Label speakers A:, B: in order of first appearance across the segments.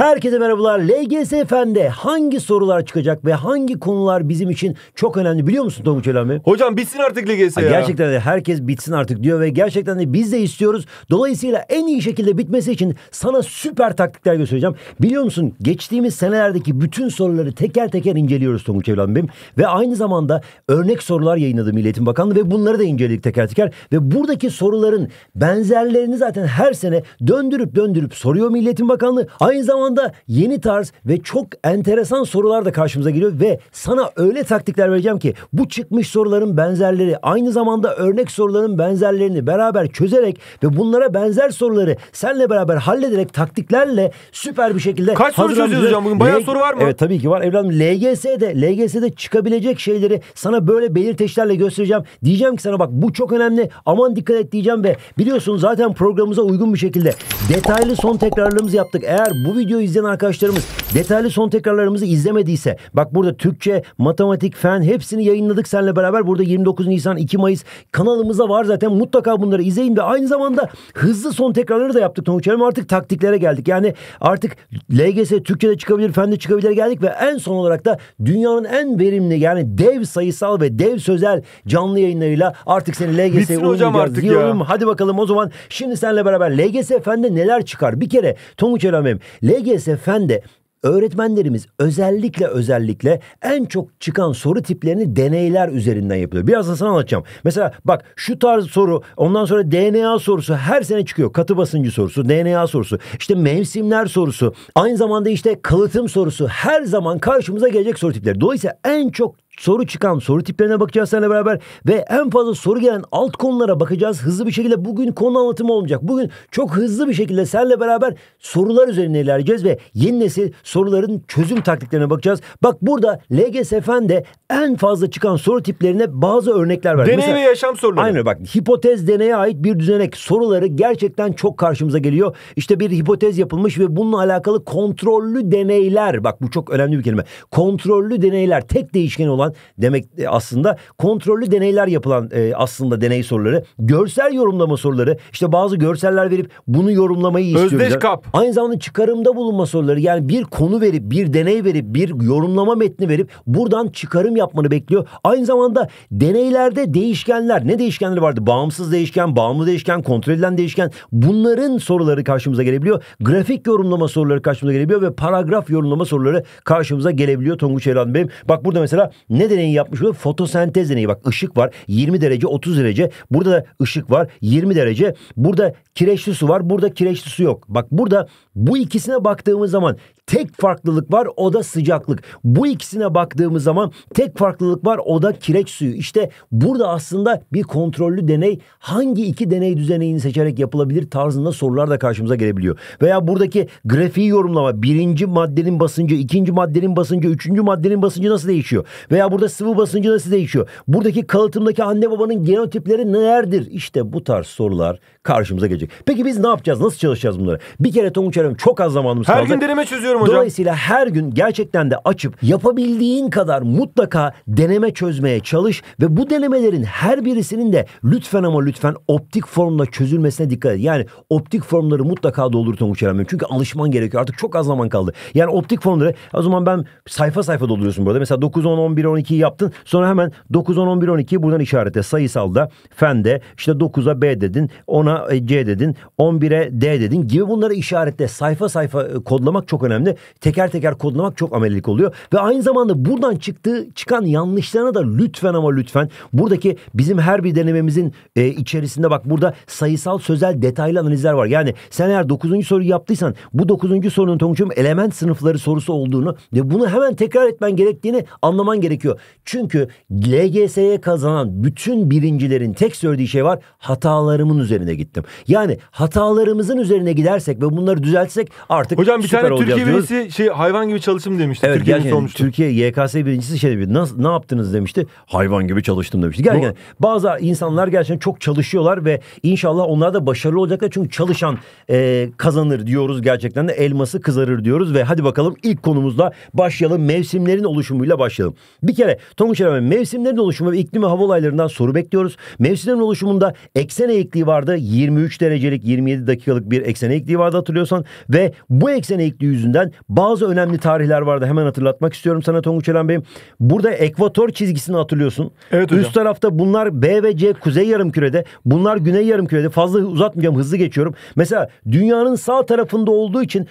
A: Herkese merhabalar. LGS FM'de hangi sorular çıkacak ve hangi konular bizim için çok önemli biliyor musun Tonguç Elami? Hocam bitsin artık LGS ya. Gerçekten de herkes bitsin artık diyor ve gerçekten de biz de istiyoruz. Dolayısıyla en iyi şekilde bitmesi için sana süper taktikler göstereceğim. Biliyor musun geçtiğimiz senelerdeki bütün soruları teker teker inceliyoruz Tonguç Elami Bey'im. Ve aynı zamanda örnek sorular yayınladı Milliyetin Bakanlığı ve bunları da inceledik teker teker. Ve buradaki soruların benzerlerini zaten her sene döndürüp döndürüp soruyor Milliyetin Bakanlığı. Aynı zamanda zamanda yeni tarz ve çok enteresan sorular da karşımıza geliyor ve sana öyle taktikler vereceğim ki bu çıkmış soruların benzerleri aynı zamanda örnek soruların benzerlerini beraber çözerek ve bunlara benzer soruları senle beraber hallederek taktiklerle süper bir şekilde Kaç soru çözüyoruz hocam bugün? Bayağı L- soru var mı? Evet tabii ki var evladım. LGS'de LGS'de çıkabilecek şeyleri sana böyle belirteçlerle göstereceğim. Diyeceğim ki sana bak bu çok önemli. Aman dikkat et diyeceğim ve biliyorsun zaten programımıza uygun bir şekilde detaylı son tekrarlarımızı yaptık. Eğer bu video video izleyen arkadaşlarımız detaylı son tekrarlarımızı izlemediyse bak burada Türkçe, matematik, fen hepsini yayınladık seninle beraber. Burada 29 Nisan, 2 Mayıs kanalımızda var zaten. Mutlaka bunları izleyin ve aynı zamanda hızlı son tekrarları da yaptık Tonguç Hanım. Artık taktiklere geldik. Yani artık LGS Türkçe'de çıkabilir, Fen de çıkabilir geldik ve en son olarak da dünyanın en verimli yani dev sayısal ve dev sözel canlı yayınlarıyla artık seni LGS'ye oynayacağız diyorum. Hadi bakalım o zaman şimdi seninle beraber LGS fende neler çıkar? Bir kere Tonguç Hanım LGS LGS Fen'de öğretmenlerimiz özellikle özellikle en çok çıkan soru tiplerini deneyler üzerinden yapıyor. Biraz da sana anlatacağım. Mesela bak şu tarz soru ondan sonra DNA sorusu her sene çıkıyor. Katı basıncı sorusu, DNA sorusu, işte mevsimler sorusu, aynı zamanda işte kalıtım sorusu her zaman karşımıza gelecek soru tipleri. Dolayısıyla en çok soru çıkan soru tiplerine bakacağız seninle beraber ve en fazla soru gelen alt konulara bakacağız. Hızlı bir şekilde bugün konu anlatımı olmayacak. Bugün çok hızlı bir şekilde seninle beraber sorular üzerine ilerleyeceğiz ve yeni nesil soruların çözüm taktiklerine bakacağız. Bak burada LGSF'den de en fazla çıkan soru tiplerine bazı örnekler verdim. Deney ve yaşam soruları. Aynen bak hipotez deneye ait bir düzenek soruları gerçekten çok karşımıza geliyor. İşte bir hipotez yapılmış ve bununla alakalı kontrollü deneyler. Bak bu çok önemli bir kelime. Kontrollü deneyler tek değişken olan falan demek e, aslında kontrollü deneyler yapılan e, aslında deney soruları. Görsel yorumlama soruları. işte bazı görseller verip bunu yorumlamayı istiyoruz. Özdeş kap. Aynı zamanda çıkarımda bulunma soruları. Yani bir konu verip bir deney verip bir yorumlama metni verip buradan çıkarım yapmanı bekliyor. Aynı zamanda deneylerde değişkenler ne değişkenleri vardı? Bağımsız değişken, bağımlı değişken, kontrol edilen değişken bunların soruları karşımıza gelebiliyor. Grafik yorumlama soruları karşımıza gelebiliyor ve paragraf yorumlama soruları karşımıza gelebiliyor Tonguç Eylan Bey'im. Bak burada mesela ne deneyi yapmış oluyor? Fotosentez deneyi. Bak ışık var 20 derece 30 derece. Burada da ışık var 20 derece. Burada kireçli su var. Burada kireçli su yok. Bak burada bu ikisine baktığımız zaman tek farklılık var o da sıcaklık. Bu ikisine baktığımız zaman tek farklılık var o da kireç suyu. İşte burada aslında bir kontrollü deney hangi iki deney düzenini seçerek yapılabilir tarzında sorular da karşımıza gelebiliyor. Veya buradaki grafiği yorumlama birinci maddenin basıncı, ikinci maddenin basıncı, üçüncü maddenin basıncı nasıl değişiyor? Veya burada sıvı basıncı nasıl değişiyor? Buradaki kalıtımdaki anne babanın genotipleri nelerdir? İşte bu tarz sorular karşımıza gelecek. Peki biz ne yapacağız? Nasıl çalışacağız bunları? Bir kere Tonguç Erem çok az zamanımız her kaldı. Her gün deneme çözüyorum hocam. Dolayısıyla her gün gerçekten de açıp yapabildiğin kadar mutlaka deneme çözmeye çalış ve bu denemelerin her birisinin de lütfen ama lütfen optik formla çözülmesine dikkat et. Yani optik formları mutlaka doldur Tonguç Erem'in. Çünkü alışman gerekiyor. Artık çok az zaman kaldı. Yani optik formları o zaman ben sayfa sayfa dolduruyorsun burada. Mesela 9, 10, 11, 12 yaptın. Sonra hemen 9, 10, 11, 12 buradan işaretle sayısalda, fende işte 9'a B dedin, 10'a ona C e, dedin, 11'e D dedin gibi bunları işaretle sayfa sayfa e, kodlamak çok önemli. Teker teker kodlamak çok amelilik oluyor ve aynı zamanda buradan çıktığı çıkan yanlışlarına da lütfen ama lütfen buradaki bizim her bir denememizin e, içerisinde bak burada sayısal sözel detaylı analizler var. Yani sen eğer 9. soruyu yaptıysan bu 9. sorunun Tonguç'um element sınıfları sorusu olduğunu ve bunu hemen tekrar etmen gerektiğini anlaman gerekiyor. Çünkü LGS'ye kazanan bütün birincilerin tek söylediği şey var hatalarımın üzerine gittim. Yani hatalarımızın üzerine gidersek ve bunları düzeltsek artık Hocam bir süper tane Türkiye birincisi şey hayvan gibi çalıştım demişti. Evet, Türkiye gerçekten, olmuştu. Türkiye YKS birincisi şey demişti. Nasıl, ne yaptınız demişti. Hayvan gibi çalıştım demişti. Gerçekten Bu... bazı insanlar gerçekten çok çalışıyorlar ve inşallah onlar da başarılı olacaklar. Çünkü çalışan e, kazanır diyoruz gerçekten de elması kızarır diyoruz ve hadi bakalım ilk konumuzla başlayalım. Mevsimlerin oluşumuyla başlayalım. Bir kere Tonguç Ermen mevsimlerin oluşumu ve iklim ve hava olaylarından soru bekliyoruz. Mevsimlerin oluşumunda eksen eğikliği vardı. 23 derecelik 27 dakikalık bir eksene eğikliği vardı hatırlıyorsan ve bu eksene eğikliği yüzünden bazı önemli tarihler vardı. Hemen hatırlatmak istiyorum sana Tonguç Elen Bey'im. Burada ekvator çizgisini hatırlıyorsun. Evet hocam. Üst tarafta bunlar B ve C kuzey yarım kürede. Bunlar güney yarım kürede. Fazla uzatmayacağım hızlı geçiyorum. Mesela dünyanın sağ tarafında olduğu için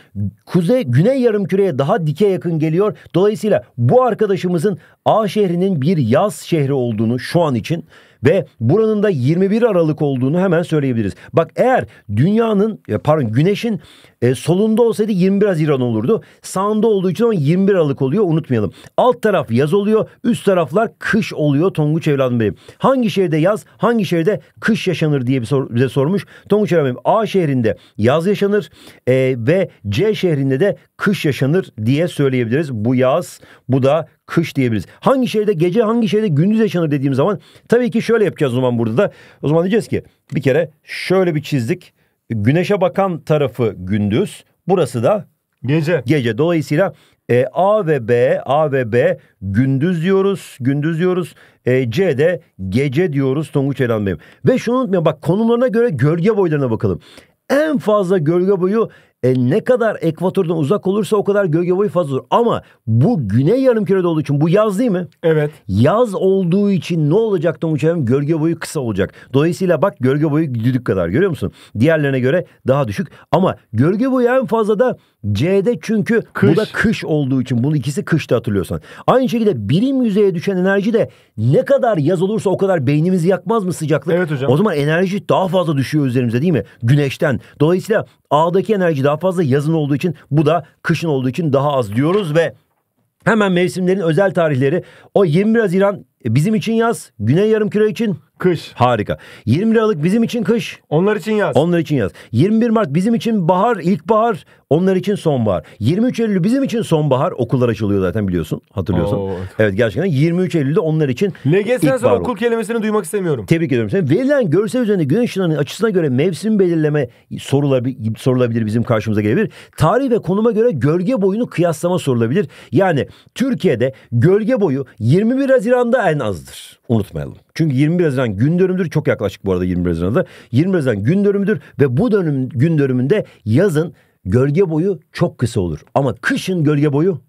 A: kuzey güney yarım küreye daha dike yakın geliyor. Dolayısıyla bu arkadaşımızın A şehrinin bir yaz şehri olduğunu şu an için ve buranın da 21 Aralık olduğunu hemen söyleyebiliriz. Bak eğer dünyanın e, pardon güneşin e, solunda olsaydı 21 Haziran olurdu. Sağında olduğu için 21 Aralık oluyor unutmayalım. Alt taraf yaz oluyor üst taraflar kış oluyor Tonguç evladım benim. Hangi şehirde yaz hangi şehirde kış yaşanır diye bir sor, bize sormuş. Tonguç evladım benim A şehrinde yaz yaşanır e, ve C şehrinde de kış yaşanır diye söyleyebiliriz. Bu yaz bu da kış diyebiliriz. Hangi şehirde gece hangi şehirde gündüz yaşanır dediğim zaman tabii ki şöyle yapacağız o zaman burada da. O zaman diyeceğiz ki bir kere şöyle bir çizdik. Güneşe bakan tarafı gündüz, burası da gece. Gece. Dolayısıyla e, A ve B, A ve B gündüz diyoruz, gündüz diyoruz. E, C de gece diyoruz Tonguç elan Bey'im. Ve şunu unutmayın bak konumlarına göre gölge boylarına bakalım. En fazla gölge boyu e, ne kadar ekvatordan uzak olursa o kadar gölge boyu fazla olur. Ama bu güney yarım kürede olduğu için bu yaz değil mi? Evet. Yaz olduğu için ne olacak Tom Uçar'ın gölge boyu kısa olacak. Dolayısıyla bak gölge boyu düdük kadar görüyor musun? Diğerlerine göre daha düşük ama gölge boyu en fazla da C'de çünkü kış. bu da kış olduğu için bunu ikisi kışta hatırlıyorsan. Aynı şekilde birim yüzeye düşen enerji de ne kadar yaz olursa o kadar beynimizi yakmaz mı sıcaklık? Evet hocam. O zaman enerji daha fazla düşüyor üzerimize değil mi? Güneşten. Dolayısıyla A'daki enerji daha daha fazla yazın olduğu için bu da kışın olduğu için daha az diyoruz ve hemen mevsimlerin özel tarihleri o 21 Haziran e, bizim için yaz, Güney Yarımküre için Kış. Harika. 20 Aralık bizim için kış. Onlar için yaz. Onlar için yaz. 21 Mart bizim için bahar, ilkbahar. Onlar için sonbahar. 23 Eylül bizim için sonbahar. Okullar açılıyor zaten biliyorsun. Hatırlıyorsun. Oo. Evet gerçekten 23 Eylül'de onlar için LGS'den sonra okul kelimesini duymak istemiyorum. Tebrik ediyorum seni. Verilen görsel üzerinde güneş ışınlarının açısına göre mevsim belirleme sorulabilir, sorulabilir bizim karşımıza gelebilir. Tarih ve konuma göre gölge boyunu kıyaslama sorulabilir. Yani Türkiye'de gölge boyu 21 Haziran'da en azdır unutmayalım. Çünkü 21 Haziran gün dönümüdür. Çok yaklaşık bu arada 21 Haziran'da. 21 Haziran gün dönümüdür ve bu dönüm gün dönümünde yazın gölge boyu çok kısa olur. Ama kışın gölge boyu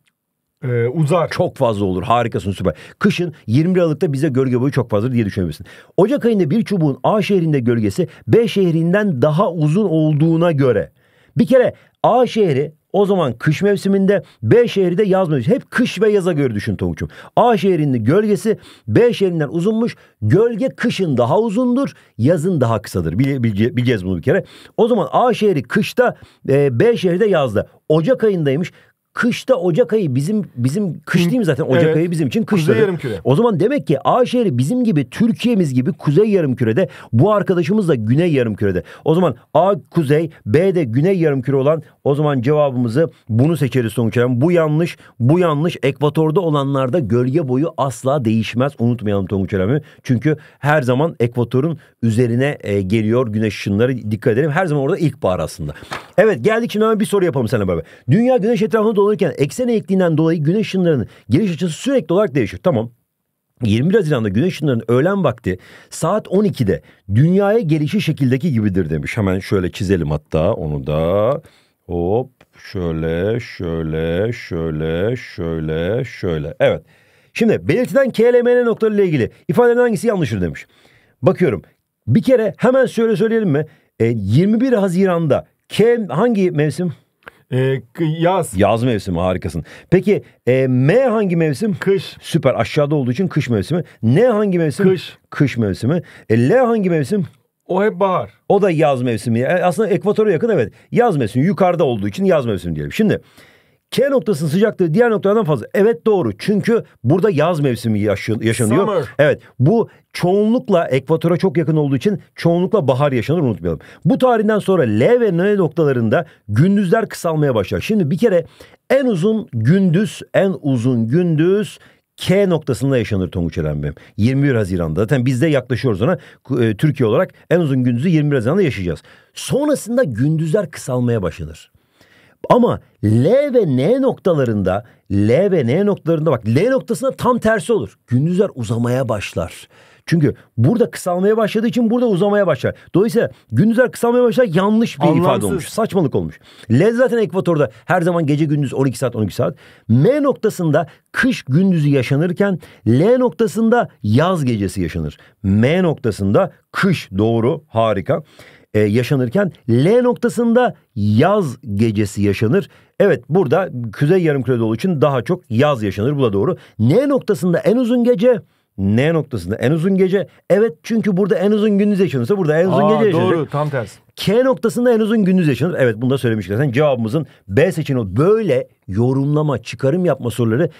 A: ee, uzar. Çok fazla olur. Harikasın süper. Kışın 21 Aralık'ta bize gölge boyu çok fazla diye düşünebilirsin. Ocak ayında bir çubuğun A şehrinde gölgesi B şehrinden daha uzun olduğuna göre. Bir kere A şehri o zaman kış mevsiminde B şehri de yaz mevsimi. Hep kış ve yaza göre düşün Tonguç'um. A şehrinin gölgesi B şehrinden uzunmuş. Gölge kışın daha uzundur. Yazın daha kısadır. Bile, bilge, bileceğiz bunu bir kere. O zaman A şehri kışta e, B şehri de yazda. Ocak ayındaymış. Kışta Ocak ayı bizim bizim kış değil mi zaten Ocak evet. ayı bizim için kışta. Kuzey yarımküre. O zaman demek ki A şehri bizim gibi Türkiye'miz gibi kuzey yarımkürede bu arkadaşımız da güney yarımkürede. O zaman A kuzey B de güney yarımküre olan o zaman cevabımızı bunu seçeriz sonuç olarak. Bu yanlış bu yanlış ekvatorda olanlarda gölge boyu asla değişmez unutmayalım Tonguç Elami. Çünkü her zaman ekvatorun üzerine e, geliyor güneş ışınları dikkat edelim her zaman orada ilkbahar aslında. Evet geldik şimdi hemen bir soru yapalım seninle beraber. Dünya güneş etrafında dolanırken eksen eğikliğinden dolayı güneş ışınlarının geliş açısı sürekli olarak değişir. Tamam 21 Haziran'da güneş ışınlarının öğlen vakti saat 12'de dünyaya gelişi şekildeki gibidir demiş. Hemen şöyle çizelim hatta onu da. Hop şöyle şöyle şöyle şöyle şöyle. Evet. Şimdi belirtilen KLMN noktaları ile ilgili ifadelerin hangisi yanlışır demiş. Bakıyorum. Bir kere hemen söyle söyleyelim mi? E, 21 Haziran'da K hangi mevsim? E, yaz. Yaz mevsimi harikasın. Peki e, M hangi mevsim? Kış. Süper aşağıda olduğu için kış mevsimi. N hangi mevsim? Kış. Kış mevsimi. E, L hangi mevsim? O hep bahar. O da yaz mevsimi. E, aslında ekvatora yakın evet. Yaz mevsimi yukarıda olduğu için yaz mevsimi diyelim. Şimdi K noktasının sıcaklığı diğer noktadan fazla. Evet doğru. Çünkü burada yaz mevsimi yaşanıyor. Summer. Evet. Bu çoğunlukla ekvatora çok yakın olduğu için çoğunlukla bahar yaşanır unutmayalım. Bu tarihten sonra L ve N noktalarında gündüzler kısalmaya başlar. Şimdi bir kere en uzun gündüz, en uzun gündüz K noktasında yaşanır Tonguç Eren Bey. 21 Haziran'da. Zaten biz de yaklaşıyoruz ona. E, Türkiye olarak en uzun gündüzü 21 Haziran'da yaşayacağız. Sonrasında gündüzler kısalmaya başlanır. Ama L ve N noktalarında L ve N noktalarında bak L noktasına tam tersi olur. Gündüzler uzamaya başlar. Çünkü burada kısalmaya başladığı için burada uzamaya başlar. Dolayısıyla gündüzler kısalmaya başlar yanlış bir Anlamsız. ifade olmuş. Saçmalık olmuş. L zaten ekvatorda her zaman gece gündüz 12 saat 12 saat. M noktasında kış gündüzü yaşanırken L noktasında yaz gecesi yaşanır. M noktasında kış doğru harika e, yaşanırken L noktasında yaz gecesi yaşanır. Evet burada Kuzey Yarımkürede olduğu için daha çok yaz yaşanır bu da doğru. N noktasında en uzun gece N noktasında en uzun gece. Evet çünkü burada en uzun gündüz yaşanırsa burada en uzun Aa, gece yaşanır. Doğru tam tersi. K noktasında en uzun gündüz yaşanır. Evet bunu da söylemiştik zaten. Cevabımızın B seçeneği Böyle yorumlama, çıkarım yapma soruları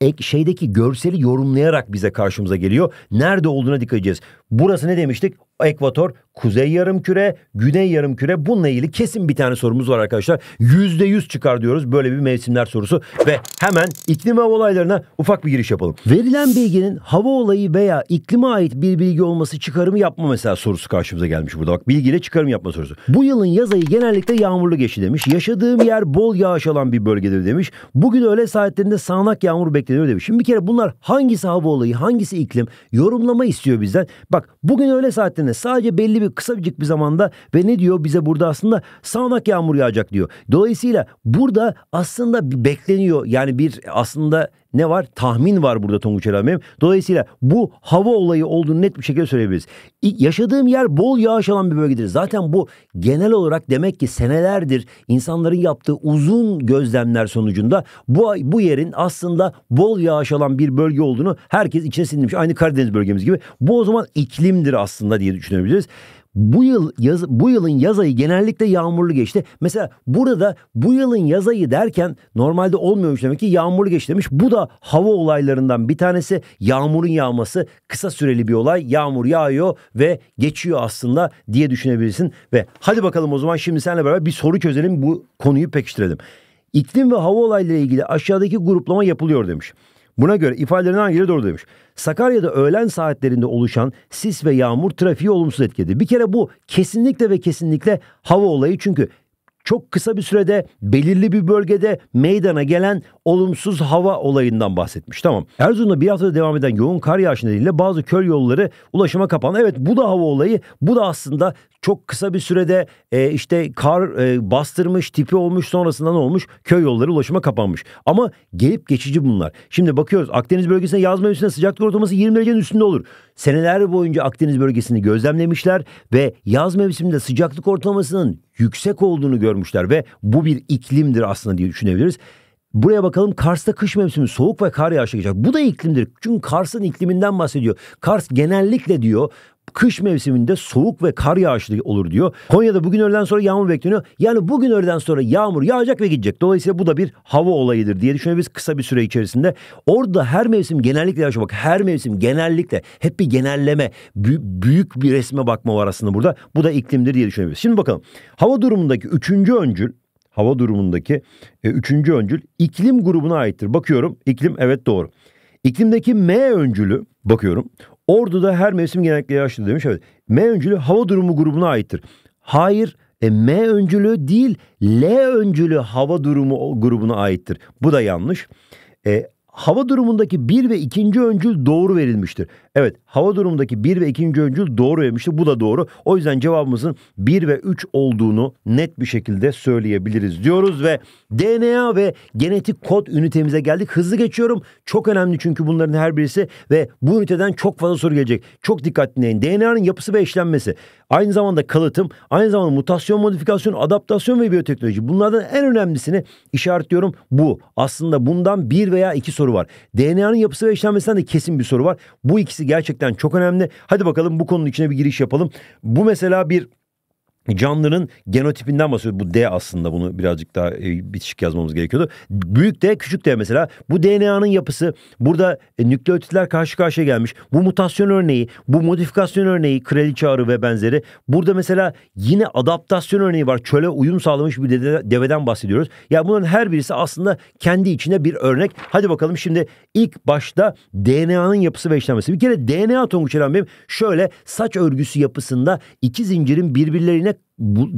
A: ek, şeydeki görseli yorumlayarak bize karşımıza geliyor. Nerede olduğuna dikkat edeceğiz. Burası ne demiştik? ekvator, kuzey yarımküre, güney yarımküre. Bununla ilgili kesin bir tane sorumuz var arkadaşlar. yüzde yüz çıkar diyoruz böyle bir mevsimler sorusu ve hemen iklim hava olaylarına ufak bir giriş yapalım. Verilen bilginin hava olayı veya iklime ait bir bilgi olması çıkarımı yapma mesela sorusu karşımıza gelmiş burada. Bak bilgiyle çıkarım yapma sorusu. Bu yılın yaz ayı genellikle yağmurlu geçti demiş. Yaşadığım yer bol yağış alan bir bölgedir demiş. Bugün öğle saatlerinde sağanak yağmur bekleniyor demiş. Şimdi bir kere bunlar hangisi hava olayı, hangisi iklim yorumlama istiyor bizden. Bak bugün öğle saatlerinde sene sadece belli bir kısacık bir zamanda ve ne diyor bize burada aslında sağanak yağmur yağacak diyor. Dolayısıyla burada aslında bekleniyor yani bir aslında ne var? Tahmin var burada Tonguç Elhamim. Dolayısıyla bu hava olayı olduğunu net bir şekilde söyleyebiliriz. Yaşadığım yer bol yağış alan bir bölgedir. Zaten bu genel olarak demek ki senelerdir insanların yaptığı uzun gözlemler sonucunda bu, bu yerin aslında bol yağış alan bir bölge olduğunu herkes içine sindirmiş. Aynı Karadeniz bölgemiz gibi. Bu o zaman iklimdir aslında diye düşünebiliriz. Bu yıl yaz, bu yılın yaz ayı genellikle yağmurlu geçti. Mesela burada bu yılın yaz ayı derken normalde olmuyormuş demek ki yağmurlu geçti demiş. Bu da hava olaylarından bir tanesi yağmurun yağması kısa süreli bir olay. Yağmur yağıyor ve geçiyor aslında diye düşünebilirsin. Ve hadi bakalım o zaman şimdi seninle beraber bir soru çözelim bu konuyu pekiştirelim. İklim ve hava olayları ile ilgili aşağıdaki gruplama yapılıyor demiş. Buna göre ifadelerin hangileri doğru demiş. Sakarya'da öğlen saatlerinde oluşan sis ve yağmur trafiği olumsuz etkiledi. Bir kere bu kesinlikle ve kesinlikle hava olayı çünkü çok kısa bir sürede belirli bir bölgede meydana gelen olumsuz hava olayından bahsetmiş. Tamam. Erzurum'da bir haftada devam eden yoğun kar yağışı nedeniyle bazı köy yolları ulaşıma kapandı. Evet bu da hava olayı. Bu da aslında çok kısa bir sürede e, işte kar e, bastırmış, tipi olmuş sonrasında ne olmuş? Köy yolları ulaşıma kapanmış. Ama gelip geçici bunlar. Şimdi bakıyoruz Akdeniz bölgesinde yaz mevsiminde sıcaklık ortalaması 20 derecenin üstünde olur. Seneler boyunca Akdeniz bölgesini gözlemlemişler ve yaz mevsiminde sıcaklık ortalamasının yüksek olduğunu görmüşler ve bu bir iklimdir aslında diye düşünebiliriz. Buraya bakalım Kars'ta kış mevsimi soğuk ve kar yağışı geçer. Bu da iklimdir. Çünkü Kars'ın ikliminden bahsediyor. Kars genellikle diyor kış mevsiminde soğuk ve kar yağışlı olur diyor. Konya'da bugün öğleden sonra yağmur bekleniyor. Yani bugün öğleden sonra yağmur yağacak ve gidecek. Dolayısıyla bu da bir hava olayıdır diye düşünüyoruz. kısa bir süre içerisinde. Orada her mevsim genellikle yağış bak her mevsim genellikle hep bir genelleme büyük bir resme bakma var aslında burada. Bu da iklimdir diye düşünebiliriz. Şimdi bakalım hava durumundaki üçüncü öncül hava durumundaki e, üçüncü öncül iklim grubuna aittir. Bakıyorum iklim evet doğru. İklimdeki M öncülü bakıyorum. Ordu'da her mevsim genellikle yağışlı demiş. Evet. M öncülü hava durumu grubuna aittir. Hayır e, M öncülü değil L öncülü hava durumu grubuna aittir. Bu da yanlış. E, hava durumundaki bir ve ikinci öncül doğru verilmiştir. Evet hava durumundaki bir ve ikinci öncül doğru verilmiştir. Bu da doğru. O yüzden cevabımızın bir ve üç olduğunu net bir şekilde söyleyebiliriz diyoruz ve DNA ve genetik kod ünitemize geldik. Hızlı geçiyorum. Çok önemli çünkü bunların her birisi ve bu üniteden çok fazla soru gelecek. Çok dikkat dinleyin. DNA'nın yapısı ve işlenmesi. Aynı zamanda kalıtım, aynı zamanda mutasyon, modifikasyon, adaptasyon ve biyoteknoloji. Bunlardan en önemlisini işaretliyorum bu. Aslında bundan bir veya iki soru var. DNA'nın yapısı ve işlenmesinden de kesin bir soru var. Bu ikisi gerçekten çok önemli. Hadi bakalım bu konunun içine bir giriş yapalım. Bu mesela bir canlının genotipinden bahsediyor Bu D aslında bunu birazcık daha e, bitişik yazmamız gerekiyordu. Büyük D, küçük D mesela. Bu DNA'nın yapısı burada e, nükleotitler karşı karşıya gelmiş. Bu mutasyon örneği, bu modifikasyon örneği, kraliçe arı ve benzeri. Burada mesela yine adaptasyon örneği var. Çöle uyum sağlamış bir dede, deveden bahsediyoruz. Ya yani bunların her birisi aslında kendi içine bir örnek. Hadi bakalım şimdi ilk başta DNA'nın yapısı ve işlenmesi. Bir kere DNA Tonguç Eren Bey'im şöyle saç örgüsü yapısında iki zincirin birbirlerine birbirine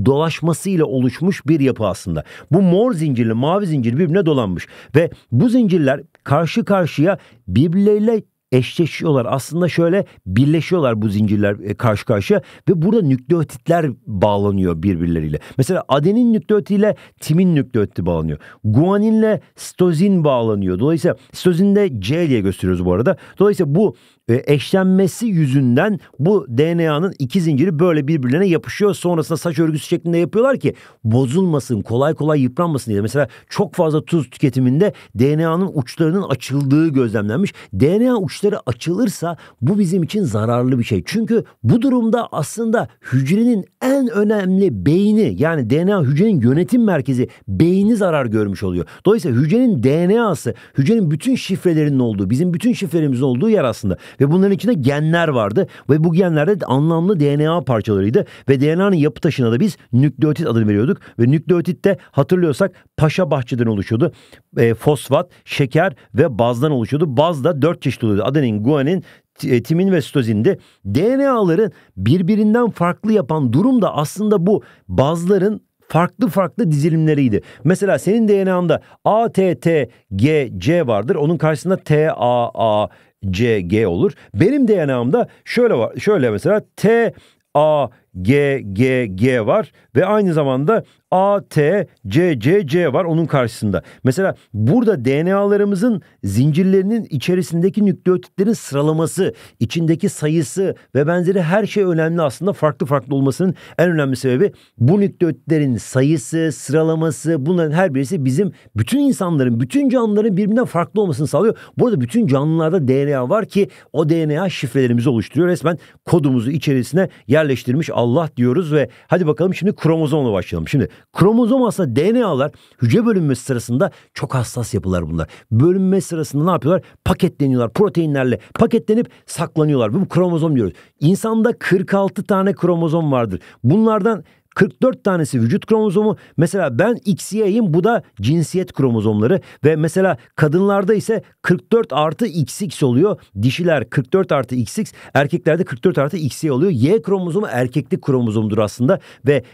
A: dolaşmasıyla oluşmuş bir yapı aslında. Bu mor zincirle mavi zincir birbirine dolanmış ve bu zincirler karşı karşıya birbirleriyle eşleşiyorlar. Aslında şöyle birleşiyorlar bu zincirler e, karşı karşıya ve burada nükleotitler bağlanıyor birbirleriyle. Mesela adenin nükleotiyle timin nükleotiti bağlanıyor. Guaninle stozin bağlanıyor. Dolayısıyla sitozinde C diye gösteriyoruz bu arada. Dolayısıyla bu eşlenmesi yüzünden bu DNA'nın iki zinciri böyle birbirlerine yapışıyor. Sonrasında saç örgüsü şeklinde yapıyorlar ki bozulmasın, kolay kolay yıpranmasın diye. Mesela çok fazla tuz tüketiminde DNA'nın uçlarının açıldığı gözlemlenmiş. DNA uçları açılırsa bu bizim için zararlı bir şey. Çünkü bu durumda aslında hücrenin en önemli beyni yani DNA hücrenin yönetim merkezi beyni zarar görmüş oluyor. Dolayısıyla hücrenin DNA'sı, hücrenin bütün şifrelerinin olduğu, bizim bütün şifrelerimizin olduğu yer aslında. Ve bunların içinde genler vardı. Ve bu genlerde anlamlı DNA parçalarıydı. Ve DNA'nın yapı taşına da biz nükleotit adını veriyorduk. Ve nükleotit de hatırlıyorsak paşa bahçeden oluşuyordu. E, fosfat, şeker ve bazdan oluşuyordu. Baz da dört çeşit oluyordu. Adenin, guanin, e, timin ve sitozinde DNA'ların birbirinden farklı yapan durum da aslında bu bazların farklı farklı dizilimleriydi. Mesela senin DNA'nda A, T, T, G, C vardır. Onun karşısında T, A, A, CG olur. Benim DNA'mda şöyle var. Şöyle mesela T A G G G var ve aynı zamanda A T C C C var onun karşısında. Mesela burada DNA'larımızın zincirlerinin içerisindeki nükleotitlerin sıralaması, içindeki sayısı ve benzeri her şey önemli aslında farklı farklı olmasının en önemli sebebi bu nükleotitlerin sayısı, sıralaması bunların her birisi bizim bütün insanların, bütün canlıların birbirinden farklı olmasını sağlıyor. Burada bütün canlılarda DNA var ki o DNA şifrelerimizi oluşturuyor. Resmen kodumuzu içerisine yerleştirmiş Allah diyoruz ve hadi bakalım şimdi kromozomla başlayalım. Şimdi kromozom aslında DNA'lar hücre bölünmesi sırasında çok hassas yapılar bunlar. Bölünme sırasında ne yapıyorlar? Paketleniyorlar proteinlerle. Paketlenip saklanıyorlar. Bu kromozom diyoruz. İnsanda 46 tane kromozom vardır. Bunlardan 44 tanesi vücut kromozomu. Mesela ben XY'yim bu da cinsiyet kromozomları ve mesela kadınlarda ise 44 artı XX oluyor. Dişiler 44 artı XX erkeklerde 44 artı XY oluyor. Y kromozomu erkeklik kromozomdur aslında ve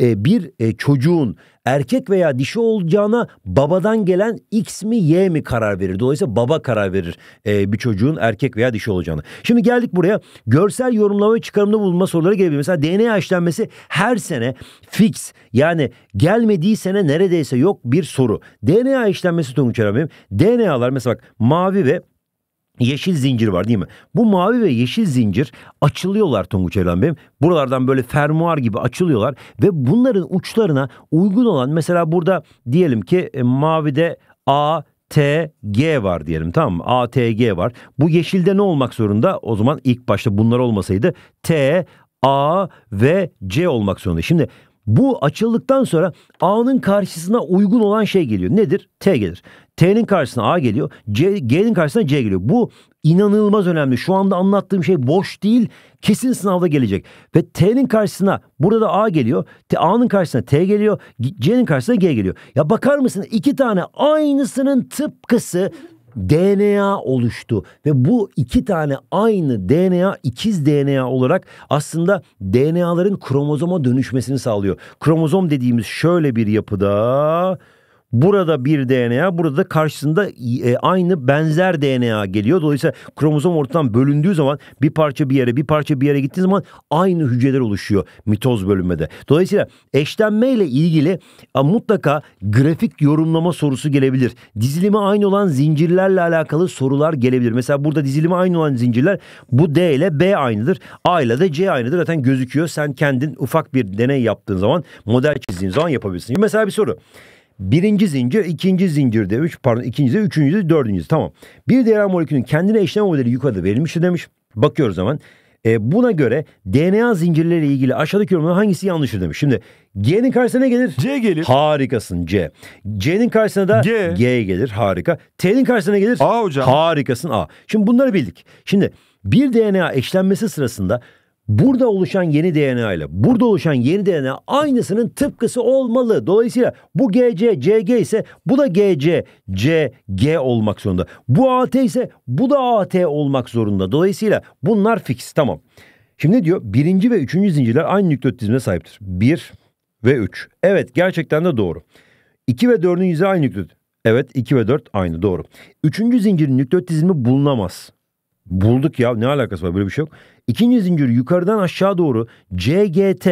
A: e, bir e, çocuğun erkek veya dişi olacağına babadan gelen X mi Y mi karar verir. Dolayısıyla baba karar verir e, bir çocuğun erkek veya dişi olacağını. Şimdi geldik buraya görsel yorumlama ve çıkarımda bulunma soruları gelebilir. Mesela DNA işlenmesi her sene fix yani gelmediği sene neredeyse yok bir soru. DNA işlenmesi Tonguç Erabim. DNA'lar mesela bak mavi ve Yeşil zincir var değil mi? Bu mavi ve yeşil zincir açılıyorlar Tonguç Evren Bey'im. Buralardan böyle fermuar gibi açılıyorlar ve bunların uçlarına uygun olan mesela burada diyelim ki e, mavide A, T, G var diyelim tamam mı? A, T, G var. Bu yeşilde ne olmak zorunda? O zaman ilk başta bunlar olmasaydı T, A ve C olmak zorunda. Şimdi bu açıldıktan sonra A'nın karşısına uygun olan şey geliyor. Nedir? T gelir. T'nin karşısına A geliyor. C, G'nin karşısına C geliyor. Bu inanılmaz önemli. Şu anda anlattığım şey boş değil. Kesin sınavda gelecek. Ve T'nin karşısına burada da A geliyor. T, A'nın karşısına T geliyor. C'nin karşısına G geliyor. Ya bakar mısın iki tane aynısının tıpkısı DNA oluştu ve bu iki tane aynı DNA ikiz DNA olarak aslında DNA'ların kromozoma dönüşmesini sağlıyor. Kromozom dediğimiz şöyle bir yapıda Burada bir DNA, burada da karşısında e, aynı benzer DNA geliyor. Dolayısıyla kromozom ortadan bölündüğü zaman bir parça bir yere, bir parça bir yere gittiği zaman aynı hücreler oluşuyor mitoz bölünmede. Dolayısıyla eşlenmeyle ilgili mutlaka grafik yorumlama sorusu gelebilir. Dizilimi aynı olan zincirlerle alakalı sorular gelebilir. Mesela burada dizilimi aynı olan zincirler bu D ile B aynıdır. A ile de C aynıdır. Zaten gözüküyor. Sen kendin ufak bir deney yaptığın zaman, model çizdiğin zaman yapabilirsin. Mesela bir soru. Birinci zincir, ikinci zincir üç Pardon ikinci zincir, üçüncü zincir, dördüncü Tamam. Bir DNA molekülünün kendine eşleme modeli yukarıda verilmiştir demiş. Bakıyoruz zaman. E, buna göre DNA zincirleriyle ilgili aşağıdaki yorumların hangisi yanlıştır demiş. Şimdi G'nin karşısına ne gelir? C gelir. Harikasın C. C'nin karşısına da G, G gelir. Harika. T'nin karşısına gelir? A hocam. Harikasın A. Şimdi bunları bildik. Şimdi bir DNA eşlenmesi sırasında burada oluşan yeni DNA ile burada oluşan yeni DNA aynısının tıpkısı olmalı. Dolayısıyla bu GC, CG ise bu da GC, CG olmak zorunda. Bu AT ise bu da AT olmak zorunda. Dolayısıyla bunlar fix tamam. Şimdi diyor birinci ve üçüncü zincirler aynı nükleot dizimine sahiptir. Bir ve üç. Evet gerçekten de doğru. İki ve dördün yüzü aynı nükleot. Evet 2 ve 4 aynı doğru. Üçüncü zincirin nükleot dizimi bulunamaz. Bulduk ya ne alakası var böyle bir şey yok. İkinci zincir yukarıdan aşağı doğru CGT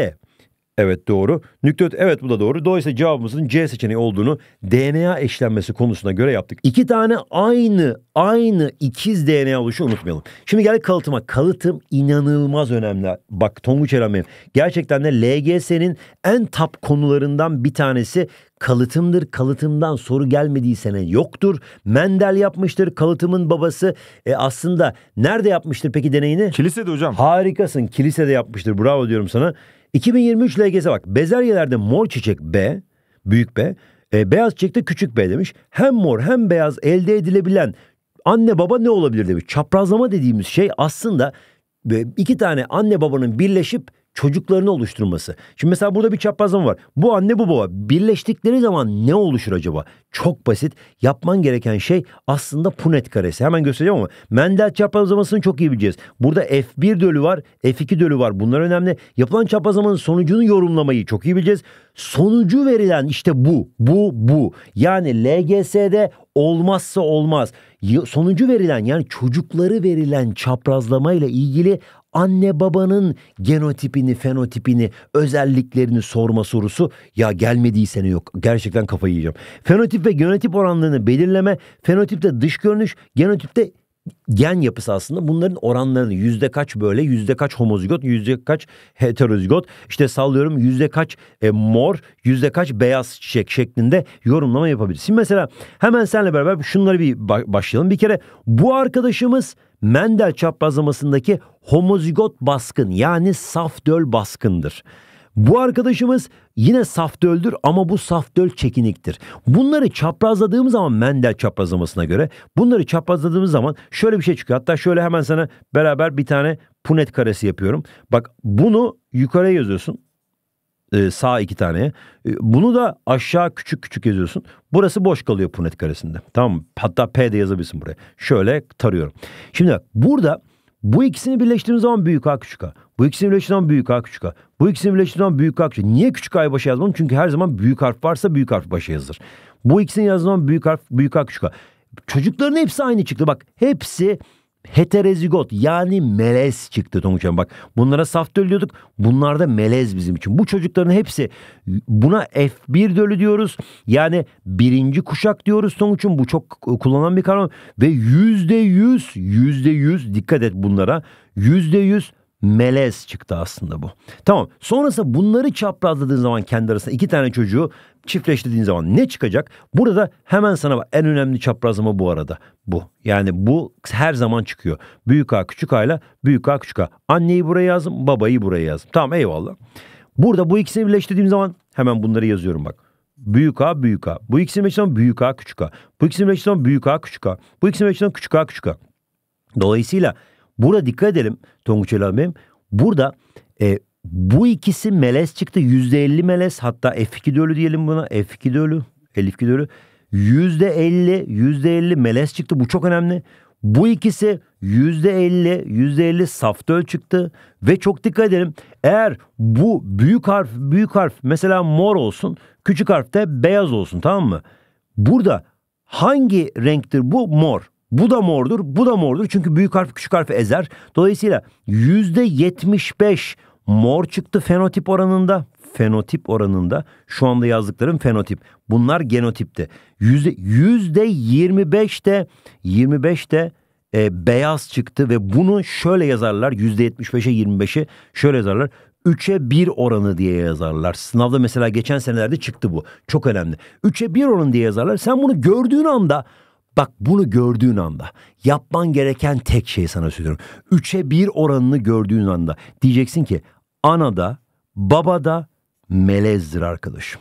A: Evet doğru. Nükleot evet bu da doğru. Dolayısıyla cevabımızın C seçeneği olduğunu DNA eşlenmesi konusuna göre yaptık. İki tane aynı aynı ikiz DNA oluşu unutmayalım. Şimdi geldik kalıtıma. Kalıtım inanılmaz önemli. Bak Tonguç Eren benim. Gerçekten de LGS'nin en top konularından bir tanesi kalıtımdır. Kalıtımdan soru gelmediği yoktur. Mendel yapmıştır. Kalıtımın babası e, aslında nerede yapmıştır peki deneyini? Kilisede hocam. Harikasın. Kilisede yapmıştır. Bravo diyorum sana. 2023 LGS'e bak. Bezelyelerde mor çiçek B, büyük B, e, beyaz çiçekte küçük B demiş. Hem mor hem beyaz elde edilebilen anne baba ne olabilir demiş. Çaprazlama dediğimiz şey aslında e, iki tane anne babanın birleşip çocuklarını oluşturması. Şimdi mesela burada bir çaprazlama var. Bu anne bu baba birleştikleri zaman ne oluşur acaba? Çok basit. Yapman gereken şey aslında Punet karesi. Hemen göstereceğim ama Mendel çaprazlamasını çok iyi bileceğiz. Burada F1 dölü var, F2 dölü var. Bunlar önemli. Yapılan çaprazlamanın sonucunu yorumlamayı çok iyi bileceğiz. Sonucu verilen işte bu, bu, bu. Yani LGS'de olmazsa olmaz. Sonucu verilen yani çocukları verilen çaprazlama ile ilgili anne babanın genotipini, fenotipini, özelliklerini sorma sorusu ya gelmediyse ne yok. Gerçekten kafayı yiyeceğim. Fenotip ve genotip oranlarını belirleme, fenotipte dış görünüş, genotipte gen yapısı aslında bunların oranlarını yüzde kaç böyle yüzde kaç homozigot yüzde kaç heterozigot işte sallıyorum yüzde kaç e, mor yüzde kaç beyaz çiçek şeklinde yorumlama yapabilirsin. Mesela hemen senle beraber şunları bir başlayalım. Bir kere bu arkadaşımız Mendel çaprazlamasındaki homozigot baskın yani saf döl baskındır. Bu arkadaşımız yine saf döldür ama bu saf döl çekiniktir. Bunları çaprazladığımız zaman Mendel çaprazlamasına göre bunları çaprazladığımız zaman şöyle bir şey çıkıyor. Hatta şöyle hemen sana beraber bir tane punet karesi yapıyorum. Bak bunu yukarıya yazıyorsun. Ee, sağ iki taneye. Ee, bunu da aşağı küçük küçük yazıyorsun. Burası boş kalıyor punet karesinde. Tamam mı? Hatta P de yazabilirsin buraya. Şöyle tarıyorum. Şimdi bak burada bu ikisini birleştirdiğim zaman büyük A küçük A. Bu ikisinin birleştiğinden büyük A küçük A. Bu ikisinin birleştiğinden büyük A küçük A. Niye küçük A'yı başa yazmam? Çünkü her zaman büyük harf varsa büyük harf başa yazılır. Bu ikisinin yazılan büyük harf büyük A küçük A. Çocukların hepsi aynı çıktı. Bak hepsi heterozigot yani melez çıktı Tonguç'tan. Bak bunlara saf dölü diyorduk. Bunlar da melez bizim için. Bu çocukların hepsi buna F1 dölü diyoruz. Yani birinci kuşak diyoruz Tonguç'un. Bu çok kullanılan bir kavram. Ve yüzde yüz, yüzde yüz dikkat et bunlara. Yüzde yüz melez çıktı aslında bu. Tamam sonrasında bunları çaprazladığın zaman kendi arasında iki tane çocuğu çiftleştirdiğin zaman ne çıkacak? Burada hemen sana bak, en önemli çaprazlama bu arada bu. Yani bu her zaman çıkıyor. Büyük A küçük A ile büyük A küçük A. Anneyi buraya yazdım babayı buraya yazdım. Tamam eyvallah. Burada bu ikisini birleştirdiğim zaman hemen bunları yazıyorum bak. Büyük A büyük A. Bu ikisini birleştirdiğim zaman büyük A küçük A. Bu ikisini birleştirdiğim zaman büyük A küçük A. Bu ikisini birleştirdiğim zaman küçük A küçük A. Dolayısıyla Burada dikkat edelim Tonguç abim. Burada e, bu ikisi melez çıktı. yüzde elli melez hatta F2 dölü diyelim buna. F2 dölü, f yüzde elli yüzde elli melez çıktı. Bu çok önemli. Bu ikisi yüzde elli yüzde elli saf döl çıktı. Ve çok dikkat edelim. Eğer bu büyük harf, büyük harf mesela mor olsun. Küçük harf de beyaz olsun tamam mı? Burada hangi renktir bu? Mor. Bu da mordur, bu da mordur. Çünkü büyük harf küçük harfi ezer. Dolayısıyla %75 mor çıktı fenotip oranında. Fenotip oranında şu anda yazdıklarım fenotip. Bunlar genotipti. Yüzde, %25 de 25 de e, beyaz çıktı ve bunu şöyle yazarlar. %75'e 25'i şöyle yazarlar. 3'e 1 oranı diye yazarlar. Sınavda mesela geçen senelerde çıktı bu. Çok önemli. 3'e 1 oranı diye yazarlar. Sen bunu gördüğün anda Bak bunu gördüğün anda yapman gereken tek şey sana söylüyorum. Üçe bir oranını gördüğün anda diyeceksin ki ana da baba da melezdir arkadaşım.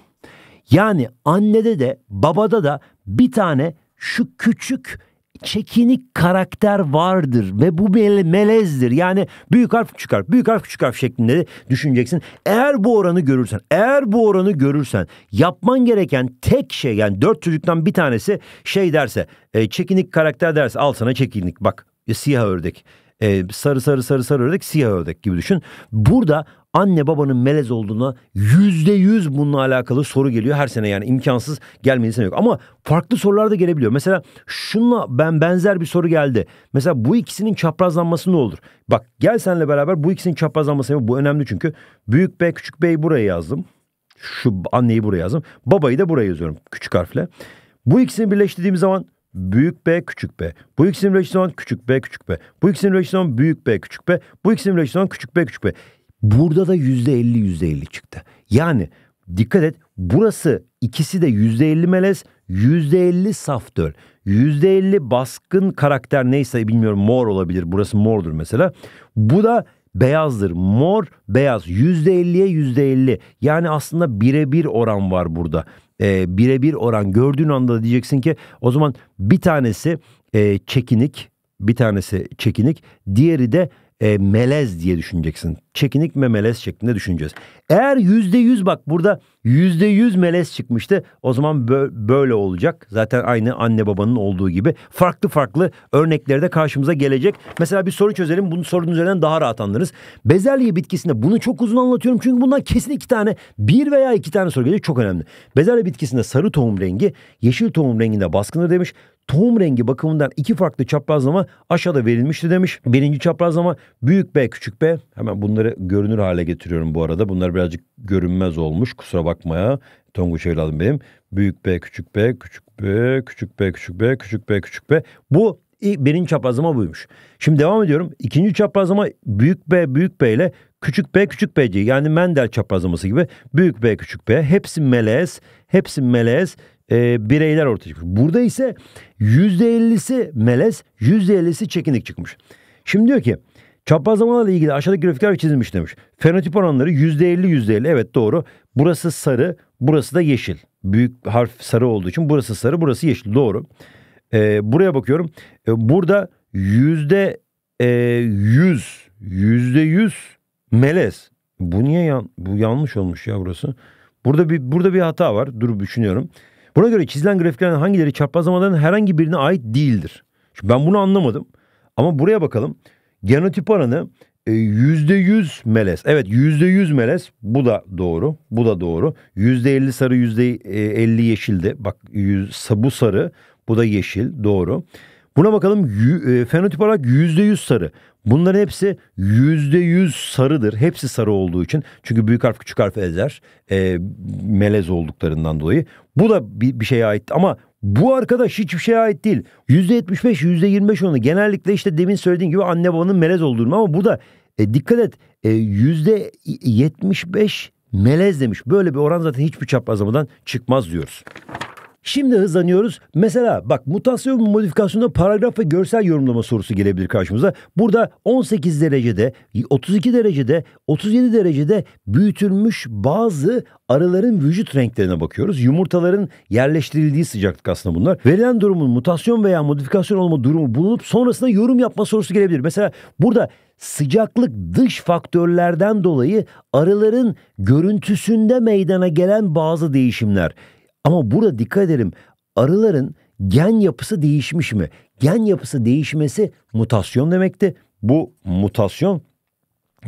A: Yani annede de babada da bir tane şu küçük çekinik karakter vardır ve bu melezdir. Yani büyük harf küçük harf büyük harf küçük harf şeklinde de düşüneceksin. Eğer bu oranı görürsen eğer bu oranı görürsen yapman gereken tek şey yani dört çocuktan bir tanesi şey derse e, çekinik karakter derse al sana çekinik bak e, siyah ördek. Ee, sarı sarı sarı sarı ördek siyah ördek gibi düşün. Burada anne babanın melez olduğuna yüzde yüz bununla alakalı soru geliyor her sene yani imkansız gelmediği sene yok. Ama farklı sorular da gelebiliyor. Mesela şunla ben benzer bir soru geldi. Mesela bu ikisinin çaprazlanması ne olur? Bak gel senle beraber bu ikisinin çaprazlanması bu önemli çünkü. Büyük B küçük B'yi buraya yazdım. Şu anneyi buraya yazdım. Babayı da buraya yazıyorum küçük harfle. Bu ikisini birleştirdiğim zaman büyük B küçük B. Bu ikisinin birleştirdiğim zaman küçük B küçük B. Bu ikisinin birleştirdiğim zaman büyük B küçük B. Bu ikisinin birleştirdiğim zaman küçük B küçük B. Burada da %50 %50 çıktı. Yani dikkat et burası ikisi de %50 melez, %50 saf döl. %50 baskın karakter neyse bilmiyorum mor olabilir. Burası mordur mesela. Bu da beyazdır. Mor beyaz %50'ye %50 yani aslında birebir oran var burada. Ee, birebir oran gördüğün anda diyeceksin ki o zaman bir tanesi e, çekinik bir tanesi çekinik diğeri de e, melez diye düşüneceksin. Çekinik ve melez şeklinde düşüneceğiz. Eğer yüzde yüz bak burada yüzde yüz melez çıkmıştı o zaman bö- böyle olacak. Zaten aynı anne babanın olduğu gibi farklı farklı örnekleri de karşımıza gelecek. Mesela bir soru çözelim bunu sorunun üzerinden daha rahat anlarız. Bezelye bitkisinde bunu çok uzun anlatıyorum çünkü bundan kesin iki tane bir veya iki tane soru gelecek çok önemli. Bezelye bitkisinde sarı tohum rengi yeşil tohum renginde baskındır demiş tohum rengi bakımından iki farklı çaprazlama aşağıda verilmişti demiş. Birinci çaprazlama büyük B küçük B. Hemen bunları görünür hale getiriyorum bu arada. Bunlar birazcık görünmez olmuş kusura bakmaya. Tonguç evladım benim. Büyük B küçük B küçük B küçük B küçük B küçük B küçük B. Bu birinci çaprazlama buymuş. Şimdi devam ediyorum. İkinci çaprazlama büyük B büyük B ile küçük B küçük B diye yani Mendel çaprazlaması gibi büyük B küçük B hepsi melez hepsi melez e, bireyler ortaya çıkmış. Burada ise yüzde %50'si melez, yüzde %50'si çekinik çıkmış. Şimdi diyor ki çaprazlamalarla ilgili aşağıdaki grafikler çizilmiş demiş. Fenotip oranları yüzde elli yüzde elli. evet doğru. Burası sarı, burası da yeşil. Büyük harf sarı olduğu için burası sarı, burası yeşil doğru. E, buraya bakıyorum. E, burada yüzde e, yüz, yüzde yüz melez. Bu niye yan, bu yanlış olmuş ya burası? Burada bir burada bir hata var. Dur düşünüyorum. Buna göre çizilen grafiklerin hangileri çaprazlamaların herhangi birine ait değildir. Şimdi ben bunu anlamadım. Ama buraya bakalım. Genotip oranı %100 e, melez. Evet %100 melez. Bu da doğru. Bu da doğru. %50 sarı %50 yeşildi. Bak bu sarı. Bu da yeşil. Doğru. Buna bakalım e, fenotip olarak %100 sarı. Bunların hepsi yüzde yüz sarıdır. Hepsi sarı olduğu için. Çünkü büyük harf küçük harf ezer. E, melez olduklarından dolayı. Bu da bir, bir şeye ait ama bu arkadaş hiçbir şeye ait değil. Yüzde yetmiş beş, yüzde yirmi beş oranı. Genellikle işte demin söylediğim gibi anne babanın melez olduğunu ama bu da e, dikkat et e, yüzde yetmiş beş melez demiş. Böyle bir oran zaten hiçbir çaprazlamadan çıkmaz diyoruz. Şimdi hızlanıyoruz. Mesela bak mutasyon ve modifikasyonda paragraf ve görsel yorumlama sorusu gelebilir karşımıza. Burada 18 derecede, 32 derecede, 37 derecede büyütülmüş bazı arıların vücut renklerine bakıyoruz. Yumurtaların yerleştirildiği sıcaklık aslında bunlar. Verilen durumun mutasyon veya modifikasyon olma durumu bulunup sonrasında yorum yapma sorusu gelebilir. Mesela burada sıcaklık dış faktörlerden dolayı arıların görüntüsünde meydana gelen bazı değişimler ama burada dikkat edelim arıların gen yapısı değişmiş mi? Gen yapısı değişmesi mutasyon demekti. Bu mutasyon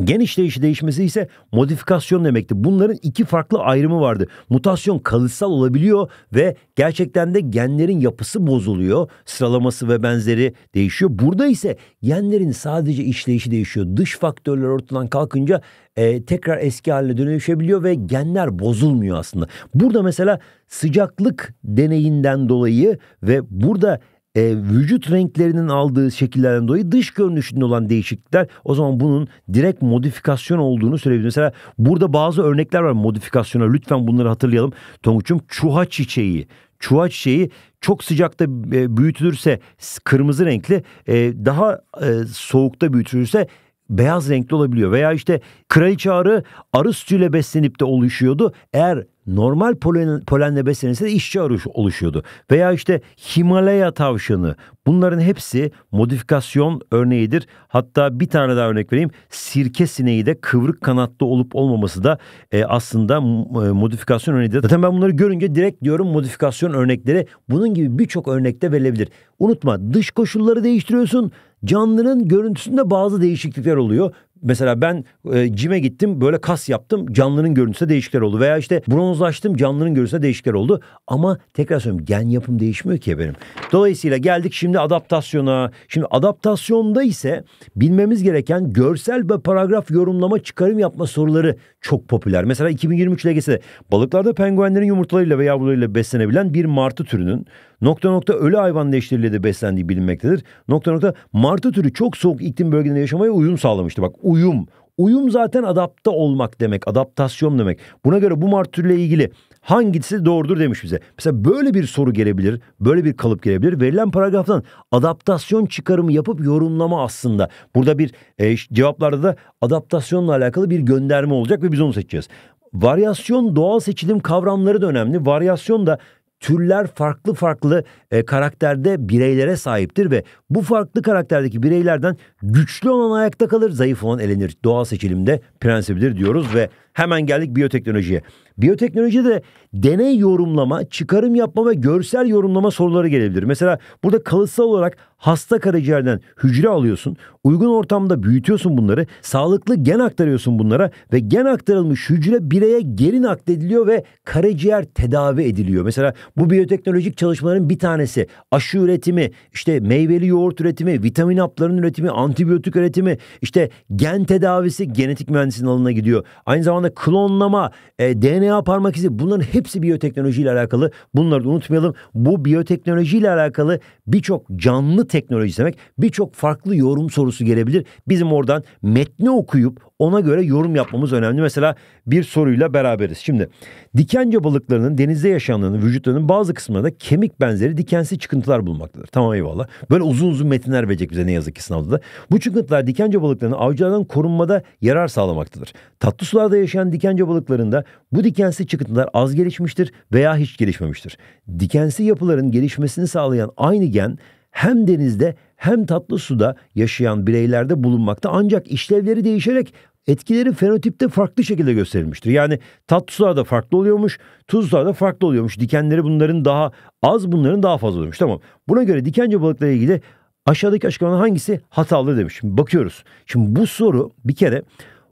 A: Gen değişmesi ise modifikasyon demekti. Bunların iki farklı ayrımı vardı. Mutasyon kalıtsal olabiliyor ve gerçekten de genlerin yapısı bozuluyor. Sıralaması ve benzeri değişiyor. Burada ise genlerin sadece işleyişi değişiyor. Dış faktörler ortadan kalkınca e, tekrar eski haline dönüşebiliyor ve genler bozulmuyor aslında. Burada mesela sıcaklık deneyinden dolayı ve burada e, vücut renklerinin aldığı şekillerden dolayı dış görünüşünde olan değişiklikler o zaman bunun direkt modifikasyon olduğunu söyleyebiliriz. Mesela burada bazı örnekler var modifikasyona lütfen bunları hatırlayalım. Tonguç'um çuha çiçeği. Çuha çiçeği çok sıcakta e, büyütülürse kırmızı renkli e, daha e, soğukta büyütülürse beyaz renkli olabiliyor. Veya işte kraliçe arı arı sütüyle beslenip de oluşuyordu. Eğer normal polen, polenle beslenirse de işçi arış oluşuyordu. Veya işte Himalaya tavşanı bunların hepsi modifikasyon örneğidir. Hatta bir tane daha örnek vereyim. Sirke sineği de kıvrık kanatlı olup olmaması da e, aslında e, modifikasyon örneğidir. Zaten ben bunları görünce direkt diyorum modifikasyon örnekleri bunun gibi birçok örnekte verilebilir. Unutma dış koşulları değiştiriyorsun. Canlının görüntüsünde bazı değişiklikler oluyor Mesela ben e, cime gittim böyle kas yaptım canlının görüntüsü değişikler oldu. Veya işte bronzlaştım canlının görüntüsü değişikler oldu. Ama tekrar söylüyorum gen yapım değişmiyor ki benim. Dolayısıyla geldik şimdi adaptasyona. Şimdi adaptasyonda ise bilmemiz gereken görsel ve paragraf yorumlama çıkarım yapma soruları çok popüler. Mesela 2023 LGS'de balıklarda penguenlerin yumurtalarıyla ve yavrularıyla beslenebilen bir martı türünün nokta nokta ölü hayvan leşleriyle de beslendiği bilinmektedir. Nokta nokta martı türü çok soğuk iklim bölgelerinde yaşamaya uyum sağlamıştı. Bak uyum Uyum zaten adapte olmak demek, adaptasyon demek. Buna göre bu martı martürle ilgili hangisi doğrudur demiş bize. Mesela böyle bir soru gelebilir, böyle bir kalıp gelebilir. Verilen paragraftan adaptasyon çıkarımı yapıp yorumlama aslında. Burada bir e, cevaplarda da adaptasyonla alakalı bir gönderme olacak ve biz onu seçeceğiz. Varyasyon doğal seçilim kavramları da önemli. Varyasyon da türler farklı farklı e, karakterde bireylere sahiptir ve bu farklı karakterdeki bireylerden güçlü olan ayakta kalır, zayıf olan elenir. Doğal seçilimde prensibidir diyoruz ve hemen geldik biyoteknolojiye. Biyoteknoloji de deney yorumlama, çıkarım yapma ve görsel yorumlama soruları gelebilir. Mesela burada kalıtsal olarak hasta karaciğerden hücre alıyorsun, uygun ortamda büyütüyorsun bunları, sağlıklı gen aktarıyorsun bunlara ve gen aktarılmış hücre bireye geri naklediliyor ve karaciğer tedavi ediliyor. Mesela bu biyoteknolojik çalışmaların bir tanesi aşı üretimi, işte meyveli yoğurt üretimi, vitamin haplarının üretimi, antibiyotik üretimi, işte gen tedavisi genetik mühendisinin alına gidiyor. Aynı zamanda klonlama, e, DNA RNA parmak izi bunların hepsi biyoteknolojiyle alakalı. Bunları da unutmayalım. Bu biyoteknolojiyle alakalı birçok canlı teknoloji demek birçok farklı yorum sorusu gelebilir. Bizim oradan metni okuyup ona göre yorum yapmamız önemli. Mesela bir soruyla beraberiz. Şimdi dikence balıklarının denizde yaşayanlarının vücutlarının bazı kısımlarında kemik benzeri dikensiz çıkıntılar bulunmaktadır. Tamam eyvallah. Böyle uzun uzun metinler verecek bize ne yazık ki sınavda da. Bu çıkıntılar dikence balıklarının avcılardan korunmada yarar sağlamaktadır. Tatlı sularda yaşayan dikence balıklarında bu dikensiz çıkıntılar az gelişmiştir veya hiç gelişmemiştir. Dikensi yapıların gelişmesini sağlayan aynı gen hem denizde hem tatlı suda yaşayan bireylerde bulunmakta ancak işlevleri değişerek etkileri fenotipte farklı şekilde gösterilmiştir. Yani tatlı sularda farklı oluyormuş, tuzlu sularda farklı oluyormuş. Dikenleri bunların daha az, bunların daha fazla oluyormuş. Tamam. Buna göre dikence balıkları ilgili aşağıdaki açıklamaların hangisi hatalı demiş. Şimdi bakıyoruz. Şimdi bu soru bir kere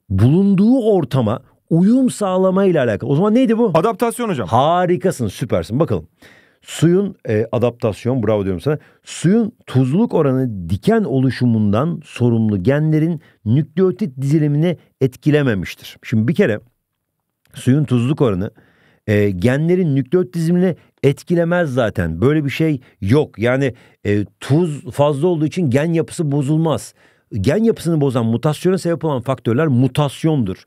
A: bulunduğu ortama uyum sağlamayla alakalı. O zaman neydi bu? Adaptasyon hocam. Harikasın, süpersin. Bakalım. Suyun e, adaptasyon bravo diyorum sana. Suyun tuzluluk oranı diken oluşumundan sorumlu genlerin nükleotit dizilimini etkilememiştir. Şimdi bir kere suyun tuzluluk oranı e, genlerin nükleotit dizilimini etkilemez zaten. Böyle bir şey yok. Yani e, tuz fazla olduğu için gen yapısı bozulmaz. Gen yapısını bozan mutasyona sebep olan faktörler mutasyondur.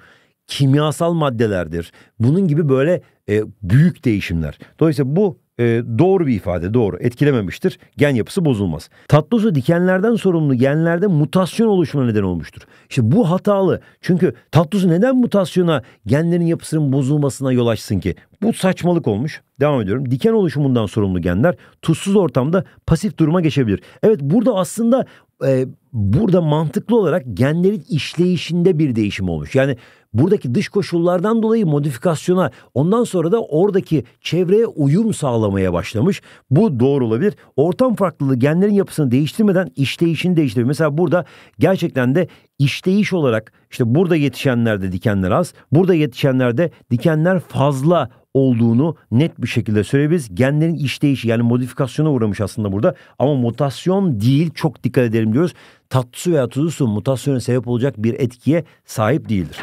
A: Kimyasal maddelerdir. Bunun gibi böyle e, büyük değişimler. Dolayısıyla bu e, doğru bir ifade doğru etkilememiştir. Gen yapısı bozulmaz. Tatlosu dikenlerden sorumlu genlerde mutasyon oluşma neden olmuştur. İşte bu hatalı. Çünkü tatlosu neden mutasyona genlerin yapısının bozulmasına yol açsın ki? Bu saçmalık olmuş. Devam ediyorum. Diken oluşumundan sorumlu genler tuzsuz ortamda pasif duruma geçebilir. Evet burada aslında e, burada mantıklı olarak genlerin işleyişinde bir değişim olmuş. Yani buradaki dış koşullardan dolayı modifikasyona ondan sonra da oradaki çevreye uyum sağlamaya başlamış. Bu doğru olabilir. Ortam farklılığı genlerin yapısını değiştirmeden işleyişini değiştiriyor. Mesela burada gerçekten de işleyiş olarak işte burada yetişenlerde dikenler az, burada yetişenlerde dikenler fazla olduğunu net bir şekilde söyleyebiliriz. Genlerin işleyişi yani modifikasyona uğramış aslında burada ama mutasyon değil çok dikkat edelim diyoruz. Tatlı su veya tuzlu su mutasyona sebep olacak bir etkiye sahip değildir.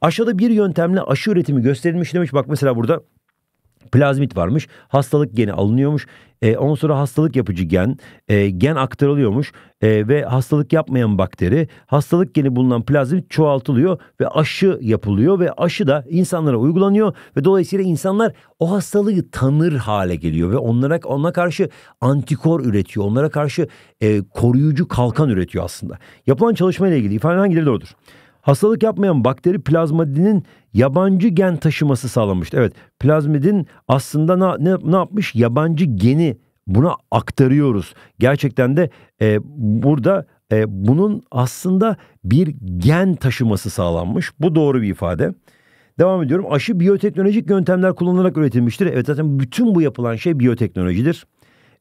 A: Aşağıda bir yöntemle aşı üretimi gösterilmiş demiş. Bak mesela burada plazmit varmış. Hastalık geni alınıyormuş. E, ondan sonra hastalık yapıcı gen, e, gen aktarılıyormuş e, ve hastalık yapmayan bakteri, hastalık geni bulunan plazmit çoğaltılıyor ve aşı yapılıyor ve aşı da insanlara uygulanıyor ve dolayısıyla insanlar o hastalığı tanır hale geliyor ve onlara ona karşı antikor üretiyor, onlara karşı e, koruyucu kalkan üretiyor aslında. Yapılan çalışma ilgili ifade hangileri doğrudur? Hastalık yapmayan bakteri plazmidinin yabancı gen taşıması sağlamıştı. Evet plazmidin aslında ne, ne, ne yapmış? Yabancı geni buna aktarıyoruz. Gerçekten de e, burada e, bunun aslında bir gen taşıması sağlanmış. Bu doğru bir ifade. Devam ediyorum. Aşı biyoteknolojik yöntemler kullanılarak üretilmiştir. Evet zaten bütün bu yapılan şey biyoteknolojidir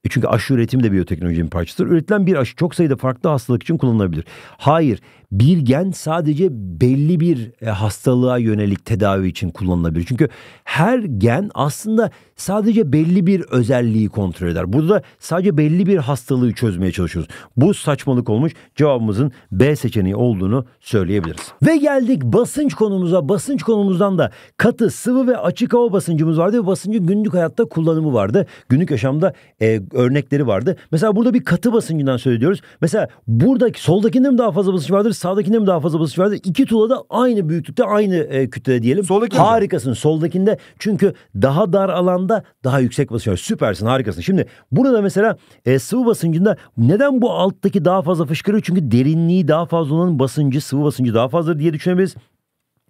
A: çünkü aşı üretimi de biyoteknolojinin parçasıdır. Üretilen bir aşı çok sayıda farklı hastalık için kullanılabilir. Hayır, bir gen sadece belli bir e, hastalığa yönelik tedavi için kullanılabilir. Çünkü her gen aslında sadece belli bir özelliği kontrol eder. Burada sadece belli bir hastalığı çözmeye çalışıyoruz. Bu saçmalık olmuş. Cevabımızın B seçeneği olduğunu söyleyebiliriz. Ve geldik basınç konumuza. Basınç konumuzdan da katı, sıvı ve açık hava basıncımız vardı ve basıncın günlük hayatta kullanımı vardı. Günlük yaşamda e, örnekleri vardı. Mesela burada bir katı basıncından söz ediyoruz. Mesela buradaki soldakinde mi daha fazla basınç vardır, sağdakinde mi daha fazla basınç vardır? İki tuğla da aynı büyüklükte, aynı e, kütlede diyelim. Soldaki harikasın. Mi? Soldakinde çünkü daha dar alanda daha yüksek basınç var. Süpersin, harikasın. Şimdi burada mesela e, sıvı basıncında neden bu alttaki daha fazla fışkırıyor? Çünkü derinliği daha fazla olan basıncı, sıvı basıncı daha fazla diye düşünebiliriz.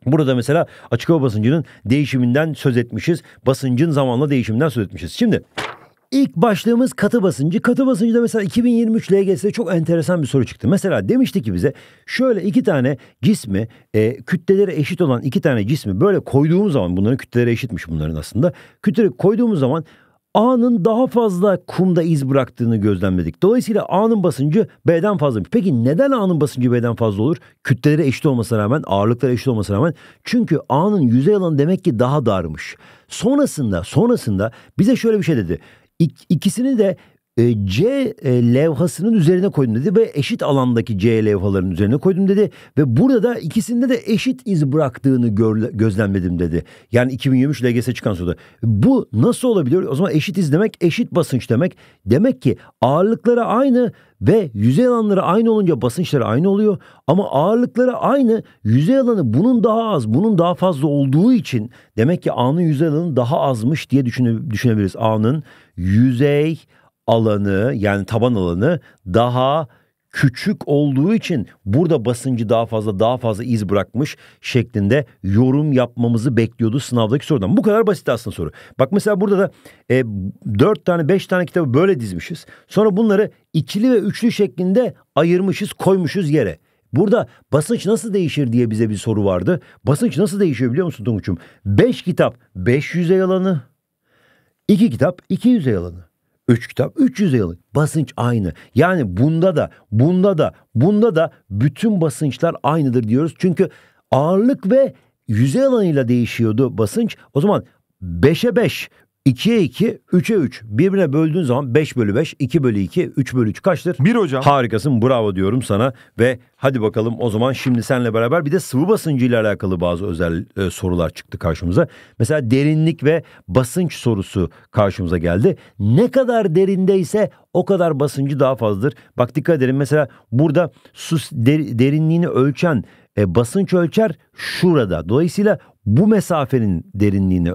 A: Burada mesela açık hava basıncının değişiminden söz etmişiz. Basıncın zamanla değişiminden söz etmişiz. Şimdi İlk başlığımız katı basıncı. Katı basıncıda mesela 2023 LGS'de çok enteresan bir soru çıktı. Mesela demişti ki bize şöyle iki tane cismi e, kütlelere eşit olan iki tane cismi böyle koyduğumuz zaman bunların kütleleri eşitmiş bunların aslında. Kütleleri koyduğumuz zaman A'nın daha fazla kumda iz bıraktığını gözlemledik. Dolayısıyla A'nın basıncı B'den fazla. Peki neden A'nın basıncı B'den fazla olur? Kütlelere eşit olmasına rağmen, ağırlıklara eşit olmasına rağmen. Çünkü A'nın yüzey alanı demek ki daha darmış. Sonrasında, sonrasında bize şöyle bir şey dedi. İkisini de e, C e, levhasının üzerine koydum dedi ve eşit alandaki C levhaların üzerine koydum dedi ve burada da ikisinde de eşit iz bıraktığını gözlemledim dedi. Yani 2023 LGS çıkan soruda. Bu nasıl olabiliyor? O zaman eşit iz demek eşit basınç demek. Demek ki ağırlıkları aynı ve yüzey alanları aynı olunca basınçları aynı oluyor ama ağırlıkları aynı yüzey alanı bunun daha az bunun daha fazla olduğu için demek ki A'nın yüzey alanı daha azmış diye düşünebiliriz. A'nın yüzey alanı yani taban alanı daha küçük olduğu için burada basıncı daha fazla daha fazla iz bırakmış şeklinde yorum yapmamızı bekliyordu sınavdaki sorudan. Bu kadar basit aslında soru. Bak mesela burada da e, 4 tane 5 tane kitabı böyle dizmişiz. Sonra bunları ikili ve üçlü şeklinde ayırmışız koymuşuz yere. Burada basınç nasıl değişir diye bize bir soru vardı. Basınç nasıl değişiyor biliyor musun Tunguç'um? 5 kitap 5 yüzey alanı, 2 kitap 2 yüzey alanı. 3 kitap 300 yıllık basınç aynı. Yani bunda da bunda da bunda da bütün basınçlar aynıdır diyoruz. Çünkü ağırlık ve yüzey alanıyla değişiyordu basınç. O zaman 5'e 5, 2'ye 2, 3'e 3. Birbirine böldüğün zaman 5 bölü 5, 2 bölü 2, 3 bölü 3 kaçtır? 1 hocam. Harikasın bravo diyorum sana ve hadi bakalım o zaman şimdi senle beraber bir de sıvı basıncı ile alakalı bazı özel e, sorular çıktı karşımıza. Mesela derinlik ve basınç sorusu karşımıza geldi. Ne kadar derindeyse o kadar basıncı daha fazladır. Bak dikkat edin mesela burada su der, derinliğini ölçen e, basınç ölçer şurada. Dolayısıyla bu mesafenin derinliğini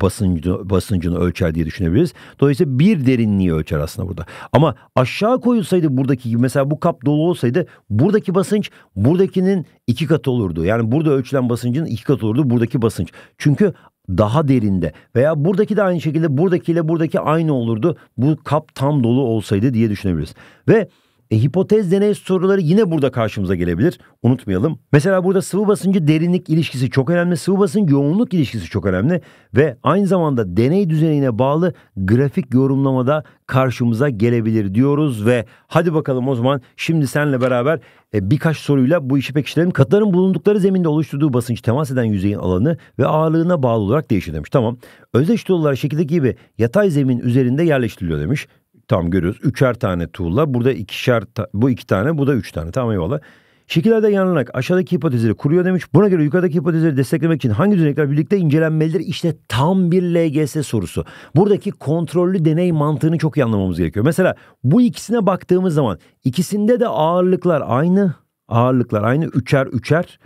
A: basıncını, basıncını ölçer diye düşünebiliriz. Dolayısıyla bir derinliği ölçer aslında burada. Ama aşağı koyulsaydı buradaki gibi mesela bu kap dolu olsaydı buradaki basınç buradakinin iki katı olurdu. Yani burada ölçülen basıncın iki katı olurdu buradaki basınç. Çünkü daha derinde veya buradaki de aynı şekilde buradakiyle buradaki aynı olurdu. Bu kap tam dolu olsaydı diye düşünebiliriz. Ve e, hipotez deney soruları yine burada karşımıza gelebilir. Unutmayalım. Mesela burada sıvı basıncı derinlik ilişkisi çok önemli. Sıvı basınç yoğunluk ilişkisi çok önemli. Ve aynı zamanda deney düzenine bağlı grafik yorumlamada karşımıza gelebilir diyoruz. Ve hadi bakalım o zaman şimdi senle beraber e, birkaç soruyla bu işi pekiştirelim. Katların bulundukları zeminde oluşturduğu basınç temas eden yüzeyin alanı ve ağırlığına bağlı olarak değişir demiş. Tamam. Özdeş olarak şekildeki gibi yatay zemin üzerinde yerleştiriliyor demiş. Tam görüyoruz. Üçer tane tuğla. Burada ikişer ta, bu iki tane, bu da üç tane. Tamam eyvallah. Şekillerde yanılarak aşağıdaki hipotezleri kuruyor demiş. Buna göre yukarıdaki hipotezleri desteklemek için hangi düzenekler birlikte incelenmelidir? İşte tam bir LGS sorusu. Buradaki kontrollü deney mantığını çok iyi anlamamız gerekiyor. Mesela bu ikisine baktığımız zaman ikisinde de ağırlıklar aynı. Ağırlıklar aynı. Üçer üçer.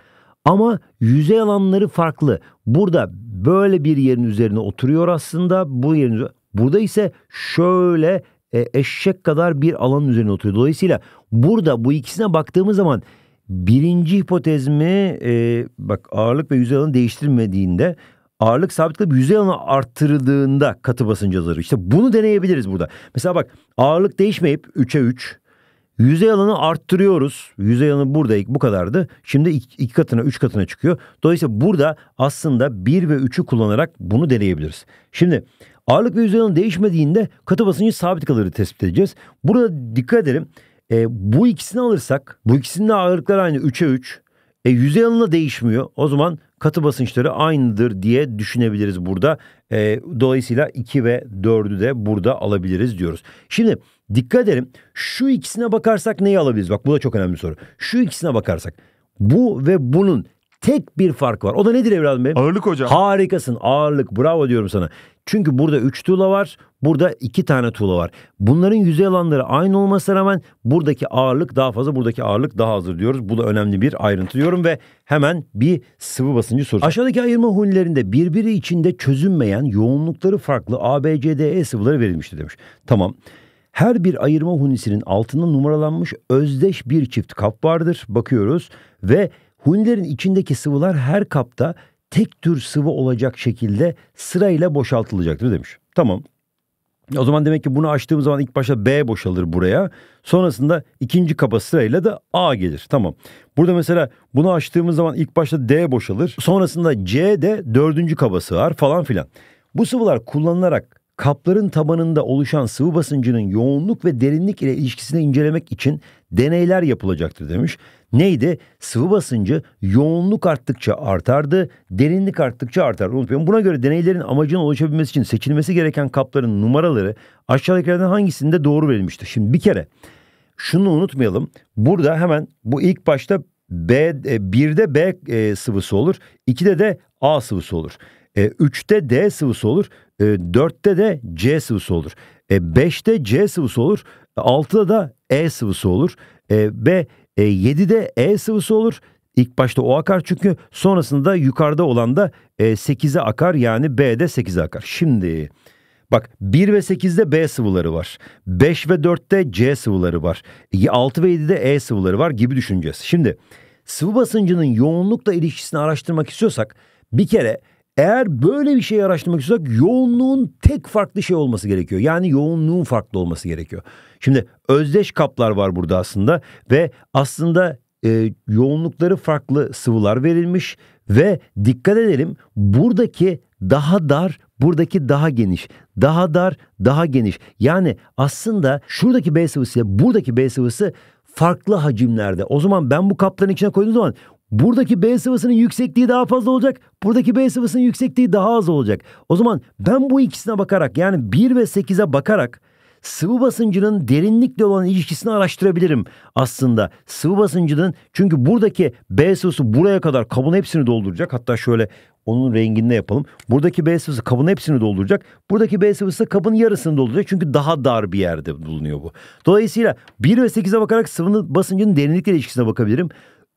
A: Ama yüzey alanları farklı. Burada böyle bir yerin üzerine oturuyor aslında. Bu yerin Burada ise şöyle e, eşek kadar bir alanın üzerine oturuyor. Dolayısıyla burada bu ikisine baktığımız zaman birinci hipotez mi e, bak ağırlık ve yüzey alanı değiştirmediğinde ağırlık sabit kalıp yüzey alanı arttırdığında katı basınç azalır. İşte bunu deneyebiliriz burada. Mesela bak ağırlık değişmeyip 3'e 3 Yüzey alanı arttırıyoruz. Yüzey alanı burada bu kadardı. Şimdi iki, katına, üç katına çıkıyor. Dolayısıyla burada aslında bir ve üçü kullanarak bunu deneyebiliriz. Şimdi ağırlık ve yüzey alanı değişmediğinde katı basıncı sabit kalırı tespit edeceğiz. Burada dikkat edelim. E, bu ikisini alırsak, bu ikisinin de ağırlıkları aynı 3'e 3. E, yüzey alanı değişmiyor. O zaman katı basınçları aynıdır diye düşünebiliriz burada. E, dolayısıyla 2 ve 4'ü de burada alabiliriz diyoruz. Şimdi dikkat edelim şu ikisine bakarsak neyi alabiliriz? Bak bu da çok önemli bir soru. Şu ikisine bakarsak bu ve bunun Tek bir fark var. O da nedir evladım benim? Ağırlık hocam. Harikasın. Ağırlık. Bravo diyorum sana. Çünkü burada 3 tuğla var. Burada 2 tane tuğla var. Bunların yüzey alanları aynı olmasına rağmen buradaki ağırlık daha fazla, buradaki ağırlık daha azdır diyoruz. Bu da önemli bir ayrıntı diyorum ve hemen bir sıvı basıncı sorusu. Aşağıdaki ayırma hullerinde birbiri içinde çözünmeyen yoğunlukları farklı ABCDE sıvıları verilmişti demiş. Tamam. Her bir ayırma hunisinin altında numaralanmış özdeş bir çift kap vardır. Bakıyoruz ve Hunilerin içindeki sıvılar her kapta tek tür sıvı olacak şekilde sırayla boşaltılacaktır demiş. Tamam. O zaman demek ki bunu açtığımız zaman ilk başta B boşalır buraya. Sonrasında ikinci kaba sırayla da A gelir. Tamam. Burada mesela bunu açtığımız zaman ilk başta D boşalır. Sonrasında C de dördüncü kaba var falan filan. Bu sıvılar kullanılarak kapların tabanında oluşan sıvı basıncının yoğunluk ve derinlik ile ilişkisini incelemek için deneyler yapılacaktır demiş. Neydi? Sıvı basıncı yoğunluk arttıkça artardı, derinlik arttıkça artar. Unutmayın. Buna göre deneylerin amacının ulaşabilmesi için seçilmesi gereken kapların numaraları aşağıdakilerden hangisinde doğru verilmiştir? Şimdi bir kere şunu unutmayalım. Burada hemen bu ilk başta B, 1'de e, B e, sıvısı olur, 2'de de A sıvısı olur. 3'te e, D sıvısı olur, 4'te de C sıvısı olur. 5'te C sıvısı olur, 6'da da e sıvısı olur. E, ve e, 7'de E sıvısı olur. İlk başta o akar çünkü sonrasında yukarıda olan da e, 8'e akar yani B'de 8'e akar. Şimdi bak 1 ve 8'de B sıvıları var. 5 ve 4'te C sıvıları var. 6 ve 7'de E sıvıları var gibi düşüneceğiz. Şimdi sıvı basıncının yoğunlukla ilişkisini araştırmak istiyorsak bir kere eğer böyle bir şey araştırmak istiyorsak yoğunluğun tek farklı şey olması gerekiyor. Yani yoğunluğun farklı olması gerekiyor. Şimdi özdeş kaplar var burada aslında ve aslında e, yoğunlukları farklı sıvılar verilmiş ve dikkat edelim buradaki daha dar, buradaki daha geniş, daha dar, daha geniş. Yani aslında şuradaki B sıvısı ile buradaki B sıvısı farklı hacimlerde. O zaman ben bu kapların içine koyduğum zaman Buradaki B sıvısının yüksekliği daha fazla olacak. Buradaki B sıvısının yüksekliği daha az olacak. O zaman ben bu ikisine bakarak yani 1 ve 8'e bakarak sıvı basıncının derinlikle olan ilişkisini araştırabilirim aslında. Sıvı basıncının çünkü buradaki B sıvısı buraya kadar kabın hepsini dolduracak. Hatta şöyle onun renginde yapalım. Buradaki B sıvısı kabın hepsini dolduracak. Buradaki B sıvısı kabın yarısını dolduracak. Çünkü daha dar bir yerde bulunuyor bu. Dolayısıyla 1 ve 8'e bakarak sıvının basıncının derinlikle ilişkisine bakabilirim.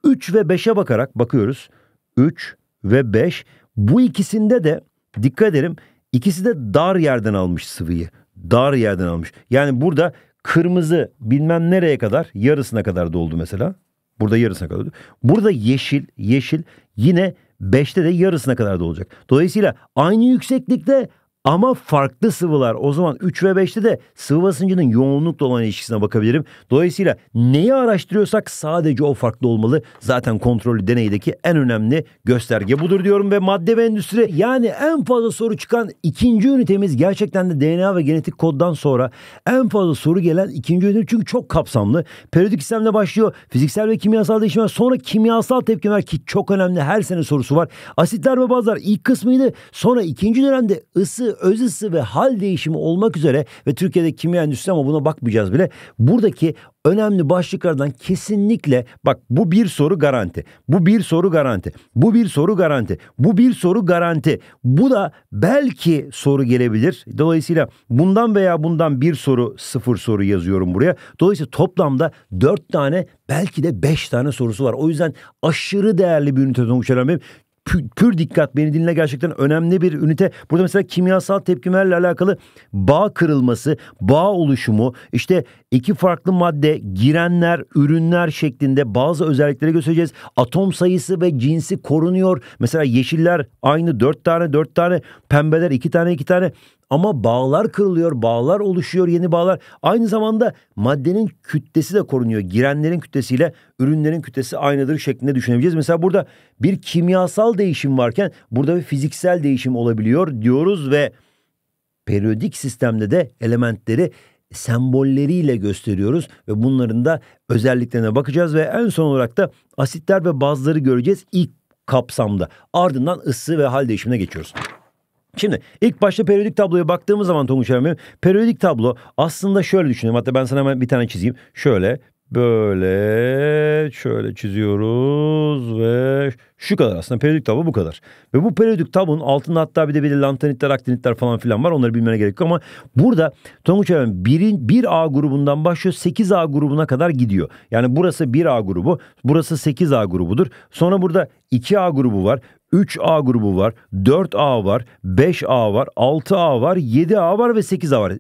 A: 3 ve 5'e bakarak bakıyoruz. 3 ve 5 bu ikisinde de dikkat edelim ikisi de dar yerden almış sıvıyı. Dar yerden almış. Yani burada kırmızı bilmem nereye kadar yarısına kadar doldu mesela. Burada yarısına kadar. Burada yeşil yeşil yine 5'te de yarısına kadar da olacak. Dolayısıyla aynı yükseklikte ama farklı sıvılar o zaman 3 ve 5'te de sıvı basıncının yoğunlukla olan ilişkisine bakabilirim. Dolayısıyla neyi araştırıyorsak sadece o farklı olmalı. Zaten kontrollü deneydeki en önemli gösterge budur diyorum ve madde ve endüstri yani en fazla soru çıkan ikinci ünitemiz gerçekten de DNA ve genetik koddan sonra en fazla soru gelen ikinci ünite çünkü çok kapsamlı. Periyodik sistemle başlıyor. Fiziksel ve kimyasal değişimler sonra kimyasal tepkiler ki çok önemli her sene sorusu var. Asitler ve bazlar ilk kısmıydı. Sonra ikinci dönemde ısı, öz ısı ve hal değişimi olmak üzere ve Türkiye'de kimya endüstrisi ama buna bakmayacağız bile. Buradaki önemli başlıklardan kesinlikle bak bu bir soru garanti. Bu bir soru garanti. Bu bir soru garanti. Bu bir soru garanti. Bu da belki soru gelebilir. Dolayısıyla bundan veya bundan bir soru sıfır soru yazıyorum buraya. Dolayısıyla toplamda dört tane belki de beş tane sorusu var. O yüzden aşırı değerli bir ünite Tonguç Eren pür, pür dikkat beni dinle gerçekten önemli bir ünite. Burada mesela kimyasal tepkimelerle alakalı bağ kırılması, bağ oluşumu, işte iki farklı madde, girenler, ürünler şeklinde bazı özellikleri göstereceğiz. Atom sayısı ve cinsi korunuyor. Mesela yeşiller aynı dört tane, dört tane, pembeler iki tane, iki tane. Ama bağlar kırılıyor, bağlar oluşuyor, yeni bağlar. Aynı zamanda maddenin kütlesi de korunuyor. Girenlerin kütlesiyle ürünlerin kütlesi aynıdır şeklinde düşünebileceğiz. Mesela burada bir kimyasal değişim varken burada bir fiziksel değişim olabiliyor diyoruz ve periyodik sistemde de elementleri sembolleriyle gösteriyoruz ve bunların da özelliklerine bakacağız ve en son olarak da asitler ve bazları göreceğiz ilk kapsamda. Ardından ısı ve hal değişimine geçiyoruz. Şimdi ilk başta periyodik tabloya baktığımız zaman Tonguç abim periyodik tablo aslında şöyle düşünüyorum. Hatta ben sana hemen bir tane çizeyim. Şöyle böyle şöyle çiziyoruz ve şu kadar aslında periyodik tablo bu kadar. Ve bu periyodik tablonun altında hatta bir de belirli lantanitler, aktinitler falan filan var. Onları bilmene gerek yok ama burada Tonguç Efendim 1, 1A grubundan başlıyor 8A grubuna kadar gidiyor. Yani burası 1A grubu, burası 8A grubudur. Sonra burada 2A grubu var. 3A grubu var, 4A var, 5A var, 6A var, 7A var ve 8A var.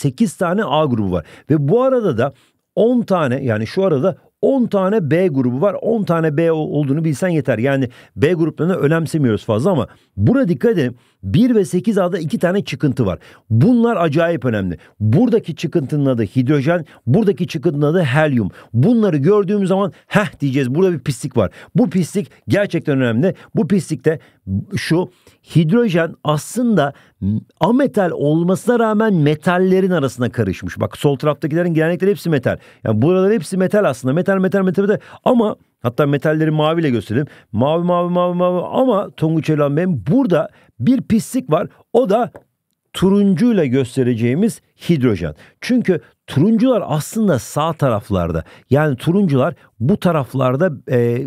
A: 8 tane A grubu var. Ve bu arada da 10 tane yani şu arada 10 tane B grubu var. 10 tane B olduğunu bilsen yeter. Yani B gruplarını önemsemiyoruz fazla ama buna dikkat edin. 1 ve 8 A'da 2 tane çıkıntı var. Bunlar acayip önemli. Buradaki çıkıntının adı hidrojen, buradaki çıkıntının adı helyum. Bunları gördüğümüz zaman heh diyeceğiz. Burada bir pislik var. Bu pislik gerçekten önemli. Bu pislikte şu hidrojen aslında ametal olmasına rağmen metallerin arasına karışmış. Bak sol taraftakilerin genellikle hepsi metal. Yani buralar hepsi metal aslında. Metal metal metal metal ama hatta metalleri maviyle gösterelim. Mavi mavi mavi mavi ama Tonguç Elan Bey'in burada bir pislik var. O da turuncuyla göstereceğimiz hidrojen. Çünkü Turuncular aslında sağ taraflarda. Yani turuncular bu taraflarda e,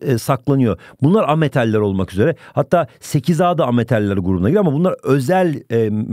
A: e, saklanıyor. Bunlar ametaller olmak üzere. Hatta 8A da ametaller grubuna giriyor ama bunlar özel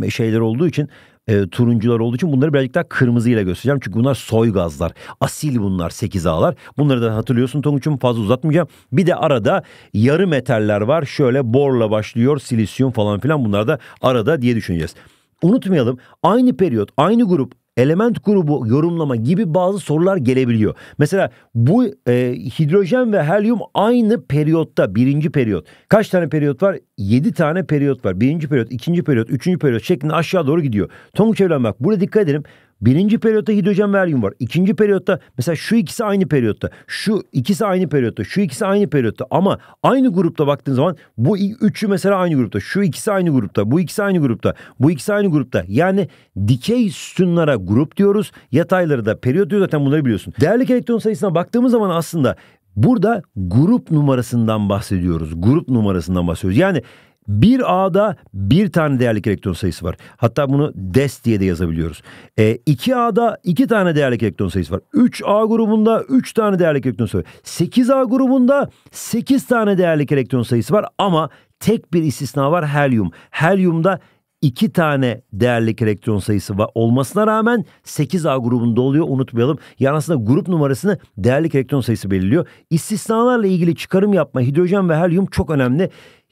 A: e, şeyler olduğu için e, turuncular olduğu için bunları birazcık daha kırmızıyla göstereceğim. Çünkü bunlar soy gazlar. Asil bunlar 8 alar Bunları da hatırlıyorsun Tonguç'um fazla uzatmayacağım. Bir de arada yarı metaller var. Şöyle borla başlıyor silisyum falan filan bunlar da arada diye düşüneceğiz. Unutmayalım aynı periyot, aynı grup, element grubu yorumlama gibi bazı sorular gelebiliyor. Mesela bu e, hidrojen ve helyum aynı periyotta birinci periyot. Kaç tane periyot var? 7 tane periyot var. Birinci periyot, ikinci periyot, üçüncü periyot şeklinde aşağı doğru gidiyor. Tonguç evlen bak burada dikkat edelim. Birinci periyotta hidrojen ve var. İkinci periyotta mesela şu ikisi aynı periyotta. Şu ikisi aynı periyotta. Şu ikisi aynı periyotta. Ama aynı grupta baktığın zaman bu üçü mesela aynı grupta. Şu ikisi aynı grupta. Bu ikisi aynı grupta. Bu ikisi aynı grupta. Yani dikey sütunlara grup diyoruz. Yatayları da periyot diyor zaten bunları biliyorsun. Değerlik elektron sayısına baktığımız zaman aslında Burada grup numarasından bahsediyoruz. Grup numarasından bahsediyoruz. Yani bir A'da bir tane değerli elektron sayısı var. Hatta bunu DES diye de yazabiliyoruz. E, 2A'da iki tane değerli elektron sayısı var. 3A grubunda 3 tane değerli elektron sayısı var. 8A grubunda 8 tane değerli elektron sayısı var ama tek bir istisna var helyum. Helyumda iki tane değerli elektron sayısı var olmasına rağmen 8A grubunda oluyor unutmayalım. Yani aslında grup numarasını değerli elektron sayısı belirliyor. İstisnalarla ilgili çıkarım yapma hidrojen ve helyum çok önemli.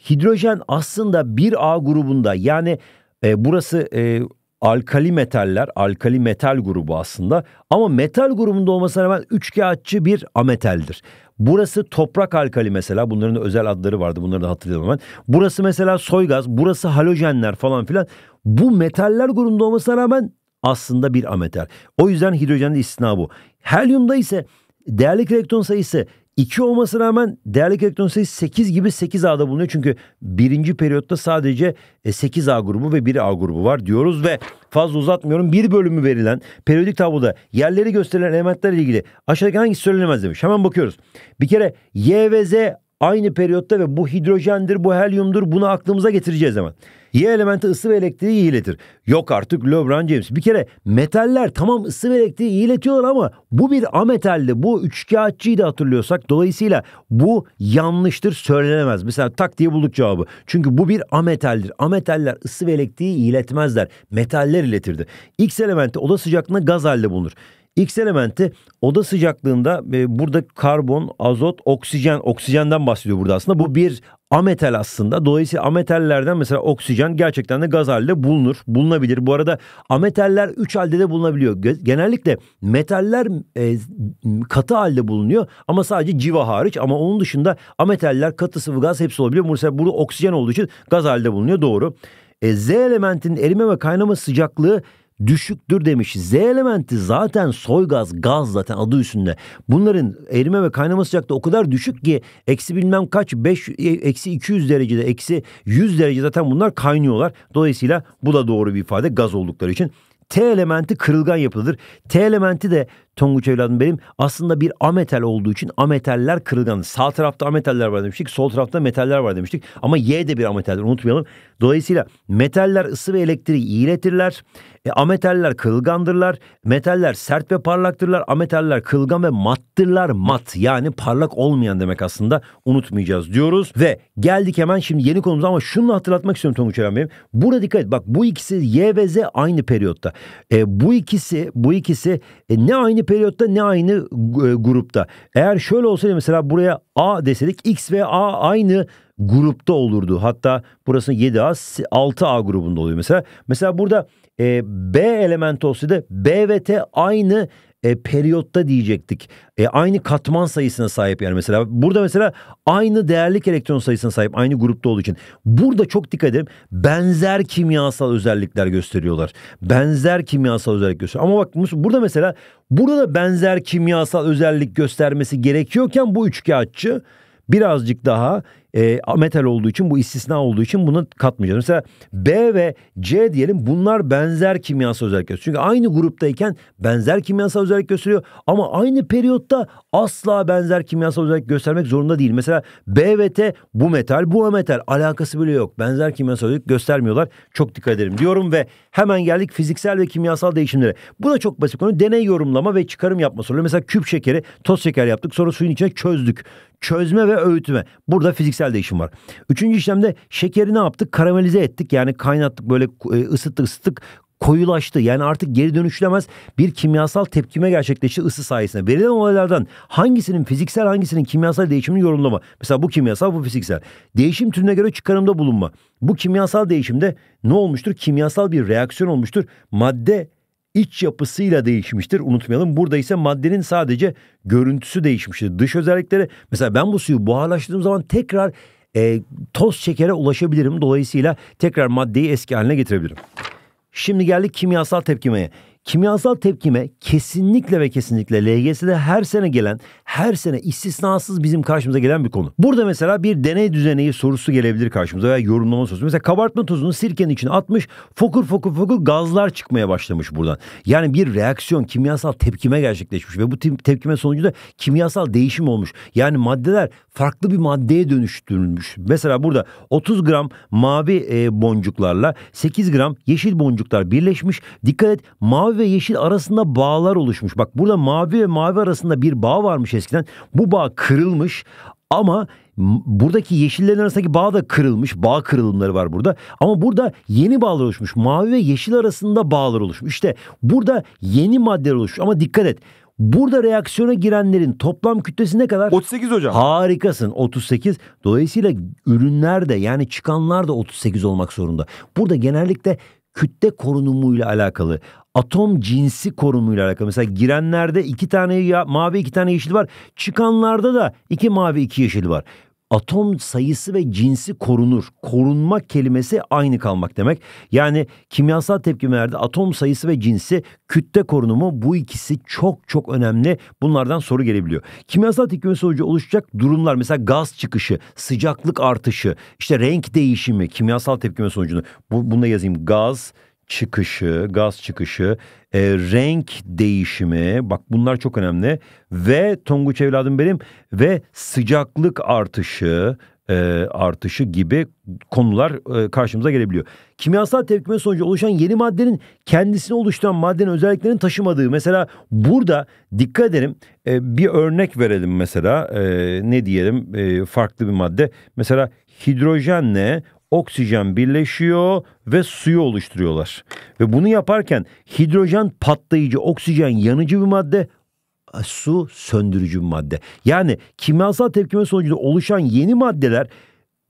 A: Hidrojen aslında 1A grubunda yani e, burası e, alkali metaller, alkali metal grubu aslında. Ama metal grubunda olmasına rağmen üçkağıtçı bir ametaldir. Burası toprak alkali mesela. Bunların da özel adları vardı. Bunları da hatırlıyorum ben. Burası mesela soy gaz. Burası halojenler falan filan. Bu metaller grubunda olmasına rağmen aslında bir ametal. O yüzden hidrojende istisna bu. Helyumda ise değerli elektron sayısı 2 olması rağmen değerlik elektron sayısı 8 gibi 8A'da bulunuyor. Çünkü birinci periyotta sadece 8A e, grubu ve 1A grubu var diyoruz ve fazla uzatmıyorum. Bir bölümü verilen periyodik tabloda yerleri gösterilen elementlerle ilgili aşağıdaki hangisi söylenemez demiş. Hemen bakıyoruz. Bir kere Y ve Z aynı periyotta ve bu hidrojendir, bu helyumdur bunu aklımıza getireceğiz hemen. Y elementi ısı ve elektriği iletir. Yok artık Lobran James. Bir kere metaller tamam ısı ve elektriği iletiyorlar ama bu bir ametaldi. Bu üçkağıtçıydı hatırlıyorsak. Dolayısıyla bu yanlıştır söylenemez. Mesela tak diye bulduk cevabı. Çünkü bu bir ametaldir. Ametaller ısı ve elektriği iletmezler. Metaller iletirdi. X elementi oda sıcaklığında gaz halde bulunur. X elementi oda sıcaklığında e, burada karbon, azot, oksijen, oksijenden bahsediyor burada aslında. Bu bir ametal aslında. Dolayısıyla ametallerden mesela oksijen gerçekten de gaz halde bulunur, bulunabilir. Bu arada ameteller 3 halde de bulunabiliyor. Genellikle metaller e, katı halde bulunuyor ama sadece civa hariç ama onun dışında ameteller katı sıvı gaz hepsi olabiliyor. Mesela burada oksijen olduğu için gaz halde bulunuyor doğru. E, Z elementinin erime ve kaynama sıcaklığı düşüktür demiş. Z elementi zaten soy gaz, gaz zaten adı üstünde. Bunların erime ve kaynama sıcaklığı o kadar düşük ki eksi bilmem kaç 5 eksi 200 derecede eksi 100 derece zaten bunlar kaynıyorlar. Dolayısıyla bu da doğru bir ifade gaz oldukları için. T elementi kırılgan yapılıdır. T elementi de Tonguç evladım benim aslında bir ametal olduğu için ametaller kırılgan. Sağ tarafta ametaller var demiştik. Sol tarafta metaller var demiştik. Ama Y de bir ametaldir unutmayalım. Dolayısıyla metaller ısı ve elektriği iyiletirler. E, ametaller kırılgandırlar. Metaller sert ve parlaktırlar. Ametaller kırılgan ve mattırlar. Mat yani parlak olmayan demek aslında. Unutmayacağız diyoruz. Ve geldik hemen şimdi yeni konumuza ama şunu hatırlatmak istiyorum Tonguç Eren Bey'im. Burada dikkat et. Bak bu ikisi Y ve Z aynı periyotta. E, bu ikisi bu ikisi e, ne aynı aynı periyotta ne aynı e, grupta. Eğer şöyle olsaydı mesela buraya A deseydik X ve A aynı grupta olurdu. Hatta burası 7A 6A grubunda oluyor mesela. Mesela burada e, B elementi olsaydı B ve T aynı e, periyotta diyecektik. E, aynı katman sayısına sahip yani mesela. Burada mesela aynı değerlik elektron sayısına sahip aynı grupta olduğu için. Burada çok dikkat edelim. Benzer kimyasal özellikler gösteriyorlar. Benzer kimyasal özellik gösteriyor. Ama bak burada mesela burada da benzer kimyasal özellik göstermesi gerekiyorken bu üçkağıtçı birazcık daha e, metal olduğu için bu istisna olduğu için bunu katmayacağız. Mesela B ve C diyelim bunlar benzer kimyasal özellik gösteriyor. Çünkü aynı gruptayken benzer kimyasal özellik gösteriyor ama aynı periyotta asla benzer kimyasal özellik göstermek zorunda değil. Mesela B ve T bu metal bu metal alakası bile yok. Benzer kimyasal özellik göstermiyorlar. Çok dikkat ederim diyorum ve hemen geldik fiziksel ve kimyasal değişimlere. Bu da çok basit konu. Deney yorumlama ve çıkarım yapma soruları. Mesela küp şekeri toz şeker yaptık sonra suyun içine çözdük. Çözme ve öğütme. Burada fiziksel değişim var. Üçüncü işlemde şekeri ne yaptık? Karamelize ettik. Yani kaynattık böyle e, ısıttık ısıttık koyulaştı. Yani artık geri dönüşülemez bir kimyasal tepkime gerçekleşti ısı sayesinde. Verilen olaylardan hangisinin fiziksel hangisinin kimyasal değişimini yorumlama. Mesela bu kimyasal bu fiziksel. Değişim türüne göre çıkarımda bulunma. Bu kimyasal değişimde ne olmuştur? Kimyasal bir reaksiyon olmuştur. Madde iç yapısıyla değişmiştir. Unutmayalım. Burada ise maddenin sadece görüntüsü değişmiştir. Dış özellikleri mesela ben bu suyu buharlaştırdığım zaman tekrar e, toz şekere ulaşabilirim. Dolayısıyla tekrar maddeyi eski haline getirebilirim. Şimdi geldik kimyasal tepkimeye. Kimyasal tepkime kesinlikle ve kesinlikle LGS'de her sene gelen, her sene istisnasız bizim karşımıza gelen bir konu. Burada mesela bir deney düzeneği sorusu gelebilir karşımıza veya yorumlama sorusu. Mesela kabartma tozunu sirkenin içine atmış, fokur fokur fokur gazlar çıkmaya başlamış buradan. Yani bir reaksiyon, kimyasal tepkime gerçekleşmiş ve bu tepkime sonucu da kimyasal değişim olmuş. Yani maddeler farklı bir maddeye dönüştürülmüş. Mesela burada 30 gram mavi boncuklarla 8 gram yeşil boncuklar birleşmiş. Dikkat et mavi mavi ve yeşil arasında bağlar oluşmuş. Bak burada mavi ve mavi arasında bir bağ varmış eskiden. Bu bağ kırılmış ama buradaki yeşillerin arasındaki bağ da kırılmış. Bağ kırılımları var burada. Ama burada yeni bağlar oluşmuş. Mavi ve yeşil arasında bağlar oluşmuş. İşte burada yeni maddeler oluşmuş. Ama dikkat et. Burada reaksiyona girenlerin toplam kütlesi ne kadar? 38 hocam. Harikasın 38. Dolayısıyla ürünler de yani çıkanlar da 38 olmak zorunda. Burada genellikle kütle korunumuyla alakalı atom cinsi korumuyla alakalı. Mesela girenlerde iki tane ya, mavi iki tane yeşil var. Çıkanlarda da iki mavi iki yeşil var. Atom sayısı ve cinsi korunur. Korunmak kelimesi aynı kalmak demek. Yani kimyasal tepkimelerde atom sayısı ve cinsi kütle korunumu bu ikisi çok çok önemli. Bunlardan soru gelebiliyor. Kimyasal tepkime sonucu oluşacak durumlar mesela gaz çıkışı, sıcaklık artışı, işte renk değişimi kimyasal tepkime sonucunu. Bu, bunu da yazayım. Gaz, çıkışı, gaz çıkışı, e, renk değişimi bak bunlar çok önemli ve Tonguç evladım benim ve sıcaklık artışı e, artışı gibi konular e, karşımıza gelebiliyor. Kimyasal tepkime sonucu oluşan yeni maddenin kendisini oluşturan maddenin özelliklerini taşımadığı. Mesela burada dikkat edelim e, bir örnek verelim mesela e, ne diyelim e, farklı bir madde. Mesela hidrojenle oksijen birleşiyor ve suyu oluşturuyorlar. Ve bunu yaparken hidrojen patlayıcı, oksijen yanıcı bir madde, su söndürücü bir madde. Yani kimyasal tepkime sonucunda oluşan yeni maddeler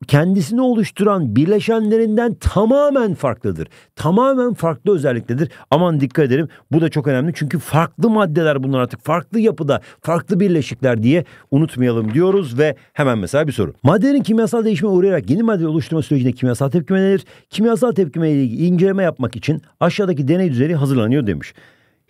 A: kendisini oluşturan birleşenlerinden tamamen farklıdır. Tamamen farklı özelliktedir. Aman dikkat edelim bu da çok önemli. Çünkü farklı maddeler bunlar artık farklı yapıda farklı birleşikler diye unutmayalım diyoruz ve hemen mesela bir soru. Maddenin kimyasal değişime uğrayarak yeni madde oluşturma sürecinde kimyasal tepkime denir. Kimyasal tepkime ile ilgili inceleme yapmak için aşağıdaki deney düzeni hazırlanıyor demiş.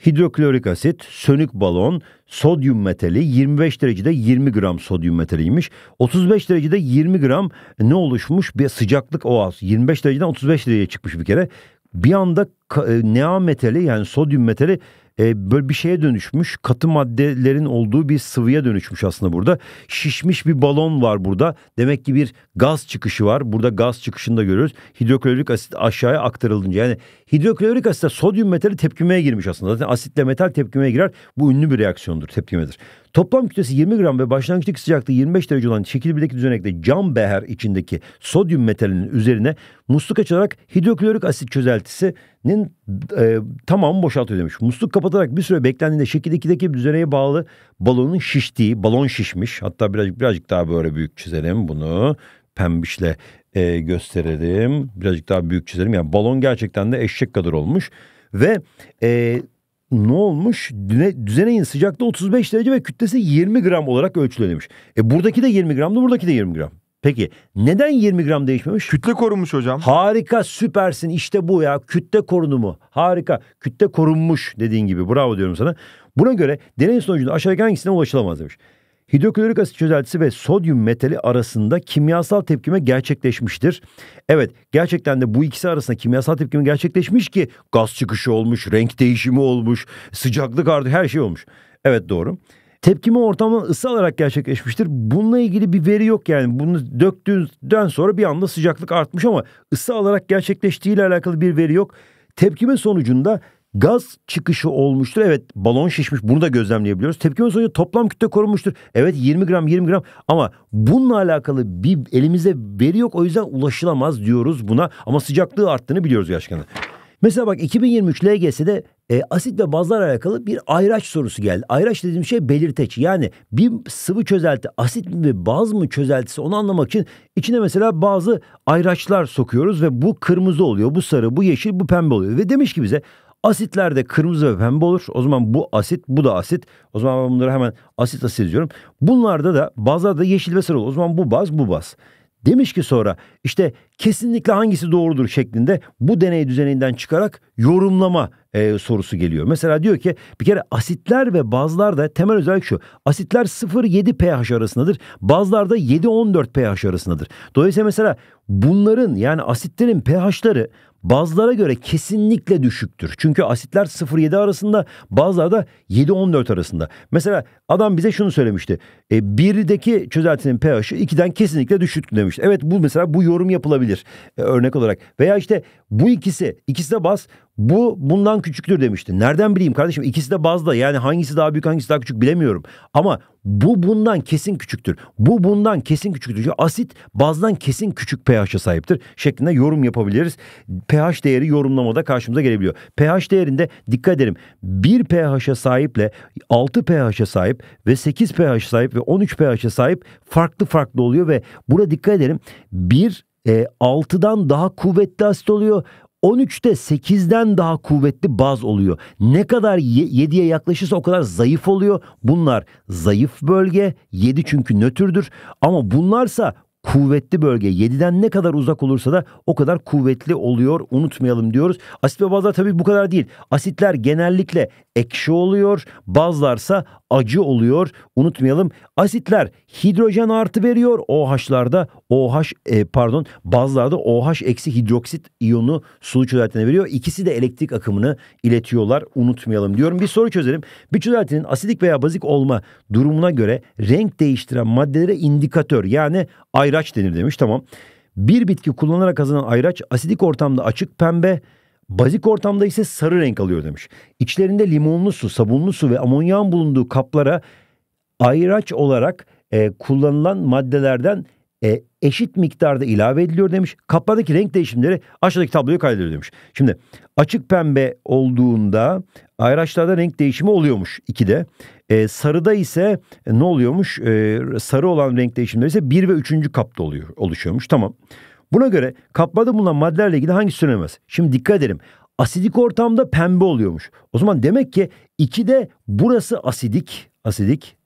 A: Hidroklorik asit, sönük balon, sodyum metali 25 derecede 20 gram sodyum metaliymiş. 35 derecede 20 gram ne oluşmuş? Bir sıcaklık az, 25 dereceden 35 dereceye çıkmış bir kere. Bir anda e, nea metali yani sodyum metali e, böyle bir şeye dönüşmüş. Katı maddelerin olduğu bir sıvıya dönüşmüş aslında burada. Şişmiş bir balon var burada. Demek ki bir gaz çıkışı var. Burada gaz çıkışını da görüyoruz. Hidroklorik asit aşağıya aktarılınca yani hidroklorik asit, sodyum metali tepkimeye girmiş aslında. Zaten asitle metal tepkimeye girer. Bu ünlü bir reaksiyondur, tepkimedir. Toplam kütlesi 20 gram ve başlangıçtaki sıcaklığı 25 derece olan şekil 1'deki düzenekte cam beher içindeki sodyum metalinin üzerine musluk açarak hidroklorik asit çözeltisinin e, tamamı boşaltıyor demiş. Musluk kapatarak bir süre beklendiğinde şekil 2'deki düzeneye bağlı balonun şiştiği, balon şişmiş. Hatta birazcık birazcık daha böyle büyük çizelim bunu pembişle e, gösterelim. Birazcık daha büyük çizelim. Yani balon gerçekten de eşek kadar olmuş. Ve e, ne olmuş? Düzeneyin sıcaklığı 35 derece ve kütlesi 20 gram olarak ölçülenmiş. E buradaki de 20 gramdı buradaki de 20 gram. Peki neden 20 gram değişmemiş? Kütle korunmuş hocam. Harika süpersin işte bu ya kütle korunumu harika kütle korunmuş dediğin gibi bravo diyorum sana. Buna göre deneyin sonucunda aşağıdaki hangisine ulaşılamaz demiş hidroklorik asit çözeltisi ve sodyum metali arasında kimyasal tepkime gerçekleşmiştir. Evet gerçekten de bu ikisi arasında kimyasal tepkime gerçekleşmiş ki gaz çıkışı olmuş, renk değişimi olmuş, sıcaklık artı her şey olmuş. Evet doğru. Tepkime ortamdan ısı alarak gerçekleşmiştir. Bununla ilgili bir veri yok yani. Bunu döktüğünden sonra bir anda sıcaklık artmış ama ısı alarak gerçekleştiğiyle alakalı bir veri yok. Tepkime sonucunda gaz çıkışı olmuştur. Evet balon şişmiş bunu da gözlemleyebiliyoruz. Tepkime sonucu toplam kütle korunmuştur. Evet 20 gram 20 gram ama bununla alakalı bir elimize veri yok o yüzden ulaşılamaz diyoruz buna. Ama sıcaklığı arttığını biliyoruz yaşkanın. Mesela bak 2023 LGS'de e, asit ve bazlar alakalı bir ayraç sorusu geldi. Ayraç dediğim şey belirteç. Yani bir sıvı çözelti asit mi baz mı çözeltisi onu anlamak için içine mesela bazı ayraçlar sokuyoruz ve bu kırmızı oluyor, bu sarı, bu yeşil, bu pembe oluyor. Ve demiş ki bize Asitlerde kırmızı ve pembe olur. O zaman bu asit, bu da asit. O zaman ben bunları hemen asit asit diyorum. Bunlarda da bazılarda yeşil ve sarı olur. O zaman bu baz, bu baz. Demiş ki sonra işte kesinlikle hangisi doğrudur şeklinde bu deney düzeninden çıkarak yorumlama e, sorusu geliyor. Mesela diyor ki bir kere asitler ve bazlar da temel özellik şu. Asitler 0-7 pH arasındadır. Bazlar da 7-14 pH arasındadır. Dolayısıyla mesela bunların yani asitlerin pH'ları bazılara göre kesinlikle düşüktür. Çünkü asitler 0-7 arasında bazılarda 7-14 arasında. Mesela adam bize şunu söylemişti. E, 1'deki çözeltinin pH'i 2'den kesinlikle düşük demişti. Evet bu mesela bu yorum yapılabilir e, örnek olarak. Veya işte bu ikisi, ikisi de baz. Bu bundan küçüktür demişti. Nereden bileyim kardeşim? İkisi de bazda. Yani hangisi daha büyük, hangisi daha küçük bilemiyorum. Ama bu bundan kesin küçüktür. Bu bundan kesin küçüktür. Çünkü asit bazdan kesin küçük pH'e sahiptir şeklinde yorum yapabiliriz. pH değeri yorumlamada karşımıza gelebiliyor. pH değerinde dikkat edelim. 1 pH'e sahiple 6 pH'e sahip ve 8 pH'e sahip ve 13 pH'e sahip farklı farklı oluyor ve burada dikkat edelim. 1 e, ee, 6'dan daha kuvvetli asit oluyor. 13'te 8'den daha kuvvetli baz oluyor. Ne kadar 7'ye yaklaşırsa o kadar zayıf oluyor. Bunlar zayıf bölge. 7 çünkü nötrdür. Ama bunlarsa kuvvetli bölge. 7'den ne kadar uzak olursa da o kadar kuvvetli oluyor. Unutmayalım diyoruz. Asit ve bazlar tabii bu kadar değil. Asitler genellikle ekşi oluyor. Bazlarsa acı oluyor. Unutmayalım asitler hidrojen artı veriyor. OH'larda OH e, pardon bazılarda OH eksi hidroksit iyonu sulu çözeltine veriyor. İkisi de elektrik akımını iletiyorlar. Unutmayalım diyorum. Bir soru çözelim. Bir çözeltinin asidik veya bazik olma durumuna göre renk değiştiren maddelere indikatör yani ayraç denir demiş. Tamam. Bir bitki kullanarak kazanan ayraç asidik ortamda açık pembe, Bazik ortamda ise sarı renk alıyor demiş. İçlerinde limonlu su, sabunlu su ve amonyağın bulunduğu kaplara ayraç olarak e, kullanılan maddelerden e, eşit miktarda ilave ediliyor demiş. Kaplardaki renk değişimleri aşağıdaki tabloya kaydediliyor demiş. Şimdi açık pembe olduğunda ayraçlarda renk değişimi oluyormuş 2'de. E, sarıda ise e, ne oluyormuş? E, sarı olan renk değişimleri ise bir ve üçüncü kapta oluyor, oluşuyormuş. Tamam. Tamam. Buna göre kaplarda bulunan maddelerle ilgili hangi söylenemez? Şimdi dikkat edelim. Asidik ortamda pembe oluyormuş. O zaman demek ki iki de burası asidik, asidik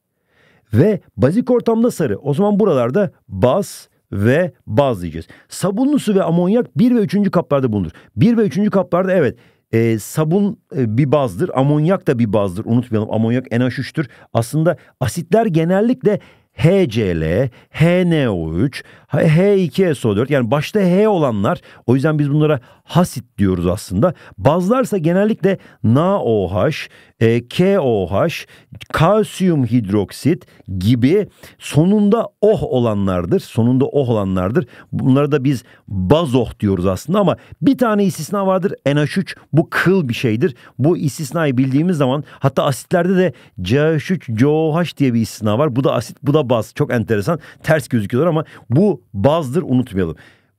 A: ve bazik ortamda sarı. O zaman buralarda baz ve baz diyeceğiz. Sabunlu su ve amonyak 1 ve 3. kaplarda bulunur. 1 ve 3. kaplarda evet e, sabun e, bir bazdır. Amonyak da bir bazdır. Unutmayalım amonyak NH3'tür. Aslında asitler genellikle HCl, HNO3, H2SO4 yani başta H olanlar o yüzden biz bunlara hasit diyoruz aslında. Bazlarsa genellikle NaOH, e, KOH, kalsiyum hidroksit gibi sonunda OH olanlardır. Sonunda OH olanlardır. Bunlara da biz bazoh diyoruz aslında ama bir tane istisna vardır. NH3 bu kıl bir şeydir. Bu istisnayı bildiğimiz zaman hatta asitlerde de CH3, COH diye bir istisna var. Bu da asit, bu da baz. Çok enteresan. Ters gözüküyorlar ama bu bazdır unutmayalım.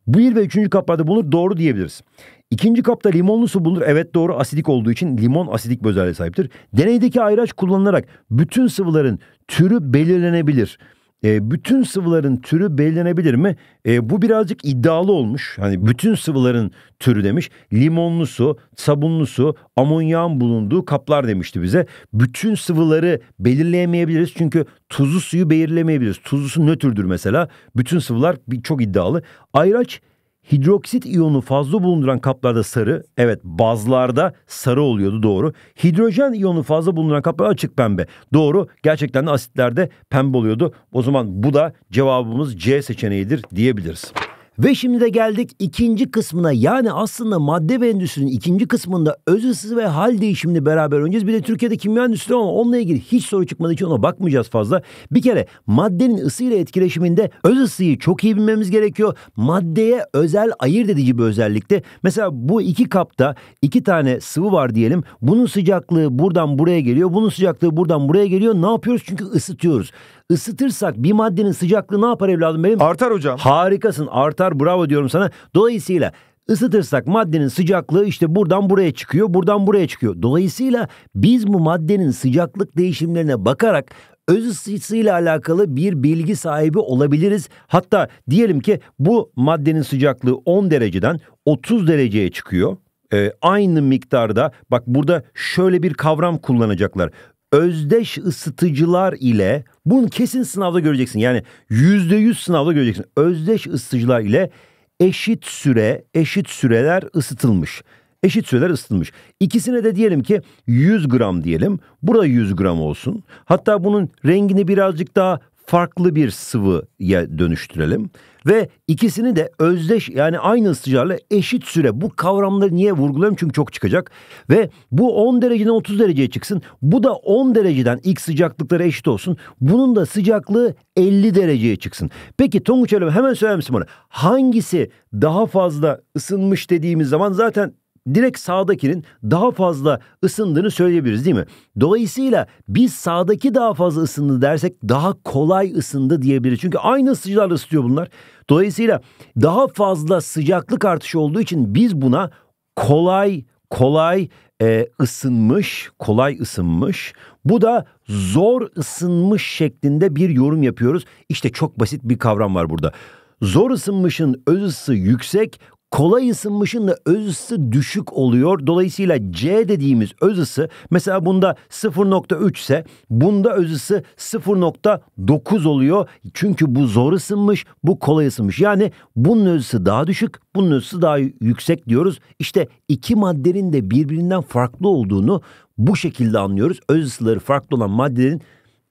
A: Bir ve üçüncü kaplarda bulunur doğru diyebiliriz. İkinci kapta limonlu su bulunur. Evet doğru asidik olduğu için limon asidik bir özelliğe sahiptir. Deneydeki ayraç kullanılarak bütün sıvıların türü belirlenebilir e, bütün sıvıların türü belirlenebilir mi? E, bu birazcık iddialı olmuş. Hani bütün sıvıların türü demiş. Limonlu su, sabunlu su, amonyağın bulunduğu kaplar demişti bize. Bütün sıvıları belirleyemeyebiliriz çünkü tuzlu suyu belirlemeyebiliriz. Tuzlu su nötrdür mesela. Bütün sıvılar bir çok iddialı. Ayraç Hidroksit iyonu fazla bulunduran kaplarda sarı, evet bazlarda sarı oluyordu doğru. Hidrojen iyonu fazla bulunduran kaplar açık pembe. Doğru. Gerçekten de asitlerde pembe oluyordu. O zaman bu da cevabımız C seçeneğidir diyebiliriz. Ve şimdi de geldik ikinci kısmına. Yani aslında madde ve endüstrinin ikinci kısmında öz ısı ve hal değişimini beraber öneceğiz. Bir de Türkiye'de kimya endüstrisi ama onunla ilgili hiç soru çıkmadığı için ona bakmayacağız fazla. Bir kere maddenin ısı ile etkileşiminde öz ısıyı çok iyi bilmemiz gerekiyor. Maddeye özel ayırt edici bir özellikte. Mesela bu iki kapta iki tane sıvı var diyelim. Bunun sıcaklığı buradan buraya geliyor. Bunun sıcaklığı buradan buraya geliyor. Ne yapıyoruz? Çünkü ısıtıyoruz ısıtırsak bir maddenin sıcaklığı ne yapar evladım benim? Artar hocam. Harikasın artar bravo diyorum sana. Dolayısıyla ısıtırsak maddenin sıcaklığı işte buradan buraya çıkıyor, buradan buraya çıkıyor. Dolayısıyla biz bu maddenin sıcaklık değişimlerine bakarak öz ısısıyla alakalı bir bilgi sahibi olabiliriz. Hatta diyelim ki bu maddenin sıcaklığı 10 dereceden 30 dereceye çıkıyor. Ee, aynı miktarda bak burada şöyle bir kavram kullanacaklar özdeş ısıtıcılar ile bunu kesin sınavda göreceksin. Yani yüzde yüz sınavda göreceksin. Özdeş ısıtıcılar ile eşit süre, eşit süreler ısıtılmış. Eşit süreler ısıtılmış. İkisine de diyelim ki 100 gram diyelim. Burada 100 gram olsun. Hatta bunun rengini birazcık daha farklı bir sıvıya dönüştürelim ve ikisini de özdeş yani aynı ısıcağıyla eşit süre bu kavramları niye vurguluyorum çünkü çok çıkacak ve bu 10 dereceden 30 dereceye çıksın bu da 10 dereceden ilk sıcaklıklara eşit olsun bunun da sıcaklığı 50 dereceye çıksın. Peki Tonguç Hanım hemen söyler misin bana hangisi daha fazla ısınmış dediğimiz zaman zaten direkt sağdakinin daha fazla ısındığını söyleyebiliriz değil mi? Dolayısıyla biz sağdaki daha fazla ısındı dersek daha kolay ısındı diyebiliriz. Çünkü aynı ısıcılarla ısıtıyor bunlar. Dolayısıyla daha fazla sıcaklık artışı olduğu için biz buna kolay kolay e, ısınmış, kolay ısınmış. Bu da zor ısınmış şeklinde bir yorum yapıyoruz. İşte çok basit bir kavram var burada. Zor ısınmışın öz ısı yüksek, kolay ısınmışın da öz ısı düşük oluyor. Dolayısıyla C dediğimiz öz ısı mesela bunda 0.3 ise bunda öz ısı 0.9 oluyor. Çünkü bu zor ısınmış, bu kolay ısınmış. Yani bunun öz ısı daha düşük, bunun öz ısı daha yüksek diyoruz. İşte iki maddenin de birbirinden farklı olduğunu bu şekilde anlıyoruz. Öz ısıları farklı olan maddenin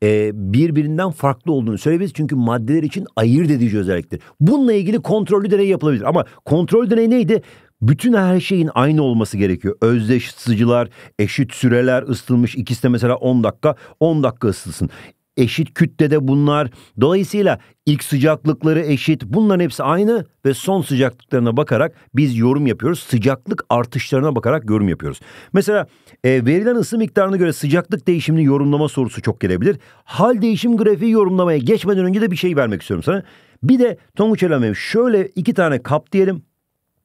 A: e, birbirinden farklı olduğunu söyleyebiliriz. Çünkü maddeler için ayırt edici özelliktir. Bununla ilgili kontrollü deney yapılabilir. Ama kontrol deney neydi? Bütün her şeyin aynı olması gerekiyor. Özdeş ısıtıcılar, eşit süreler ısıtılmış. ikisi de mesela 10 dakika, 10 dakika ısıtılsın eşit kütlede bunlar. Dolayısıyla ilk sıcaklıkları eşit. Bunların hepsi aynı ve son sıcaklıklarına bakarak biz yorum yapıyoruz. Sıcaklık artışlarına bakarak yorum yapıyoruz. Mesela e, verilen ısı miktarına göre sıcaklık değişimini yorumlama sorusu çok gelebilir. Hal değişim grafiği yorumlamaya geçmeden önce de bir şey vermek istiyorum sana. Bir de Tonguç Elame şöyle iki tane kap diyelim.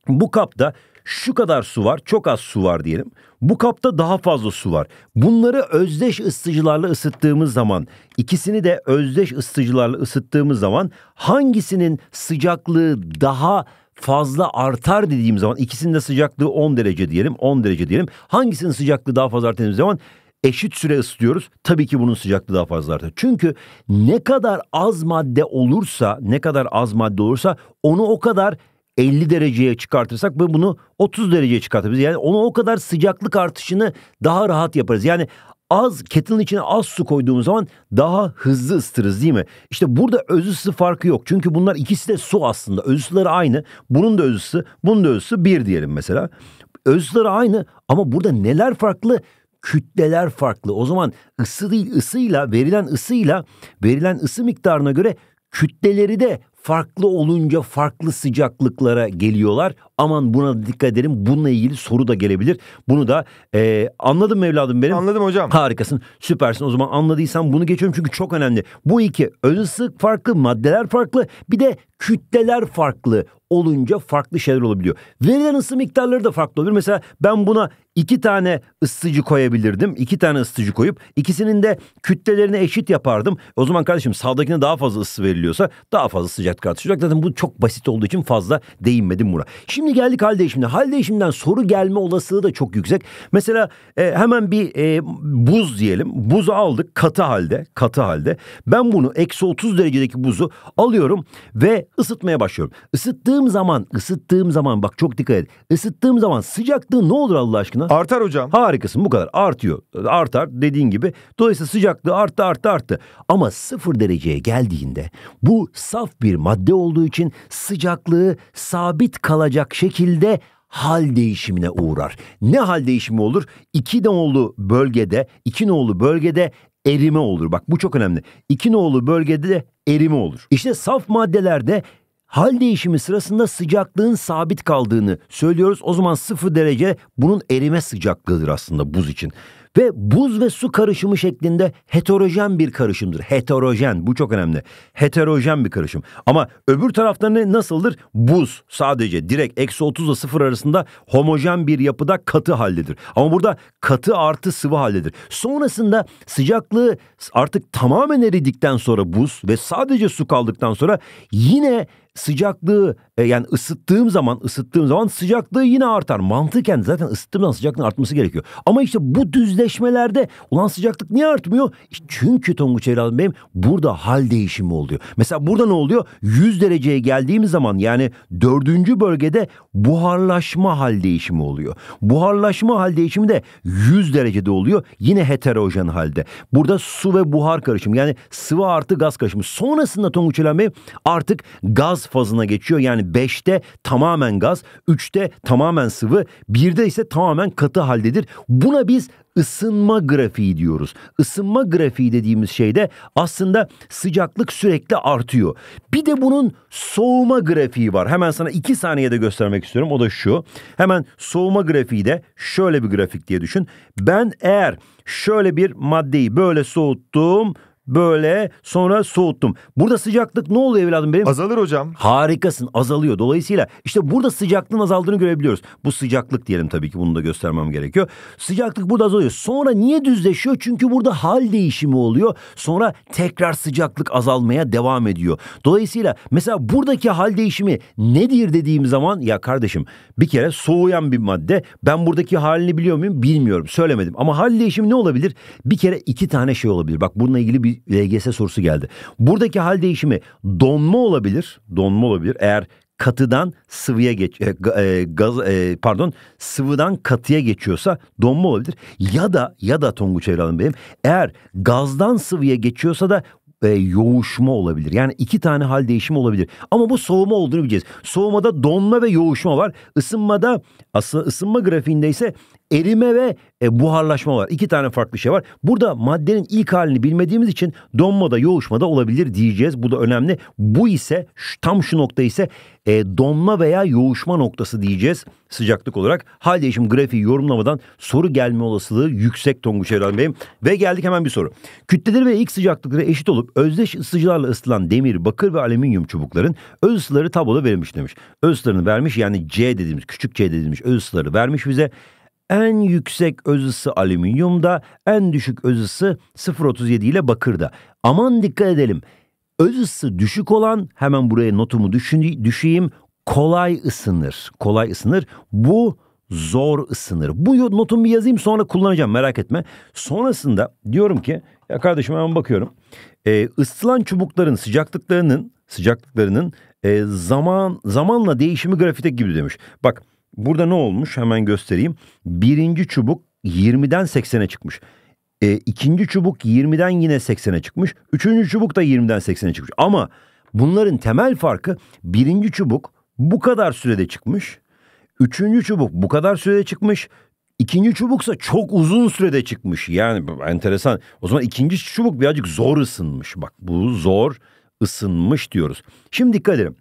A: Bu kapta şu kadar su var, çok az su var diyelim. Bu kapta daha fazla su var. Bunları özdeş ısıtıcılarla ısıttığımız zaman, ikisini de özdeş ısıtıcılarla ısıttığımız zaman hangisinin sıcaklığı daha fazla artar dediğim zaman ikisinin de sıcaklığı 10 derece diyelim, 10 derece diyelim. Hangisinin sıcaklığı daha fazla artar dediğimiz zaman eşit süre ısıtıyoruz. Tabii ki bunun sıcaklığı daha fazla artar. Çünkü ne kadar az madde olursa, ne kadar az madde olursa onu o kadar 50 dereceye çıkartırsak ve bunu 30 dereceye çıkartabiliriz. Yani onu o kadar sıcaklık artışını daha rahat yaparız. Yani az kettle'ın içine az su koyduğumuz zaman daha hızlı ısıtırız değil mi? İşte burada öz ısı farkı yok. Çünkü bunlar ikisi de su aslında. Öz ısıları aynı. Bunun da öz ısı, bunun da öz ısı bir diyelim mesela. Öz ısıları aynı ama burada neler farklı? Kütleler farklı. O zaman ısı değil ısıyla verilen ısıyla verilen ısı miktarına göre kütleleri de farklı olunca farklı sıcaklıklara geliyorlar. Aman buna dikkat edelim. Bununla ilgili soru da gelebilir. Bunu da e, anladın mı evladım benim? Anladım hocam. Harikasın. Süpersin. O zaman anladıysan bunu geçiyorum çünkü çok önemli. Bu iki öz ısık farklı, maddeler farklı. Bir de kütleler farklı olunca farklı şeyler olabiliyor. Verilen ısı miktarları da farklı olabilir. Mesela ben buna iki tane ısıtıcı koyabilirdim. İki tane ısıtıcı koyup ikisinin de kütlelerini eşit yapardım. O zaman kardeşim sağdakine daha fazla ısı veriliyorsa daha fazla sıcaklık artışacak. Zaten bu çok basit olduğu için fazla değinmedim buna. Şimdi geldik hal değişimine. Hal değişiminden soru gelme olasılığı da çok yüksek. Mesela e, hemen bir e, buz diyelim. Buzu aldık katı halde. Katı halde. Ben bunu eksi 30 derecedeki buzu alıyorum ve ısıtmaya başlıyorum. Isıttığım zaman, ısıttığım zaman bak çok dikkat et. Isıttığım zaman sıcaklığı ne olur Allah aşkına? Artar hocam. Harikasın bu kadar artıyor. Artar dediğin gibi. Dolayısıyla sıcaklığı arttı arttı arttı. Ama sıfır dereceye geldiğinde bu saf bir madde olduğu için sıcaklığı sabit kalacak şekilde hal değişimine uğrar. Ne hal değişimi olur? İki nolu bölgede, iki nolu bölgede erime olur. Bak bu çok önemli. İki nolu bölgede de erime olur. İşte saf maddelerde hal değişimi sırasında sıcaklığın sabit kaldığını söylüyoruz. O zaman sıfır derece bunun erime sıcaklığıdır aslında buz için ve buz ve su karışımı şeklinde heterojen bir karışımdır. Heterojen bu çok önemli. Heterojen bir karışım. Ama öbür tarafta ne nasıldır? Buz sadece direkt eksi 30 ile 0 arasında homojen bir yapıda katı haldedir. Ama burada katı artı sıvı haldedir. Sonrasında sıcaklığı artık tamamen eridikten sonra buz ve sadece su kaldıktan sonra yine sıcaklığı e, yani ısıttığım zaman ısıttığım zaman sıcaklığı yine artar. Mantıken zaten ısıttığım zaman sıcaklığın artması gerekiyor. Ama işte bu düzleşmelerde olan sıcaklık niye artmıyor? Çünkü Tonguç Eyral Bey'im burada hal değişimi oluyor. Mesela burada ne oluyor? 100 dereceye geldiğim zaman yani dördüncü bölgede buharlaşma hal değişimi oluyor. Buharlaşma hal değişimi de 100 derecede oluyor. Yine heterojen halde. Burada su ve buhar karışımı yani sıvı artı gaz karışımı. Sonrasında Tonguç Eyral Bey artık gaz fazına geçiyor. Yani 5'te tamamen gaz, 3'te tamamen sıvı, 1'de ise tamamen katı haldedir. Buna biz ısınma grafiği diyoruz. Isınma grafiği dediğimiz şeyde aslında sıcaklık sürekli artıyor. Bir de bunun soğuma grafiği var. Hemen sana iki saniyede göstermek istiyorum. O da şu. Hemen soğuma grafiği de şöyle bir grafik diye düşün. Ben eğer şöyle bir maddeyi böyle soğuttum böyle sonra soğuttum. Burada sıcaklık ne oluyor evladım benim? Azalır hocam. Harikasın azalıyor. Dolayısıyla işte burada sıcaklığın azaldığını görebiliyoruz. Bu sıcaklık diyelim tabii ki bunu da göstermem gerekiyor. Sıcaklık burada azalıyor. Sonra niye düzleşiyor? Çünkü burada hal değişimi oluyor. Sonra tekrar sıcaklık azalmaya devam ediyor. Dolayısıyla mesela buradaki hal değişimi nedir dediğim zaman ya kardeşim bir kere soğuyan bir madde. Ben buradaki halini biliyor muyum? Bilmiyorum. Söylemedim. Ama hal değişimi ne olabilir? Bir kere iki tane şey olabilir. Bak bununla ilgili bir LGS sorusu geldi. Buradaki hal değişimi donma olabilir. Donma olabilir. Eğer katıdan sıvıya geç e, e, gaz e, pardon sıvıdan katıya geçiyorsa donma olabilir ya da ya da Tonguç Evladım benim eğer gazdan sıvıya geçiyorsa da e, yoğuşma olabilir. Yani iki tane hal değişimi olabilir. Ama bu soğuma olduğunu bileceğiz. Soğumada donma ve yoğuşma var. Isınmada aslında ısınma grafiğinde ise erime ve e, buharlaşma var. İki tane farklı şey var. Burada maddenin ilk halini bilmediğimiz için donmada, yoğuşmada olabilir diyeceğiz. Bu da önemli. Bu ise tam şu nokta ise e, donma veya yoğuşma noktası diyeceğiz sıcaklık olarak. Hal değişim grafiği yorumlamadan soru gelme olasılığı yüksek Tonguç Evren Bey'im. Ve geldik hemen bir soru. Kütleleri ve ilk sıcaklıkları eşit olup özdeş ısıcılarla ısıtılan demir, bakır ve alüminyum çubukların öz ısıları tabloda verilmiş demiş. Öz ısılarını vermiş yani C dediğimiz küçük C dediğimiz öz ısıları vermiş bize. En yüksek özısı alüminyumda, en düşük öz ısı 0.37 ile bakırda. Aman dikkat edelim. özısı düşük olan hemen buraya notumu düşün, düşeyim kolay ısınır. Kolay ısınır. Bu zor ısınır. Bu notumu bir yazayım sonra kullanacağım merak etme. Sonrasında diyorum ki ya kardeşim hemen bakıyorum. E, ısıtılan çubukların sıcaklıklarının sıcaklıklarının e, zaman zamanla değişimi grafite gibi demiş. Bak Burada ne olmuş hemen göstereyim. Birinci çubuk 20'den 80'e çıkmış. E, ikinci çubuk 20'den yine 80'e çıkmış. Üçüncü çubuk da 20'den 80'e çıkmış. Ama bunların temel farkı birinci çubuk bu kadar sürede çıkmış. Üçüncü çubuk bu kadar sürede çıkmış. İkinci çubuksa çok uzun sürede çıkmış. Yani enteresan. O zaman ikinci çubuk birazcık zor ısınmış. Bak bu zor ısınmış diyoruz. Şimdi dikkat edelim.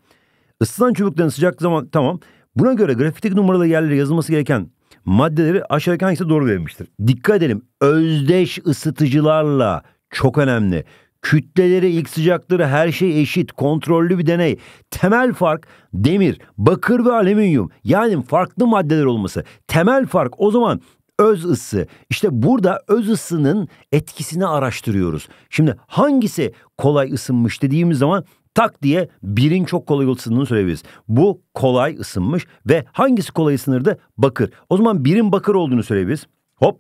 A: Isınan çubukların sıcak zaman tamam. Buna göre grafitik numaralı yerlere yazılması gereken maddeleri aşağıdaki hangisi doğru verilmiştir? Dikkat edelim. Özdeş ısıtıcılarla çok önemli. Kütleleri, ilk sıcakları her şey eşit, kontrollü bir deney. Temel fark demir, bakır ve alüminyum. Yani farklı maddeler olması. Temel fark o zaman öz ısı. İşte burada öz ısının etkisini araştırıyoruz. Şimdi hangisi kolay ısınmış dediğimiz zaman tak diye birin çok kolay ısındığını söyleyebiliriz. Bu kolay ısınmış ve hangisi kolay ısınırdı? Bakır. O zaman birin bakır olduğunu söyleyebiliriz. Hop.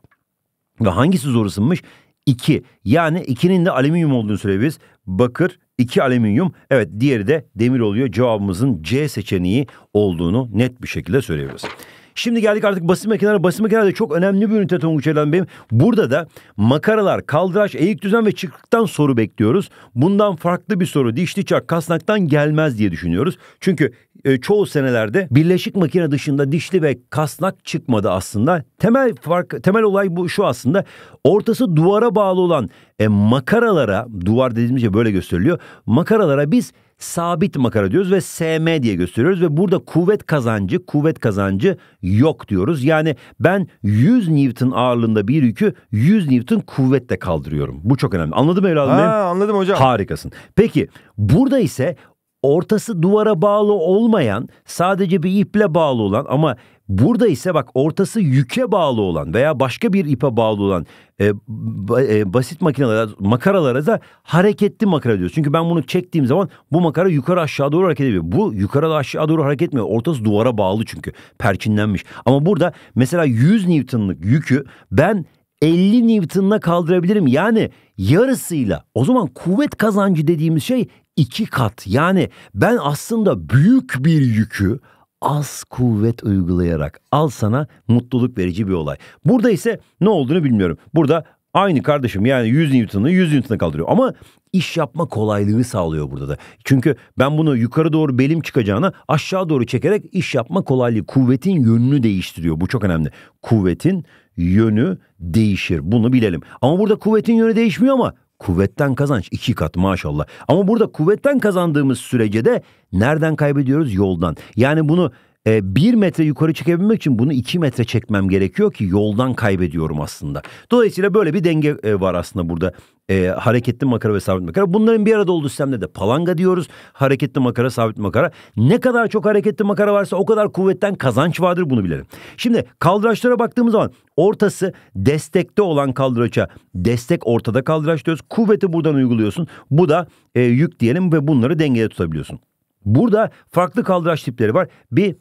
A: Ve hangisi zor ısınmış? 2. Yani ikinin de alüminyum olduğunu söyleyebiliriz. Bakır iki alüminyum. Evet diğeri de demir oluyor. Cevabımızın C seçeneği olduğunu net bir şekilde söyleyebiliriz. Şimdi geldik artık basın makineler. Basın makinelerde çok önemli bir ünite Tonguç Elan Bey'im. Burada da makaralar, kaldıraç, eğik düzen ve çıkıktan soru bekliyoruz. Bundan farklı bir soru dişli çak kasnaktan gelmez diye düşünüyoruz. Çünkü e, çoğu senelerde birleşik makine dışında dişli ve kasnak çıkmadı aslında. Temel fark temel olay bu şu aslında. Ortası duvara bağlı olan e, makaralara duvar dediğimizce şey böyle gösteriliyor. Makaralara biz sabit makara diyoruz ve SM diye gösteriyoruz ve burada kuvvet kazancı kuvvet kazancı yok diyoruz. Yani ben 100 Newton ağırlığında bir yükü 100 Newton kuvvetle kaldırıyorum. Bu çok önemli. anladım evladım ha, benim? Anladım hocam. Harikasın. Peki burada ise ortası duvara bağlı olmayan sadece bir iple bağlı olan ama burada ise bak ortası yüke bağlı olan veya başka bir ipe bağlı olan e, ba, e, basit makinelere makaralara da hareketli makara diyoruz. Çünkü ben bunu çektiğim zaman bu makara yukarı aşağı doğru hareket ediyor. Bu yukarı aşağı doğru hareket etmiyor. Ortası duvara bağlı çünkü perçinlenmiş. Ama burada mesela 100 newtonluk yükü ben 50 Newton'la kaldırabilirim. Yani yarısıyla. O zaman kuvvet kazancı dediğimiz şey iki kat. Yani ben aslında büyük bir yükü az kuvvet uygulayarak al sana mutluluk verici bir olay. Burada ise ne olduğunu bilmiyorum. Burada aynı kardeşim yani 100 Newton'u 100 Newton'a kaldırıyor. Ama iş yapma kolaylığı sağlıyor burada da. Çünkü ben bunu yukarı doğru belim çıkacağına aşağı doğru çekerek iş yapma kolaylığı kuvvetin yönünü değiştiriyor. Bu çok önemli. Kuvvetin yönü değişir. Bunu bilelim. Ama burada kuvvetin yönü değişmiyor ama Kuvvetten kazanç iki kat maşallah. Ama burada kuvvetten kazandığımız sürece de nereden kaybediyoruz? Yoldan. Yani bunu e, bir metre yukarı çekebilmek için bunu iki metre çekmem gerekiyor ki yoldan kaybediyorum aslında. Dolayısıyla böyle bir denge e, var aslında burada e, hareketli makara ve sabit makara. Bunların bir arada olduğu sistemde de palanga diyoruz. Hareketli makara, sabit makara. Ne kadar çok hareketli makara varsa o kadar kuvvetten kazanç vardır bunu bilelim. Şimdi kaldıraçlara baktığımız zaman ortası destekte olan kaldıraça destek ortada kaldıraç diyoruz. Kuvveti buradan uyguluyorsun. Bu da e, yük diyelim ve bunları dengede tutabiliyorsun. Burada farklı kaldıraç tipleri var. Bir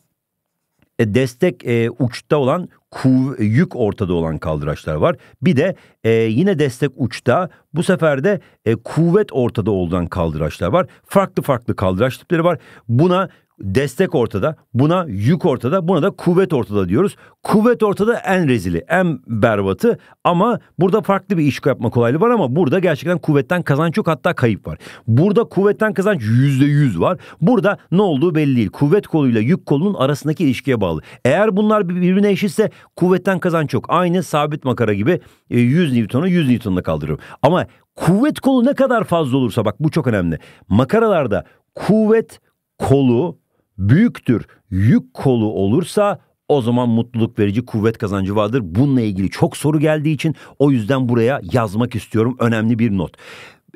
A: e, destek e, uçta olan kuv, yük ortada olan kaldıraçlar var. Bir de e, yine destek uçta bu sefer de e, kuvvet ortada olan kaldıraçlar var. Farklı farklı kaldıraç tipleri var. Buna destek ortada, buna yük ortada, buna da kuvvet ortada diyoruz. Kuvvet ortada en rezili, en berbatı ama burada farklı bir iş yapma kolaylığı var ama burada gerçekten kuvvetten kazanç yok hatta kayıp var. Burada kuvvetten kazanç yüzde yüz var. Burada ne olduğu belli değil. Kuvvet koluyla yük kolunun arasındaki ilişkiye bağlı. Eğer bunlar birbirine eşitse kuvvetten kazanç yok. Aynı sabit makara gibi 100 e, Newton'u 100 Newton'la kaldırıyorum. Ama kuvvet kolu ne kadar fazla olursa bak bu çok önemli. Makaralarda kuvvet kolu büyüktür yük kolu olursa o zaman mutluluk verici kuvvet kazancı vardır. Bununla ilgili çok soru geldiği için o yüzden buraya yazmak istiyorum önemli bir not.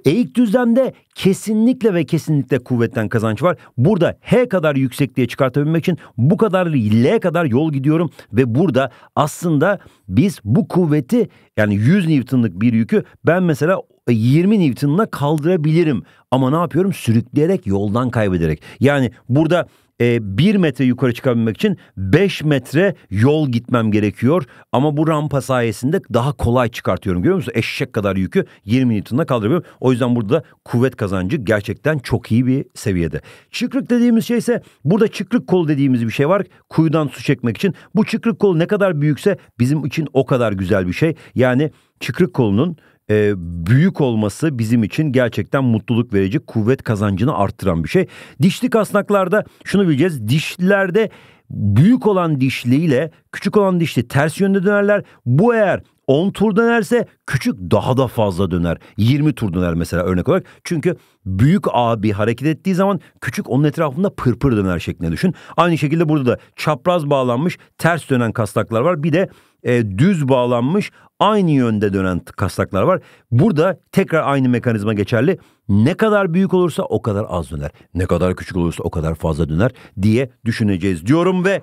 A: Eğik düzlemde kesinlikle ve kesinlikle kuvvetten kazanç var. Burada H kadar yüksekliğe çıkartabilmek için bu kadar L kadar yol gidiyorum ve burada aslında biz bu kuvveti yani 100 Newton'lık bir yükü ben mesela 20 Newton'la kaldırabilirim. Ama ne yapıyorum? Sürükleyerek yoldan kaybederek. Yani burada e, 1 metre yukarı çıkabilmek için 5 metre yol gitmem gerekiyor. Ama bu rampa sayesinde daha kolay çıkartıyorum. Görüyor musunuz Eşek kadar yükü 20 Newton'da kaldırıyorum. O yüzden burada da kuvvet kazancı gerçekten çok iyi bir seviyede. Çıkrık dediğimiz şey ise burada çıkrık kolu dediğimiz bir şey var. Kuyudan su çekmek için. Bu çıkrık kolu ne kadar büyükse bizim için o kadar güzel bir şey. Yani çıkrık kolunun e, büyük olması bizim için gerçekten mutluluk verici, kuvvet kazancını arttıran bir şey. Dişli kasnaklarda şunu bileceğiz. Dişlilerde büyük olan dişliyle küçük olan dişli ters yönde dönerler. Bu eğer 10 tur dönerse küçük daha da fazla döner. 20 tur döner mesela örnek olarak. Çünkü büyük abi hareket ettiği zaman küçük onun etrafında pırpır döner şeklinde düşün. Aynı şekilde burada da çapraz bağlanmış ters dönen kasnaklar var. Bir de e, düz bağlanmış aynı yönde dönen kasnaklar var. Burada tekrar aynı mekanizma geçerli. Ne kadar büyük olursa o kadar az döner. Ne kadar küçük olursa o kadar fazla döner diye düşüneceğiz diyorum ve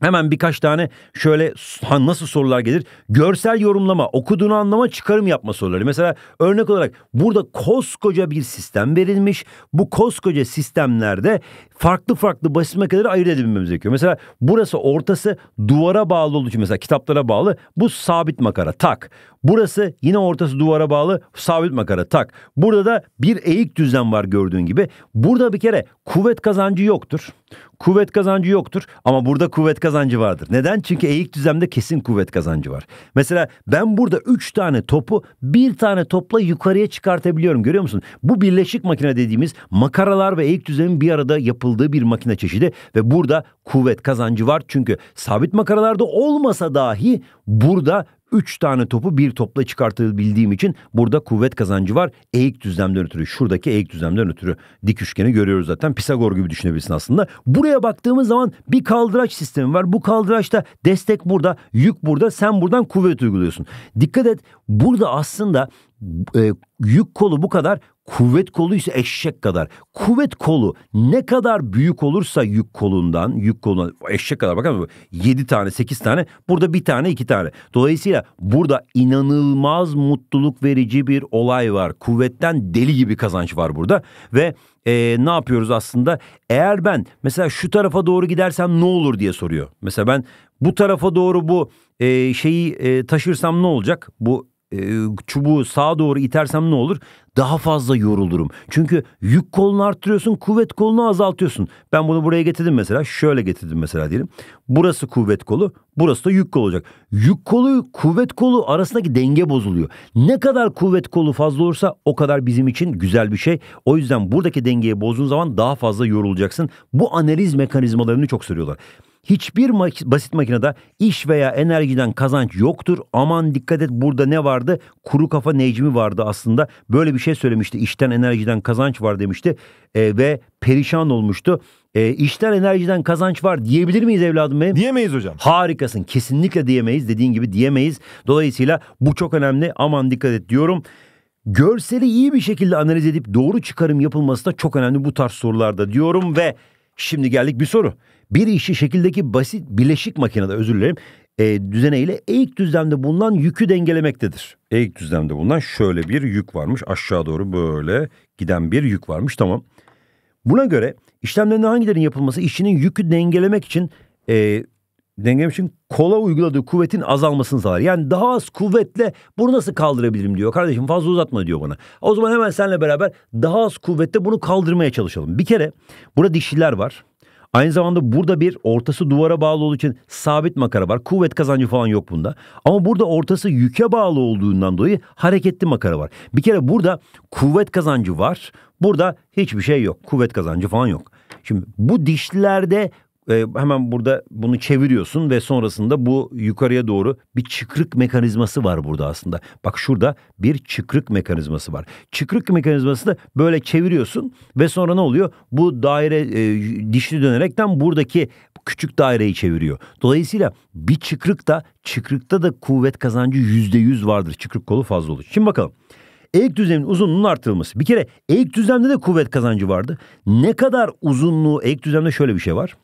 A: Hemen birkaç tane şöyle nasıl sorular gelir? Görsel yorumlama, okuduğunu anlama, çıkarım yapma soruları. Mesela örnek olarak burada koskoca bir sistem verilmiş. Bu koskoca sistemlerde farklı farklı basit maddeleri ayırt edebilmemiz gerekiyor. Mesela burası ortası duvara bağlı olduğu için mesela kitaplara bağlı. Bu sabit makara tak. Burası yine ortası duvara bağlı sabit makara tak. Burada da bir eğik düzen var gördüğün gibi. Burada bir kere kuvvet kazancı yoktur. Kuvvet kazancı yoktur ama burada kuvvet kazancı vardır. Neden? Çünkü eğik düzlemde kesin kuvvet kazancı var. Mesela ben burada 3 tane topu bir tane topla yukarıya çıkartabiliyorum görüyor musun? Bu birleşik makine dediğimiz makaralar ve eğik düzlemin bir arada yapıldığı bir makine çeşidi ve burada kuvvet kazancı var. Çünkü sabit makaralarda olmasa dahi burada 3 tane topu bir topla çıkartabildiğim için burada kuvvet kazancı var. Eğik düzlemden ötürü. Şuradaki eğik düzlemden ötürü. Dik üçgeni görüyoruz zaten. Pisagor gibi düşünebilirsin aslında. Buraya baktığımız zaman bir kaldıraç sistemi var. Bu kaldıraçta destek burada, yük burada. Sen buradan kuvvet uyguluyorsun. Dikkat et burada aslında e, yük kolu bu kadar, Kuvvet kolu ise eşek kadar. Kuvvet kolu ne kadar büyük olursa yük kolundan, yük koluna eşek kadar Bakalım mısın? 7 tane, 8 tane. Burada bir tane, iki tane. Dolayısıyla burada inanılmaz mutluluk verici bir olay var. Kuvvetten deli gibi kazanç var burada. Ve e, ne yapıyoruz aslında? Eğer ben mesela şu tarafa doğru gidersem ne olur diye soruyor. Mesela ben bu tarafa doğru bu e, şeyi e, taşırsam ne olacak? Bu e, çubuğu sağa doğru itersem ne olur? Daha fazla yorulurum. Çünkü yük kolunu arttırıyorsun, kuvvet kolunu azaltıyorsun. Ben bunu buraya getirdim mesela. Şöyle getirdim mesela diyelim. Burası kuvvet kolu, burası da yük kolu olacak. Yük kolu, kuvvet kolu arasındaki denge bozuluyor. Ne kadar kuvvet kolu fazla olursa o kadar bizim için güzel bir şey. O yüzden buradaki dengeyi bozduğun zaman daha fazla yorulacaksın. Bu analiz mekanizmalarını çok soruyorlar. Hiçbir mak- basit makinede iş veya enerjiden kazanç yoktur. Aman dikkat et burada ne vardı? Kuru kafa Necmi vardı aslında. Böyle bir şey söylemişti. İşten enerjiden kazanç var demişti. E, ve perişan olmuştu. E, işten enerjiden kazanç var diyebilir miyiz evladım benim? Diyemeyiz hocam. Harikasın. Kesinlikle diyemeyiz. Dediğin gibi diyemeyiz. Dolayısıyla bu çok önemli. Aman dikkat et diyorum. Görseli iyi bir şekilde analiz edip doğru çıkarım yapılması da çok önemli bu tarz sorularda diyorum ve şimdi geldik bir soru bir işi şekildeki basit bileşik makinede özür dilerim e, düzeneyle eğik düzlemde bulunan yükü dengelemektedir. Eğik düzlemde bulunan şöyle bir yük varmış aşağı doğru böyle giden bir yük varmış tamam. Buna göre işlemlerin hangilerin yapılması işçinin yükü dengelemek için e, dengelemek için kola uyguladığı kuvvetin azalmasını sağlar. Yani daha az kuvvetle bunu nasıl kaldırabilirim diyor. Kardeşim fazla uzatma diyor bana. O zaman hemen seninle beraber daha az kuvvetle bunu kaldırmaya çalışalım. Bir kere burada dişiler var. Aynı zamanda burada bir ortası duvara bağlı olduğu için sabit makara var. Kuvvet kazancı falan yok bunda. Ama burada ortası yüke bağlı olduğundan dolayı hareketli makara var. Bir kere burada kuvvet kazancı var. Burada hiçbir şey yok. Kuvvet kazancı falan yok. Şimdi bu dişlilerde e, hemen burada bunu çeviriyorsun ve sonrasında bu yukarıya doğru bir çıkrık mekanizması var burada aslında. Bak şurada bir çıkrık mekanizması var. Çıkrık mekanizması da böyle çeviriyorsun ve sonra ne oluyor? Bu daire e, dişli dönerekten buradaki küçük daireyi çeviriyor. Dolayısıyla bir çıkrık da çıkrıkta da kuvvet kazancı yüzde yüz vardır. Çıkrık kolu fazla olur. Şimdi bakalım. Eğik düzlemin uzunluğunun artırılması. Bir kere eğik düzlemde de kuvvet kazancı vardı. Ne kadar uzunluğu eğik düzlemde şöyle bir şey var.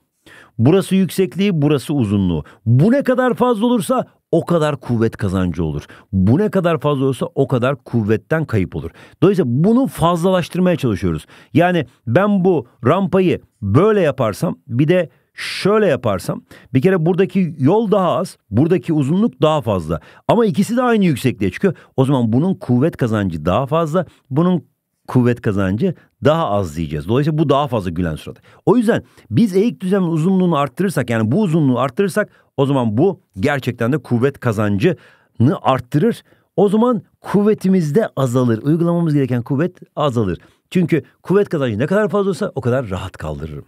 A: Burası yüksekliği, burası uzunluğu. Bu ne kadar fazla olursa o kadar kuvvet kazancı olur. Bu ne kadar fazla olursa o kadar kuvvetten kayıp olur. Dolayısıyla bunu fazlalaştırmaya çalışıyoruz. Yani ben bu rampayı böyle yaparsam bir de şöyle yaparsam bir kere buradaki yol daha az, buradaki uzunluk daha fazla. Ama ikisi de aynı yüksekliğe çıkıyor. O zaman bunun kuvvet kazancı daha fazla, bunun kuvvet kazancı daha az diyeceğiz. Dolayısıyla bu daha fazla gülen surat. O yüzden biz eğik düzenin uzunluğunu arttırırsak yani bu uzunluğu arttırırsak o zaman bu gerçekten de kuvvet kazancını arttırır. O zaman kuvvetimiz de azalır. Uygulamamız gereken kuvvet azalır. Çünkü kuvvet kazancı ne kadar fazla olsa o kadar rahat kaldırırım.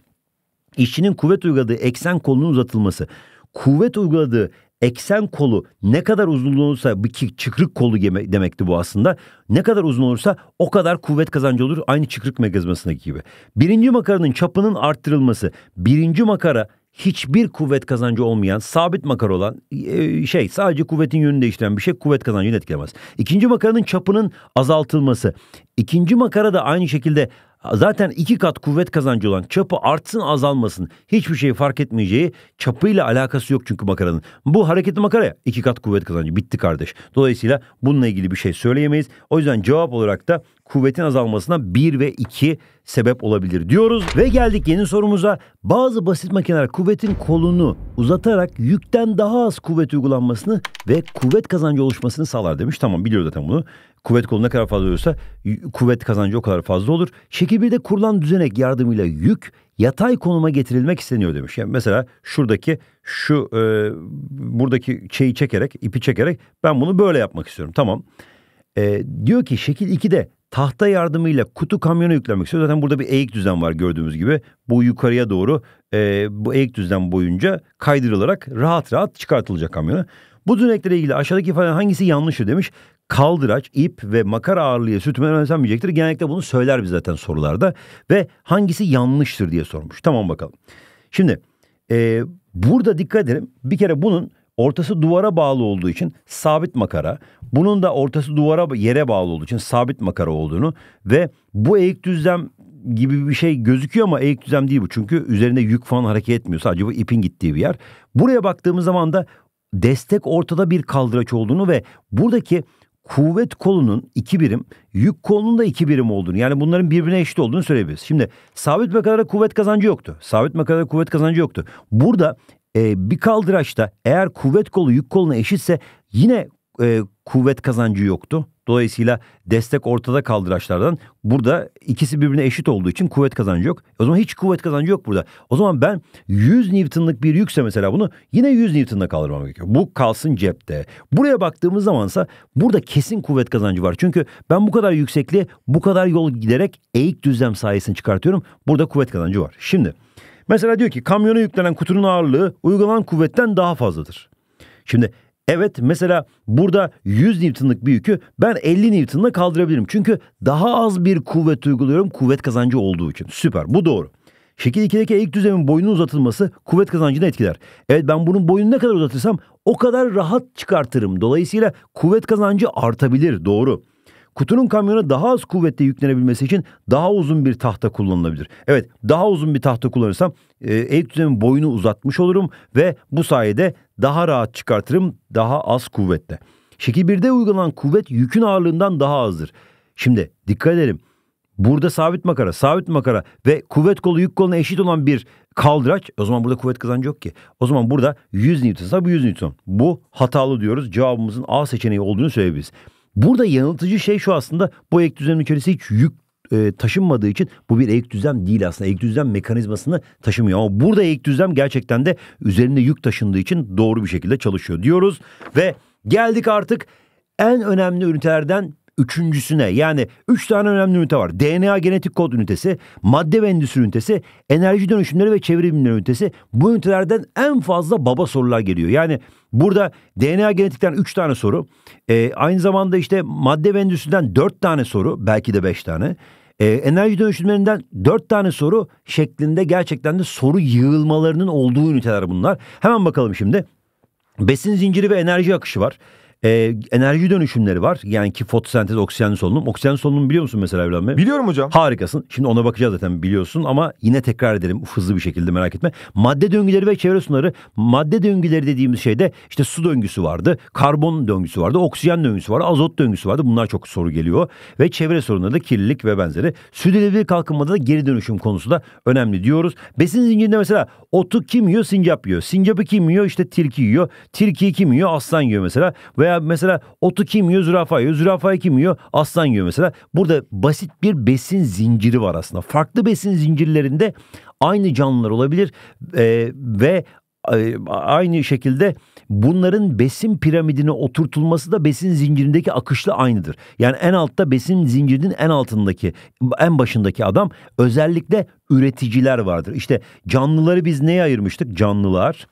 A: İşçinin kuvvet uyguladığı eksen kolunun uzatılması, kuvvet uyguladığı eksen kolu ne kadar uzun olursa ki çıkrık kolu demekti bu aslında. Ne kadar uzun olursa o kadar kuvvet kazancı olur aynı çıkrık mekanizmasındaki gibi. Birinci makaranın çapının arttırılması. Birinci makara hiçbir kuvvet kazancı olmayan sabit makar olan e, şey sadece kuvvetin yönünü değiştiren bir şey kuvvet kazancını etkilemez. İkinci makaranın çapının azaltılması. İkinci makara da aynı şekilde zaten iki kat kuvvet kazancı olan çapı artsın azalmasın hiçbir şey fark etmeyeceği çapıyla alakası yok çünkü makaranın. Bu hareketli makara iki kat kuvvet kazancı bitti kardeş. Dolayısıyla bununla ilgili bir şey söyleyemeyiz. O yüzden cevap olarak da kuvvetin azalmasına 1 ve 2 sebep olabilir diyoruz. Ve geldik yeni sorumuza. Bazı basit makineler kuvvetin kolunu uzatarak yükten daha az kuvvet uygulanmasını ve kuvvet kazancı oluşmasını sağlar demiş. Tamam biliyor zaten bunu. Kuvvet kolu ne kadar fazla olursa kuvvet kazancı o kadar fazla olur. Şekil 1'de kurulan düzenek yardımıyla yük yatay konuma getirilmek isteniyor demiş. Yani mesela şuradaki şu e, buradaki şeyi çekerek ipi çekerek ben bunu böyle yapmak istiyorum. Tamam. E, diyor ki şekil 2'de tahta yardımıyla kutu kamyona yüklenmek istiyor. Zaten burada bir eğik düzen var gördüğümüz gibi. Bu yukarıya doğru e, bu eğik düzen boyunca kaydırılarak rahat rahat çıkartılacak kamyona. Bu düzeneklere ilgili aşağıdaki falan hangisi yanlıştır demiş kaldıraç, ip ve makara ağırlığı sütümen önemsenmeyecektir. Genellikle bunu söyler biz zaten sorularda. Ve hangisi yanlıştır diye sormuş. Tamam bakalım. Şimdi e, burada dikkat edelim. Bir kere bunun ortası duvara bağlı olduğu için sabit makara. Bunun da ortası duvara yere bağlı olduğu için sabit makara olduğunu ve bu eğik düzlem gibi bir şey gözüküyor ama eğik düzlem değil bu. Çünkü üzerinde yük falan hareket etmiyor. Sadece bu ipin gittiği bir yer. Buraya baktığımız zaman da destek ortada bir kaldıraç olduğunu ve buradaki kuvvet kolunun iki birim, yük kolunun da iki birim olduğunu yani bunların birbirine eşit olduğunu söyleyebiliriz. Şimdi sabit makarada kuvvet kazancı yoktu. Sabit makarada kuvvet kazancı yoktu. Burada e, bir kaldıraçta eğer kuvvet kolu yük koluna eşitse yine e, kuvvet kazancı yoktu. Dolayısıyla destek ortada kaldıraçlardan burada ikisi birbirine eşit olduğu için kuvvet kazancı yok. E, o zaman hiç kuvvet kazancı yok burada. O zaman ben 100 Newton'lık bir yükse mesela bunu yine 100 Newton'la kaldırmam gerekiyor. Bu kalsın cepte. Buraya baktığımız zamansa burada kesin kuvvet kazancı var. Çünkü ben bu kadar yüksekliğe bu kadar yol giderek eğik düzlem sayesinde çıkartıyorum. Burada kuvvet kazancı var. Şimdi mesela diyor ki kamyona yüklenen kutunun ağırlığı uygulanan kuvvetten daha fazladır. Şimdi Evet mesela burada 100 Newton'lık bir yükü ben 50 Newton'la kaldırabilirim. Çünkü daha az bir kuvvet uyguluyorum kuvvet kazancı olduğu için. Süper bu doğru. Şekil 2'deki eğik düzlemin boyunun uzatılması kuvvet kazancını etkiler. Evet ben bunun boyunu ne kadar uzatırsam o kadar rahat çıkartırım. Dolayısıyla kuvvet kazancı artabilir doğru. Kutunun kamyona daha az kuvvetle yüklenebilmesi için daha uzun bir tahta kullanılabilir. Evet daha uzun bir tahta kullanırsam e, eğik düzemin boyunu uzatmış olurum ve bu sayede daha rahat çıkartırım daha az kuvvette. Şekil 1'de uygulanan kuvvet yükün ağırlığından daha azdır. Şimdi dikkat edelim. Burada sabit makara, sabit makara ve kuvvet kolu yük koluna eşit olan bir kaldıraç o zaman burada kuvvet kazancı yok ki. O zaman burada 100 Newton'sa bu 100 Newton. Bu hatalı diyoruz. Cevabımızın A seçeneği olduğunu söyleyebiliriz. Burada yanıltıcı şey şu aslında bu ek düzenin içerisinde hiç yük e, taşınmadığı için bu bir eğik düzlem değil aslında. Eğik düzlem mekanizmasını taşımıyor. Ama burada eğik düzlem gerçekten de üzerinde yük taşındığı için doğru bir şekilde çalışıyor diyoruz. Ve geldik artık en önemli ünitelerden üçüncüsüne yani üç tane önemli ünite var. DNA genetik kod ünitesi, madde ve endüstri ünitesi, enerji dönüşümleri ve çevre bilimleri ünitesi. Bu ünitelerden en fazla baba sorular geliyor. Yani burada DNA genetikten üç tane soru. E, aynı zamanda işte madde ve endüstriden dört tane soru belki de beş tane. E, enerji dönüşümlerinden dört tane soru şeklinde gerçekten de soru yığılmalarının olduğu üniteler bunlar. Hemen bakalım şimdi. Besin zinciri ve enerji akışı var. E, enerji dönüşümleri var. Yani ki fotosentez, oksijen solunum. Oksijen solunum biliyor musun mesela Evren Bey? Biliyorum hocam. Harikasın. Şimdi ona bakacağız zaten biliyorsun ama yine tekrar edelim hızlı bir şekilde merak etme. Madde döngüleri ve çevre suları. Madde döngüleri dediğimiz şeyde işte su döngüsü vardı, karbon döngüsü vardı, oksijen döngüsü vardı, azot döngüsü vardı. Bunlar çok soru geliyor. Ve çevre sorunları da kirlilik ve benzeri. Sürdürülebilir kalkınmada da geri dönüşüm konusu da önemli diyoruz. Besin zincirinde mesela otu kim yiyor? Sincap yiyor. Sincapı kim yiyor? İşte tilki yiyor. Tilkiyi kim yiyor? Aslan yiyor mesela. Veya veya mesela otu kim yiyor? Zürafa yiyor. Zürafayı kim yiyor? Aslan yiyor mesela. Burada basit bir besin zinciri var aslında. Farklı besin zincirlerinde aynı canlılar olabilir ee, ve e, aynı şekilde bunların besin piramidine oturtulması da besin zincirindeki akışla aynıdır. Yani en altta besin zincirinin en altındaki en başındaki adam özellikle üreticiler vardır. İşte canlıları biz neye ayırmıştık? Canlılar,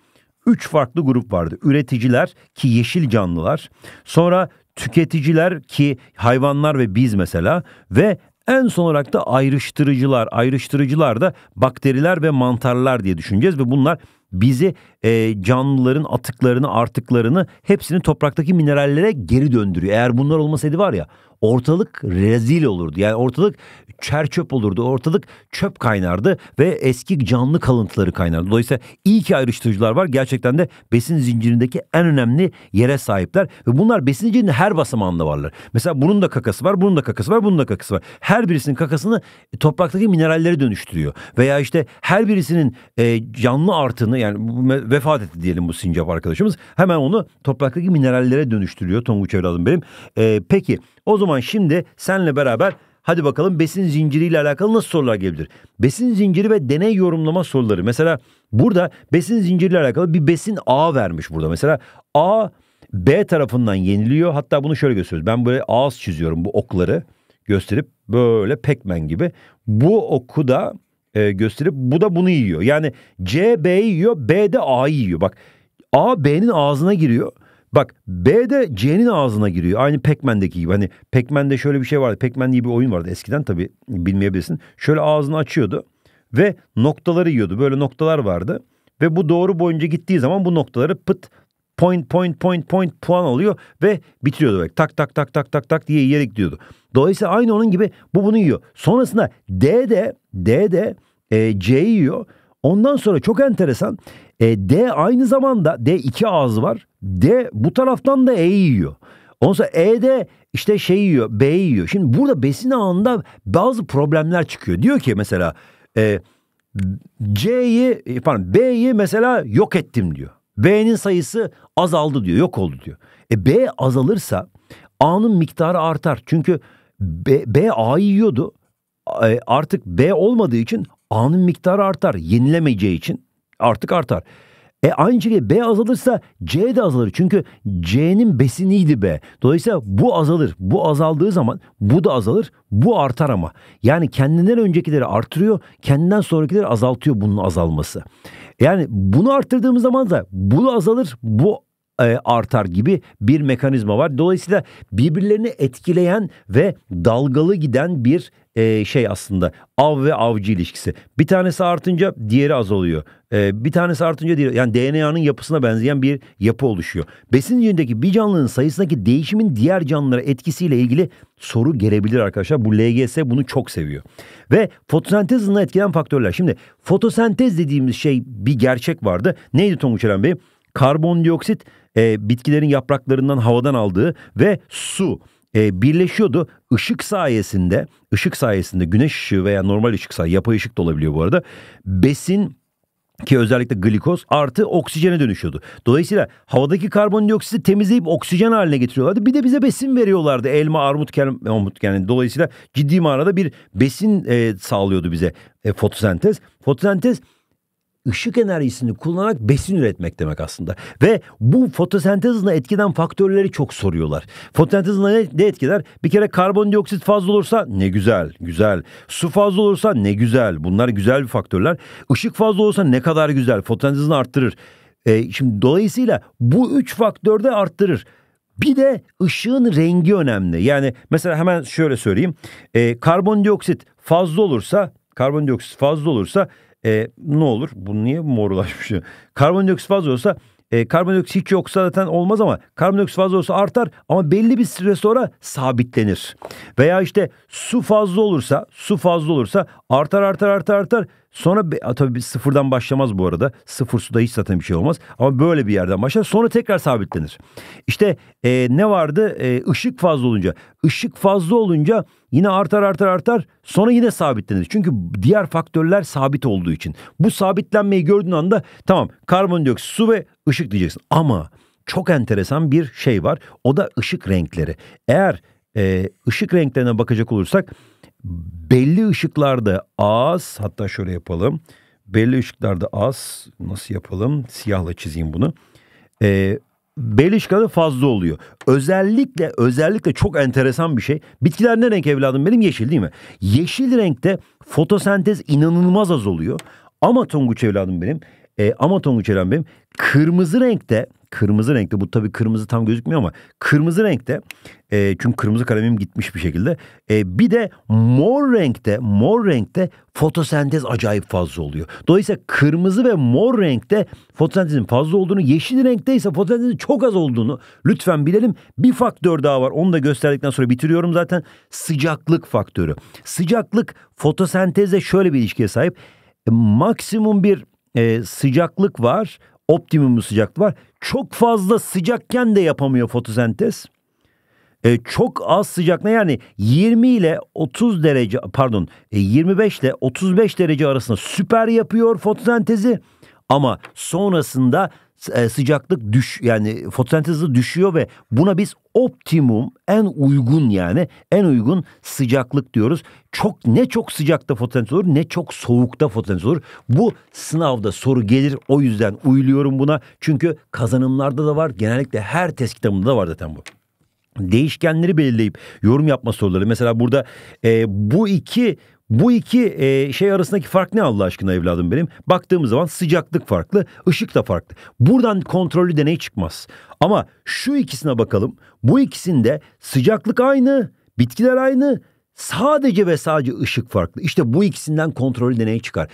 A: üç farklı grup vardı. Üreticiler ki yeşil canlılar, sonra tüketiciler ki hayvanlar ve biz mesela ve en son olarak da ayrıştırıcılar. Ayrıştırıcılar da bakteriler ve mantarlar diye düşüneceğiz ve bunlar bizi e, canlıların atıklarını, artıklarını hepsini topraktaki minerallere geri döndürüyor. Eğer bunlar olmasaydı var ya ortalık rezil olurdu. Yani ortalık çer çöp olurdu. Ortalık çöp kaynardı ve eski canlı kalıntıları kaynardı. Dolayısıyla iyi ki ayrıştırıcılar var. Gerçekten de besin zincirindeki en önemli yere sahipler. Ve bunlar besin zincirinin her basamağında varlar. Mesela bunun da kakası var, bunun da kakası var, bunun da kakası var. Her birisinin kakasını topraktaki minerallere dönüştürüyor. Veya işte her birisinin e, canlı artığını yani vefat etti diyelim bu sincap arkadaşımız. Hemen onu topraktaki minerallere dönüştürüyor Tonguç evladım benim. E, peki o zaman şimdi senle beraber hadi bakalım besin zinciriyle alakalı nasıl sorular gelebilir? Besin zinciri ve deney yorumlama soruları. Mesela burada besin zinciriyle alakalı bir besin A vermiş burada. Mesela A B tarafından yeniliyor. Hatta bunu şöyle gösteriyoruz. Ben böyle ağız çiziyorum bu okları gösterip böyle pekmen gibi. Bu oku da e, gösterip bu da bunu yiyor. Yani C B yiyor B de A yiyor. Bak A B'nin ağzına giriyor. Bak B de C'nin ağzına giriyor. Aynı Pac-Man'deki gibi. Hani Pac-Man'de şöyle bir şey vardı. Pac-Man diye bir oyun vardı eskiden tabii bilmeyebilirsin. Şöyle ağzını açıyordu ve noktaları yiyordu. Böyle noktalar vardı. Ve bu doğru boyunca gittiği zaman bu noktaları pıt point point point point puan oluyor ve bitiriyordu böyle. Tak tak tak tak tak tak diye yiyerek diyordu. Dolayısıyla aynı onun gibi bu bunu yiyor. Sonrasında D de D de e, C yiyor. Ondan sonra çok enteresan e, D aynı zamanda D iki ağız var. D bu taraftan da E yiyor. Ondan sonra E de işte şey yiyor B yiyor. Şimdi burada besin ağında bazı problemler çıkıyor. Diyor ki mesela e, C'yi e, pardon B'yi mesela yok ettim diyor. B'nin sayısı azaldı diyor, yok oldu diyor. E B azalırsa A'nın miktarı artar. Çünkü B, B A'yı yiyordu. E, artık B olmadığı için A'nın miktarı artar. Yenilemeyeceği için artık artar. E aynı şekilde B azalırsa C de azalır. Çünkü C'nin besiniydi B. Dolayısıyla bu azalır. Bu azaldığı zaman bu da azalır. Bu artar ama. Yani kendinden öncekileri artırıyor. Kendinden sonrakileri azaltıyor bunun azalması. Yani bunu arttırdığımız zaman da bu azalır, bu e, artar gibi bir mekanizma var. Dolayısıyla birbirlerini etkileyen ve dalgalı giden bir e, şey aslında av ve avcı ilişkisi. Bir tanesi artınca diğeri azalıyor. E, bir tanesi artınca diğeri yani DNA'nın yapısına benzeyen bir yapı oluşuyor. Besin yönündeki bir canlının sayısındaki değişimin diğer canlılara etkisiyle ilgili soru gelebilir arkadaşlar. Bu LGS bunu çok seviyor. Ve fotosentez hızına etkilen faktörler. Şimdi fotosentez dediğimiz şey bir gerçek vardı. Neydi Tonguç Eren Bey? Karbondioksit e, bitkilerin yapraklarından havadan aldığı ve su e, birleşiyordu. Işık sayesinde, ışık sayesinde güneş ışığı veya normal ışık sayesinde, yapay ışık da olabiliyor bu arada. Besin ki özellikle glikoz artı oksijene dönüşüyordu. Dolayısıyla havadaki karbondioksiti temizleyip oksijen haline getiriyorlardı. Bir de bize besin veriyorlardı. Elma, armut, armut yani dolayısıyla ciddi manada bir besin e, sağlıyordu bize e, fotosentez. Fotosentez ışık enerjisini kullanarak besin üretmek demek aslında. Ve bu fotosentezine etkiden faktörleri çok soruyorlar. Fotosentezine ne, ne etkiler? Bir kere karbondioksit fazla olursa ne güzel, güzel. Su fazla olursa ne güzel. Bunlar güzel bir faktörler. Işık fazla olursa ne kadar güzel. Fotosentezini hızını arttırır. E, şimdi dolayısıyla bu üç faktörde arttırır. Bir de ışığın rengi önemli. Yani mesela hemen şöyle söyleyeyim. E, karbondioksit fazla olursa, karbondioksit fazla olursa e, ne olur? Bu niye morulaşmış? Karbondioksit fazla olsa e, karbondioksit hiç yoksa zaten olmaz ama karbondioksit fazla olsa artar ama belli bir süre sonra sabitlenir. Veya işte su fazla olursa, su fazla olursa artar artar artar artar. Sonra tabii sıfırdan başlamaz bu arada. Sıfır suda hiç zaten bir şey olmaz. Ama böyle bir yerden başlar. Sonra tekrar sabitlenir. İşte e, ne vardı? E, ışık fazla olunca. Işık fazla olunca Yine artar artar artar sonra yine sabitlenir. Çünkü diğer faktörler sabit olduğu için. Bu sabitlenmeyi gördüğün anda tamam karbondioksit, su ve ışık diyeceksin. Ama çok enteresan bir şey var. O da ışık renkleri. Eğer e, ışık renklerine bakacak olursak belli ışıklarda az hatta şöyle yapalım. Belli ışıklarda az nasıl yapalım? Siyahla çizeyim bunu. E, Belişkan'ın fazla oluyor. Özellikle özellikle çok enteresan bir şey. Bitkiler ne renk evladım benim? Yeşil değil mi? Yeşil renkte fotosentez inanılmaz az oluyor. Ama Tonguç evladım benim. E, ama Tonguç evladım benim. Kırmızı renkte kırmızı renkte bu tabii kırmızı tam gözükmüyor ama kırmızı renkte e, çünkü kırmızı kalemim gitmiş bir şekilde. E, bir de mor renkte mor renkte fotosentez acayip fazla oluyor. Dolayısıyla kırmızı ve mor renkte fotosentezin fazla olduğunu, yeşil renkte ise fotosentezin çok az olduğunu lütfen bilelim. Bir faktör daha var. Onu da gösterdikten sonra bitiriyorum zaten. Sıcaklık faktörü. Sıcaklık fotosentezle şöyle bir ilişkiye sahip. E, maksimum bir e, sıcaklık var. Optimum bir sıcaklık var çok fazla sıcakken de yapamıyor fotosentez. E, çok az sıcaklığa yani 20 ile 30 derece pardon 25 e, ile 35 derece arasında süper yapıyor fotosentezi. Ama sonrasında e, sıcaklık düş yani fotosentez düşüyor ve buna biz optimum en uygun yani en uygun sıcaklık diyoruz. Çok ne çok sıcakta fotosentez olur ne çok soğukta fotosentez olur. Bu sınavda soru gelir o yüzden uyuluyorum buna. Çünkü kazanımlarda da var genellikle her test kitabında da var zaten bu değişkenleri belirleyip yorum yapma soruları. Mesela burada e, bu iki bu iki e, şey arasındaki fark ne Allah aşkına evladım benim? Baktığımız zaman sıcaklık farklı, ışık da farklı. Buradan kontrollü deney çıkmaz. Ama şu ikisine bakalım. Bu ikisinde sıcaklık aynı, bitkiler aynı, Sadece ve sadece ışık farklı. İşte bu ikisinden kontrollü deney çıkar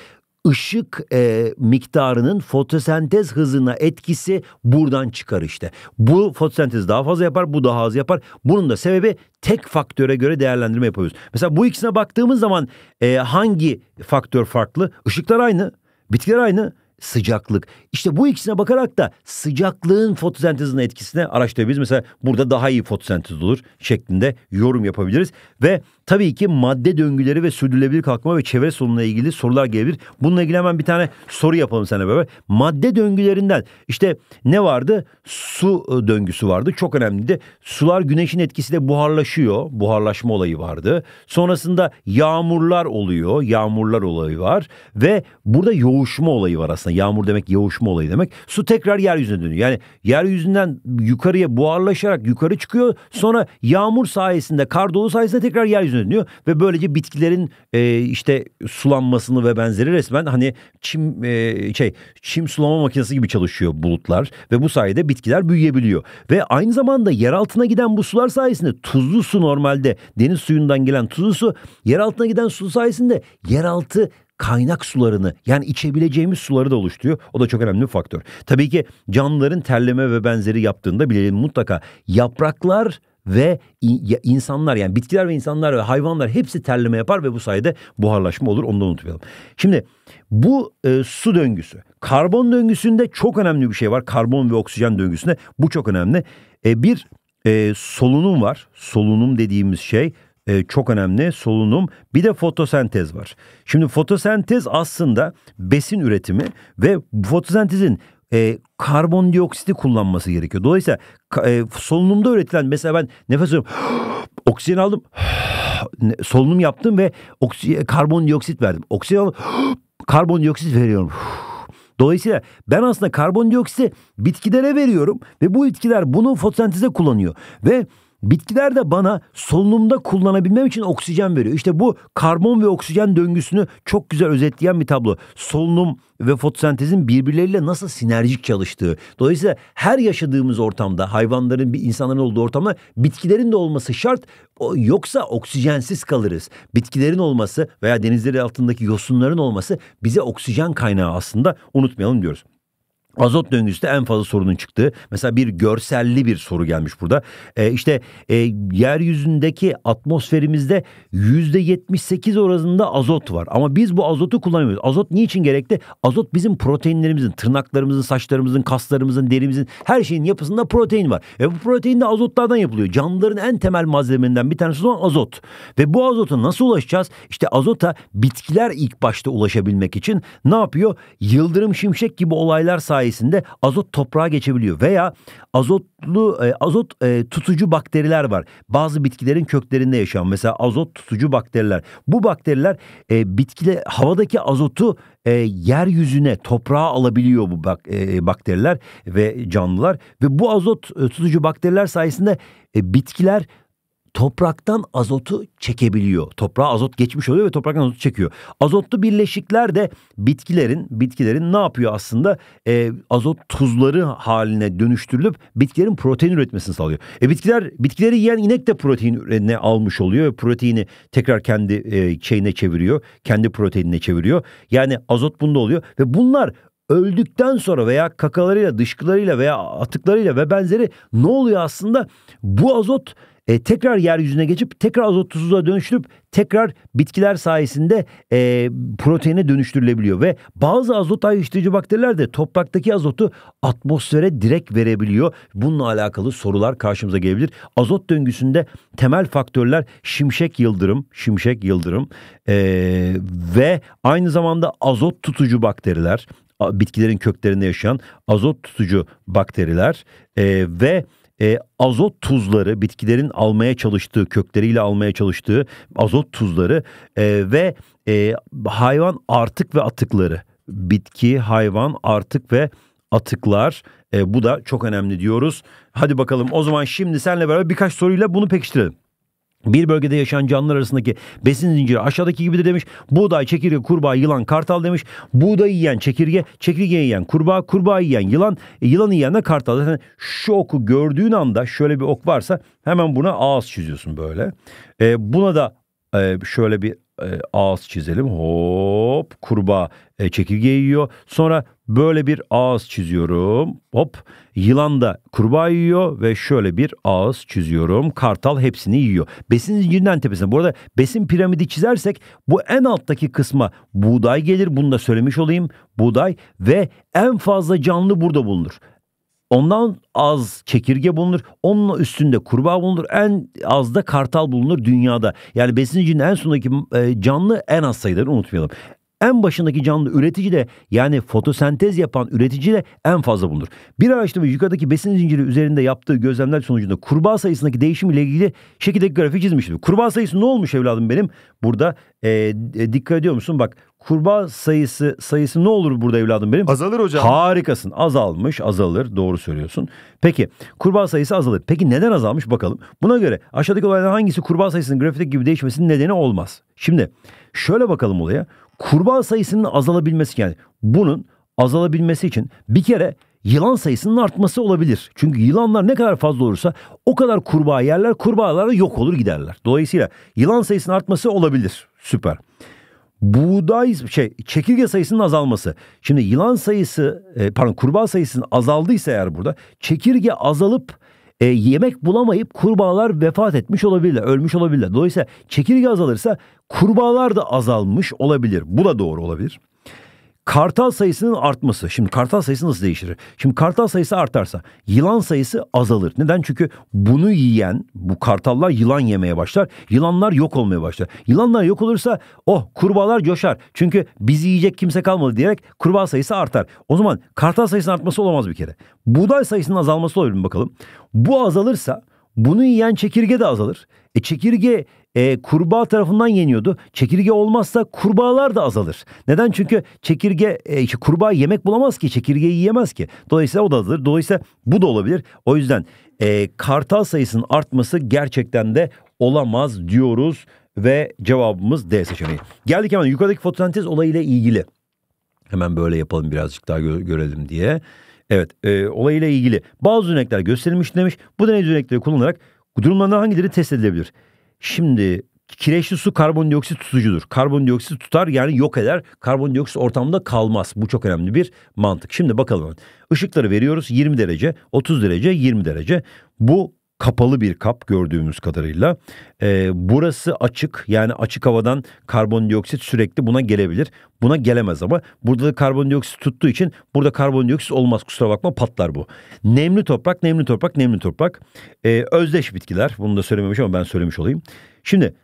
A: ışık e, miktarının fotosentez hızına etkisi buradan çıkar işte. Bu fotosentez daha fazla yapar, bu daha az yapar. Bunun da sebebi tek faktöre göre değerlendirme yapıyoruz. Mesela bu ikisine baktığımız zaman e, hangi faktör farklı? Işıklar aynı, bitkiler aynı, sıcaklık. İşte bu ikisine bakarak da sıcaklığın fotosentezin etkisine araştırabiliriz. Mesela burada daha iyi fotosentez olur şeklinde yorum yapabiliriz ve tabii ki madde döngüleri ve sürdürülebilir kalkınma ve çevre sorununa ilgili sorular gelebilir. Bununla ilgili hemen bir tane soru yapalım sana beraber. Madde döngülerinden işte ne vardı? Su e, döngüsü vardı. Çok önemliydi. Sular güneşin etkisiyle buharlaşıyor. Buharlaşma olayı vardı. Sonrasında yağmurlar oluyor. Yağmurlar olayı var. Ve burada yoğuşma olayı var aslında. Yağmur demek yoğuşma olayı demek. Su tekrar yeryüzüne dönüyor. Yani yeryüzünden yukarıya buharlaşarak yukarı çıkıyor. Sonra yağmur sayesinde, kar dolu sayesinde tekrar yeryüzüne gözüne dönüyor ve böylece bitkilerin e, işte sulanmasını ve benzeri resmen hani çim e, şey çim sulama makinesi gibi çalışıyor bulutlar ve bu sayede bitkiler büyüyebiliyor. Ve aynı zamanda yer altına giden bu sular sayesinde tuzlu su normalde deniz suyundan gelen tuzlu su yer altına giden su sayesinde yeraltı kaynak sularını yani içebileceğimiz suları da oluşturuyor. O da çok önemli bir faktör. Tabii ki canlıların terleme ve benzeri yaptığında bilelim mutlaka yapraklar ve insanlar yani bitkiler ve insanlar ve hayvanlar hepsi terleme yapar ve bu sayede buharlaşma olur onu da unutmayalım. Şimdi bu e, su döngüsü karbon döngüsünde çok önemli bir şey var karbon ve oksijen döngüsünde bu çok önemli. E, bir e, solunum var solunum dediğimiz şey e, çok önemli solunum bir de fotosentez var. Şimdi fotosentez aslında besin üretimi ve fotosentezin e, karbondioksiti kullanması gerekiyor. Dolayısıyla e, solunumda üretilen mesela ben nefes alıyorum. oksijen aldım. solunum yaptım ve oksijen, karbondioksit verdim. Oksijen aldım. karbondioksit veriyorum. Dolayısıyla ben aslında karbondioksiti bitkilere veriyorum ve bu bitkiler bunu fotosenteze kullanıyor. Ve Bitkiler de bana solunumda kullanabilmem için oksijen veriyor. İşte bu karbon ve oksijen döngüsünü çok güzel özetleyen bir tablo. Solunum ve fotosentezin birbirleriyle nasıl sinerjik çalıştığı. Dolayısıyla her yaşadığımız ortamda hayvanların bir insanların olduğu ortamda bitkilerin de olması şart. Yoksa oksijensiz kalırız. Bitkilerin olması veya denizleri altındaki yosunların olması bize oksijen kaynağı aslında unutmayalım diyoruz. Azot döngüsünde en fazla sorunun çıktığı. Mesela bir görselli bir soru gelmiş burada. Ee, işte e, yeryüzündeki atmosferimizde yüzde yetmiş sekiz orasında azot var. Ama biz bu azotu kullanamıyoruz. Azot niçin gerekli? Azot bizim proteinlerimizin, tırnaklarımızın, saçlarımızın, kaslarımızın, derimizin her şeyin yapısında protein var. Ve bu protein de azotlardan yapılıyor. Canlıların en temel malzemelerinden bir tanesi olan azot. Ve bu azota nasıl ulaşacağız? İşte azota bitkiler ilk başta ulaşabilmek için ne yapıyor? Yıldırım şimşek gibi olaylar sayesinde sayesinde azot toprağa geçebiliyor veya azotlu e, azot e, tutucu bakteriler var. Bazı bitkilerin köklerinde yaşayan mesela azot tutucu bakteriler. Bu bakteriler e, bitkide havadaki azotu e, yeryüzüne toprağa alabiliyor bu bak, e, bakteriler ve canlılar ve bu azot e, tutucu bakteriler sayesinde e, bitkiler topraktan azotu çekebiliyor. Toprağa azot geçmiş oluyor ve topraktan azotu çekiyor. Azotlu birleşikler de bitkilerin bitkilerin ne yapıyor aslında? E, azot tuzları haline dönüştürülüp bitkilerin protein üretmesini sağlıyor. E bitkiler bitkileri yiyen inek de protein ne almış oluyor ve proteini tekrar kendi e, şeyine çeviriyor. Kendi proteinine çeviriyor. Yani azot bunda oluyor ve bunlar öldükten sonra veya kakalarıyla, dışkılarıyla veya atıklarıyla ve benzeri ne oluyor aslında? Bu azot e, tekrar yeryüzüne geçip tekrar azot tuzuza dönüştürüp tekrar bitkiler sayesinde e, proteine dönüştürülebiliyor ve bazı azot ayrıştırıcı bakteriler de topraktaki azotu atmosfere direkt verebiliyor. Bununla alakalı sorular karşımıza gelebilir. Azot döngüsünde temel faktörler şimşek yıldırım, şimşek yıldırım e, ve aynı zamanda azot tutucu bakteriler, bitkilerin köklerinde yaşayan azot tutucu bakteriler e, ve e, azot tuzları bitkilerin almaya çalıştığı kökleriyle almaya çalıştığı azot tuzları e, ve e, hayvan artık ve atıkları bitki hayvan artık ve atıklar e, bu da çok önemli diyoruz. Hadi bakalım o zaman şimdi senle beraber birkaç soruyla bunu pekiştirelim. Bir bölgede yaşayan canlılar arasındaki besin zinciri aşağıdaki gibidir demiş. Buğday, çekirge, kurbağa, yılan, kartal demiş. Buğdayı yiyen çekirge, çekirge yiyen kurbağa, kurbağa yiyen yılan, e, yılanı yiyen de kartal. Zaten şu oku gördüğün anda şöyle bir ok varsa hemen buna ağız çiziyorsun böyle. E, buna da e, şöyle bir e, ağız çizelim. Hop kurbağa e, çekirge yiyor. Sonra böyle bir ağız çiziyorum. Hop yılan da kurbağa yiyor ve şöyle bir ağız çiziyorum. Kartal hepsini yiyor. Besin zincirinden tepesine. Bu arada besin piramidi çizersek bu en alttaki kısma buğday gelir. Bunu da söylemiş olayım. Buğday ve en fazla canlı burada bulunur. Ondan az çekirge bulunur. Onun üstünde kurbağa bulunur. En az da kartal bulunur dünyada. Yani besin zincirinin en sondaki e, canlı en az sayıdır unutmayalım en başındaki canlı üretici de yani fotosentez yapan üretici de en fazla bulunur. Bir araştırma yukarıdaki besin zinciri üzerinde yaptığı gözlemler sonucunda kurbağa sayısındaki değişim ile ilgili şekildeki grafik çizmişti. Kurbağa sayısı ne olmuş evladım benim? Burada e, e, dikkat ediyor musun? Bak kurbağa sayısı sayısı ne olur burada evladım benim? Azalır hocam. Harikasın. Azalmış, azalır. Doğru söylüyorsun. Peki kurbağa sayısı azalır. Peki neden azalmış bakalım. Buna göre aşağıdaki olaylardan hangisi kurbağa sayısının grafikteki gibi değişmesinin nedeni olmaz? Şimdi şöyle bakalım olaya kurban sayısının azalabilmesi yani bunun azalabilmesi için bir kere yılan sayısının artması olabilir. Çünkü yılanlar ne kadar fazla olursa o kadar kurbağa yerler kurbağalara yok olur giderler. Dolayısıyla yılan sayısının artması olabilir. Süper. Buğday şey çekirge sayısının azalması. Şimdi yılan sayısı e, pardon kurbağa sayısının azaldıysa eğer burada çekirge azalıp e, yemek bulamayıp kurbağalar vefat etmiş olabilirler, ölmüş olabilirler. Dolayısıyla çekirge azalırsa kurbağalar da azalmış olabilir. Bu da doğru olabilir. Kartal sayısının artması. Şimdi kartal sayısı nasıl değişir? Şimdi kartal sayısı artarsa yılan sayısı azalır. Neden? Çünkü bunu yiyen bu kartallar yılan yemeye başlar. Yılanlar yok olmaya başlar. Yılanlar yok olursa oh kurbağalar coşar. Çünkü bizi yiyecek kimse kalmadı diyerek kurbağa sayısı artar. O zaman kartal sayısının artması olamaz bir kere. Buğday sayısının azalması olabilir mi bakalım? Bu azalırsa bunu yiyen çekirge de azalır. E çekirge e, kurbağa tarafından yeniyordu. Çekirge olmazsa kurbağalar da azalır. Neden? Çünkü çekirge e, kurbağa yemek bulamaz ki, çekirgeyi yiyemez ki. Dolayısıyla o da azalır. Dolayısıyla bu da olabilir. O yüzden e, kartal sayısının artması gerçekten de olamaz diyoruz ve cevabımız D seçeneği. Geldik hemen yukarıdaki fotosentez olayıyla ilgili. Hemen böyle yapalım birazcık daha gö görelim diye. Evet e, olayla ilgili bazı örnekler gösterilmiş demiş. Bu deney örnekleri kullanarak durumlarından hangileri test edilebilir? Şimdi kireçli su karbondioksit tutucudur. Karbondioksit tutar yani yok eder. Karbondioksit ortamda kalmaz. Bu çok önemli bir mantık. Şimdi bakalım. Işıkları veriyoruz 20 derece, 30 derece, 20 derece. Bu kapalı bir kap gördüğümüz kadarıyla. E, burası açık yani açık havadan karbondioksit sürekli buna gelebilir. Buna gelemez ama burada da karbondioksit tuttuğu için burada karbondioksit olmaz kusura bakma patlar bu. Nemli toprak, nemli toprak, nemli toprak. E, özdeş bitkiler bunu da söylememiş ama ben söylemiş olayım. Şimdi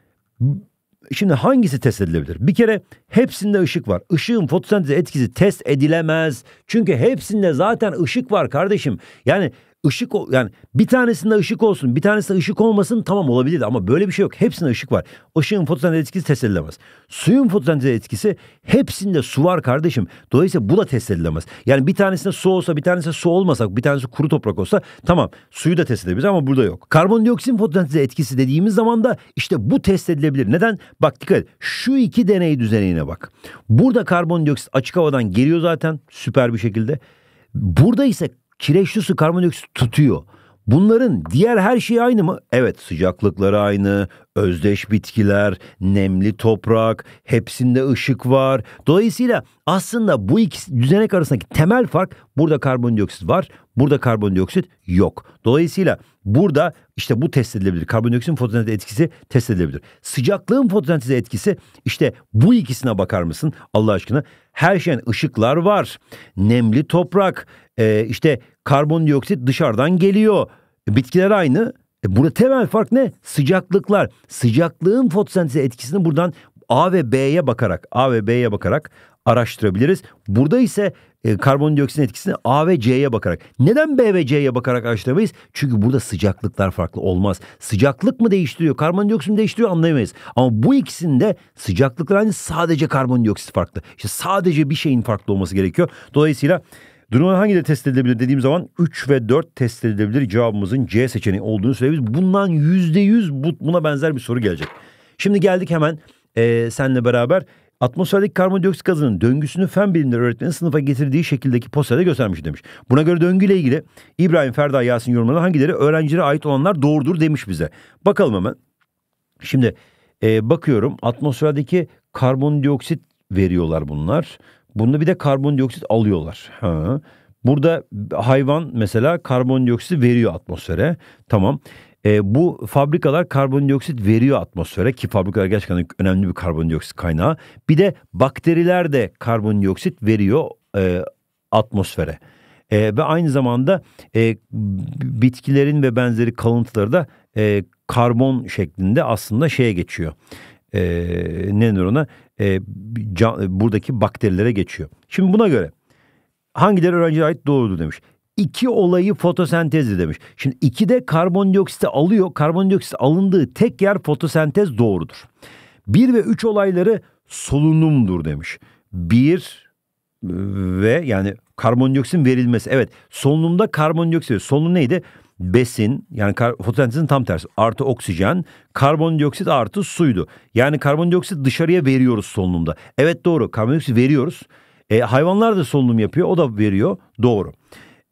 A: Şimdi hangisi test edilebilir? Bir kere hepsinde ışık var. Işığın fotosentez etkisi test edilemez. Çünkü hepsinde zaten ışık var kardeşim. Yani ışık yani bir tanesinde ışık olsun bir tanesinde ışık olmasın tamam olabilir ama böyle bir şey yok. Hepsinde ışık var. Işığın fotosentez etkisi test edilemez. Suyun fotosentez etkisi hepsinde su var kardeşim. Dolayısıyla bu da test edilemez. Yani bir tanesinde su olsa bir tanesinde su olmasak bir tanesi kuru toprak olsa tamam suyu da test edebiliriz ama burada yok. Karbondioksit fotosentez etkisi dediğimiz zaman da işte bu test edilebilir. Neden? Bak dikkat et. Şu iki deney düzenine bak. Burada karbondioksit açık havadan geliyor zaten süper bir şekilde. Burada ise kireç su karbondioksit tutuyor. Bunların diğer her şeyi aynı mı? Evet sıcaklıkları aynı, özdeş bitkiler, nemli toprak, hepsinde ışık var. Dolayısıyla aslında bu iki düzenek arasındaki temel fark burada karbondioksit var, burada karbondioksit yok. Dolayısıyla burada işte bu test edilebilir. Karbondioksitin fotosentez etkisi test edilebilir. Sıcaklığın fotosentez etkisi işte bu ikisine bakar mısın Allah aşkına? Her şeyin ışıklar var, nemli toprak, e, işte karbondioksit dışarıdan geliyor. bitkiler aynı. E, burada temel fark ne? Sıcaklıklar. Sıcaklığın fotosentez etkisini buradan A ve B'ye bakarak, A ve B'ye bakarak araştırabiliriz. Burada ise e, karbondioksitin etkisini A ve C'ye bakarak. Neden B ve C'ye bakarak araştıramayız? Çünkü burada sıcaklıklar farklı olmaz. Sıcaklık mı değiştiriyor, karbondioksit mi değiştiriyor anlayamayız. Ama bu ikisinde sıcaklıklar aynı sadece karbondioksit farklı. İşte sadece bir şeyin farklı olması gerekiyor. Dolayısıyla Drone de test edilebilir dediğim zaman 3 ve 4 test edilebilir cevabımızın C seçeneği olduğunu söyleyebiliriz. Bundan %100 bu, buna benzer bir soru gelecek. Şimdi geldik hemen e, senle beraber atmosferdeki karbondioksit gazının döngüsünü fen bilimleri öğretmeni sınıfa getirdiği şekildeki posterde göstermiş demiş. Buna göre döngüyle ilgili İbrahim Ferda Yasin yorumları hangileri öğrencilere ait olanlar doğrudur demiş bize. Bakalım hemen. Şimdi e, bakıyorum atmosferdeki karbondioksit veriyorlar bunlar. Bunda bir de karbondioksit alıyorlar. Ha. Burada hayvan mesela karbondioksiti veriyor atmosfere. Tamam. E, bu fabrikalar karbondioksit veriyor atmosfere ki fabrikalar gerçekten önemli bir karbondioksit kaynağı. Bir de bakteriler de karbondioksit veriyor e, atmosfere. E, ve aynı zamanda e, bitkilerin ve benzeri kalıntıları da e, karbon şeklinde aslında şeye geçiyor e, ne denir ona e, can, buradaki bakterilere geçiyor. Şimdi buna göre hangileri öğrenciye ait doğrudur demiş. İki olayı fotosentezdi demiş. Şimdi iki de karbondioksiti alıyor. Karbondioksit alındığı tek yer fotosentez doğrudur. Bir ve üç olayları solunumdur demiş. Bir ve yani karbondioksitin verilmesi. Evet solunumda karbondioksit. Solunum neydi? besin yani fotosentezin tam tersi artı oksijen karbondioksit artı suydu. Yani karbondioksit dışarıya veriyoruz solunumda. Evet doğru karbondioksit veriyoruz. E, hayvanlar da solunum yapıyor o da veriyor doğru.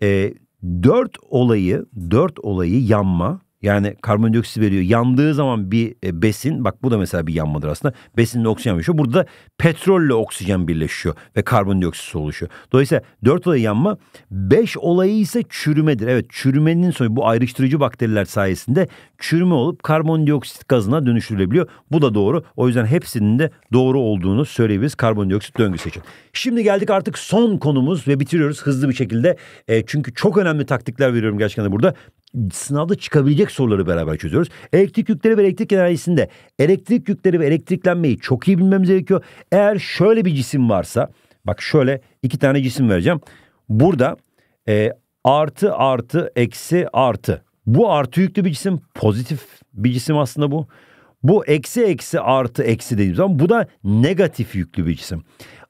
A: E, dört olayı dört olayı yanma yani karbondioksit veriyor. Yandığı zaman bir e, besin bak bu da mesela bir yanmadır aslında. Besinle oksijen birleşiyor. Burada da petrolle oksijen birleşiyor ve karbondioksit oluşuyor. Dolayısıyla dört olayı yanma. Beş olayı ise çürümedir. Evet çürümenin sonu bu ayrıştırıcı bakteriler sayesinde çürüme olup karbondioksit gazına dönüştürülebiliyor. Bu da doğru. O yüzden hepsinin de doğru olduğunu söyleyebiliriz karbondioksit döngüsü için. Şimdi geldik artık son konumuz ve bitiriyoruz hızlı bir şekilde. E, çünkü çok önemli taktikler veriyorum gerçekten de burada sınavda çıkabilecek soruları beraber çözüyoruz. Elektrik yükleri ve elektrik enerjisinde elektrik yükleri ve elektriklenmeyi çok iyi bilmemiz gerekiyor. Eğer şöyle bir cisim varsa bak şöyle iki tane cisim vereceğim. Burada e, artı artı eksi artı. Bu artı yüklü bir cisim pozitif bir cisim aslında bu. Bu eksi eksi artı eksi dediğimiz zaman bu da negatif yüklü bir cisim.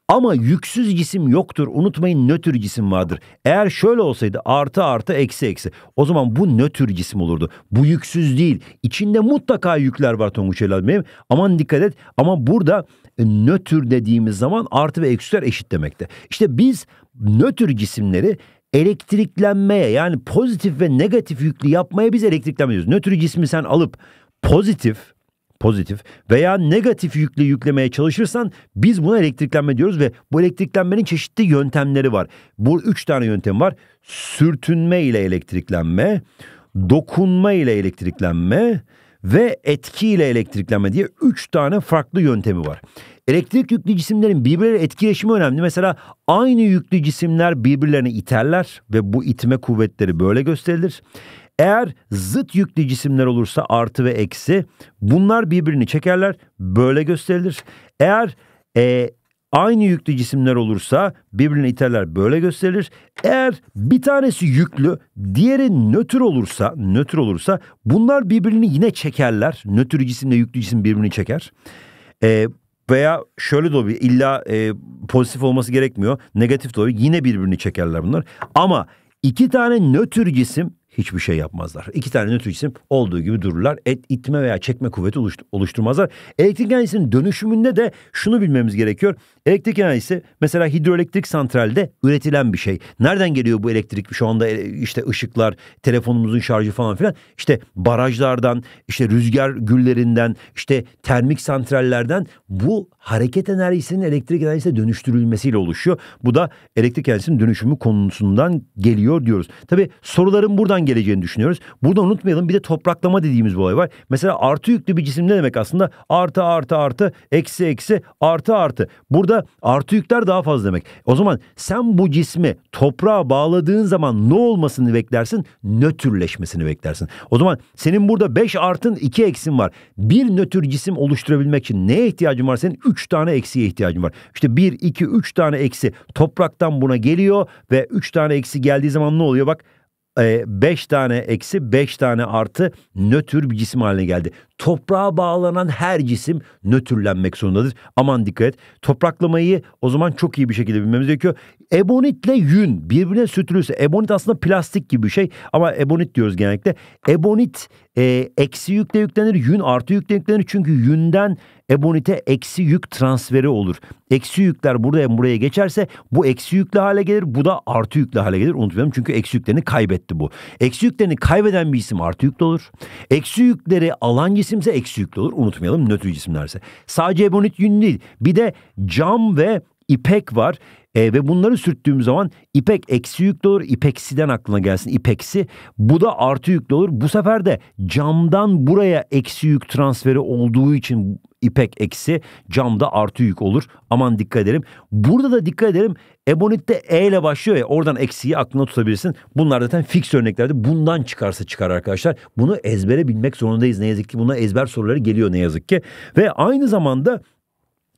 A: Ama yüksüz cisim yoktur. Unutmayın nötr cisim vardır. Eğer şöyle olsaydı artı artı eksi eksi. O zaman bu nötr cisim olurdu. Bu yüksüz değil. İçinde mutlaka yükler var Tonguç Helal Bey'im. Aman dikkat et. Ama burada e, nötr dediğimiz zaman artı ve eksiler eşit demekte. İşte biz nötr cisimleri elektriklenmeye yani pozitif ve negatif yüklü yapmaya biz elektriklenme diyoruz. Nötr cismi sen alıp pozitif pozitif veya negatif yüklü yüklemeye çalışırsan biz buna elektriklenme diyoruz ve bu elektriklenmenin çeşitli yöntemleri var. Bu üç tane yöntem var. Sürtünme ile elektriklenme, dokunma ile elektriklenme ve etki ile elektriklenme diye üç tane farklı yöntemi var. Elektrik yüklü cisimlerin birbirleri etkileşimi önemli. Mesela aynı yüklü cisimler birbirlerini iterler ve bu itme kuvvetleri böyle gösterilir. Eğer zıt yüklü cisimler olursa artı ve eksi bunlar birbirini çekerler böyle gösterilir. Eğer e, aynı yüklü cisimler olursa birbirini iterler böyle gösterilir. Eğer bir tanesi yüklü diğeri nötr olursa nötr olursa bunlar birbirini yine çekerler. Nötr cisimle yüklü cisim birbirini çeker. E, veya şöyle de olabilir illa e, pozitif olması gerekmiyor negatif de olabilir yine birbirini çekerler bunlar. Ama iki tane nötr cisim hiçbir şey yapmazlar. İki tane nötr cisim olduğu gibi dururlar. Et, itme veya çekme kuvveti oluşturmazlar. Elektrik enerjisinin dönüşümünde de şunu bilmemiz gerekiyor. Elektrik enerjisi mesela hidroelektrik santralde üretilen bir şey. Nereden geliyor bu elektrik? Şu anda e, işte ışıklar, telefonumuzun şarjı falan filan. İşte barajlardan, işte rüzgar güllerinden, işte termik santrallerden bu hareket enerjisinin elektrik enerjisine dönüştürülmesiyle oluşuyor. Bu da elektrik enerjisinin dönüşümü konusundan geliyor diyoruz. Tabii soruların buradan oradan geleceğini düşünüyoruz. Burada unutmayalım bir de topraklama dediğimiz bir olay var. Mesela artı yüklü bir cisim ne demek aslında? Artı artı artı eksi eksi artı artı. Burada artı yükler daha fazla demek. O zaman sen bu cismi toprağa bağladığın zaman ne olmasını beklersin? Nötrleşmesini beklersin. O zaman senin burada 5 artın 2 eksin var. Bir nötr cisim oluşturabilmek için neye ihtiyacın var? Senin 3 tane eksiye ihtiyacın var. İşte 1, 2, 3 tane eksi topraktan buna geliyor ve 3 tane eksi geldiği zaman ne oluyor? Bak 5 tane eksi 5 tane artı nötr bir cisim haline geldi toprağa bağlanan her cisim nötrlenmek zorundadır. Aman dikkat et. Topraklamayı o zaman çok iyi bir şekilde bilmemiz gerekiyor. Ebonitle yün birbirine sütülürse ebonit aslında plastik gibi bir şey ama ebonit diyoruz genellikle. Ebonit e, eksi yükle yüklenir, yün artı yükle yüklenir çünkü yünden ebonite eksi yük transferi olur. Eksi yükler buraya buraya geçerse bu eksi yükle hale gelir, bu da artı yükle hale gelir. Unutmayalım çünkü eksi yüklerini kaybetti bu. Eksi yüklerini kaybeden bir isim artı yüklü olur. Eksi yükleri alan cisim cisimse eksi yüklü olur. Unutmayalım nötr cisimlerse. Sadece ebonit yün değil. Bir de cam ve ipek var. E, ve bunları sürttüğüm zaman ipek eksi yüklü olur. İpeksiden aklına gelsin ipeksi. Bu da artı yüklü olur. Bu sefer de camdan buraya eksi yük transferi olduğu için İpek eksi camda artı yük olur. Aman dikkat edelim. Burada da dikkat edelim. Ebonit'te E ile başlıyor ya oradan eksiği aklına tutabilirsin. Bunlar zaten fix örneklerde bundan çıkarsa çıkar arkadaşlar. Bunu ezbere bilmek zorundayız ne yazık ki. Buna ezber soruları geliyor ne yazık ki. Ve aynı zamanda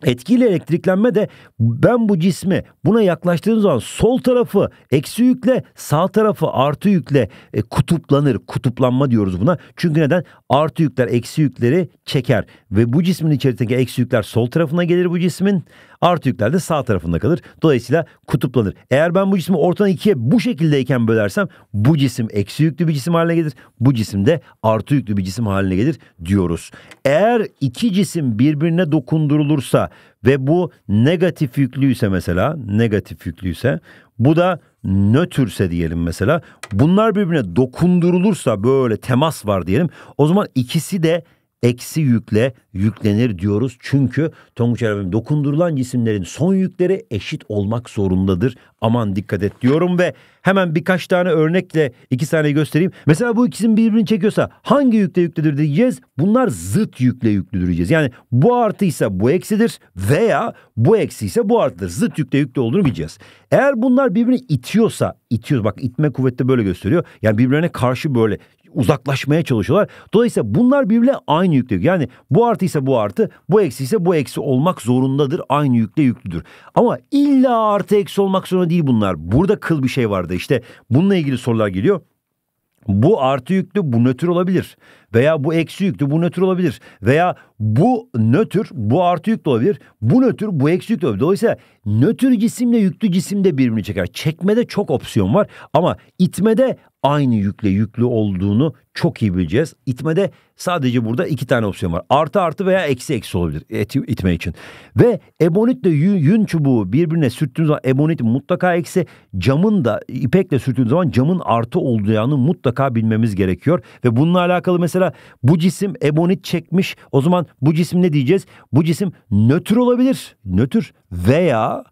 A: Etkiyle elektriklenme de ben bu cismi buna yaklaştığım zaman sol tarafı eksi yükle sağ tarafı artı yükle e, kutuplanır. Kutuplanma diyoruz buna. Çünkü neden? Artı yükler eksi yükleri çeker ve bu cismin içerisindeki eksi yükler sol tarafına gelir bu cismin. Artı yükler de sağ tarafında kalır. Dolayısıyla kutuplanır. Eğer ben bu cismi ortadan ikiye bu şekildeyken bölersem bu cisim eksi yüklü bir cisim haline gelir. Bu cisim de artı yüklü bir cisim haline gelir diyoruz. Eğer iki cisim birbirine dokundurulursa ve bu negatif yüklüyse mesela negatif yüklüyse bu da nötrse diyelim mesela bunlar birbirine dokundurulursa böyle temas var diyelim o zaman ikisi de eksi yükle yüklenir diyoruz. Çünkü Tonguç Erbem dokundurulan cisimlerin son yükleri eşit olmak zorundadır. Aman dikkat et diyorum ve hemen birkaç tane örnekle iki tane göstereyim. Mesela bu ikisinin birbirini çekiyorsa hangi yükle yükledir diyeceğiz. Bunlar zıt yükle yüklüdür diyeceğiz. Yani bu artıysa bu eksidir veya bu eksi ise bu artıdır. Zıt yükle yüklü olduğunu bileceğiz. Eğer bunlar birbirini itiyorsa itiyor bak itme kuvveti böyle gösteriyor. Yani birbirine karşı böyle uzaklaşmaya çalışıyorlar. Dolayısıyla bunlar birbirine aynı yükle. Yani bu artı ise bu artı, bu eksi ise bu eksi olmak zorundadır. Aynı yükle yüklüdür. Ama illa artı eksi olmak zorunda değil bunlar. Burada kıl bir şey vardı. İşte bununla ilgili sorular geliyor. Bu artı yüklü, bu nötr olabilir veya bu eksi yüklü bu nötr olabilir veya bu nötr bu artı yüklü olabilir bu nötr bu eksi yüklü olabilir. Dolayısıyla nötr cisimle yüklü cisim de birbirini çeker. Çekmede çok opsiyon var ama itmede aynı yükle yüklü olduğunu çok iyi bileceğiz. İtmede sadece burada iki tane opsiyon var. Artı artı veya eksi eksi olabilir et, itme için. Ve ebonitle yün, yün çubuğu birbirine sürttüğünüz zaman ebonit mutlaka eksi. Camın da ipekle sürttüğünüz zaman camın artı olduğunu mutlaka bilmemiz gerekiyor. Ve bununla alakalı mesela Mesela bu cisim ebonit çekmiş. O zaman bu cisim ne diyeceğiz? Bu cisim nötr olabilir. Nötr veya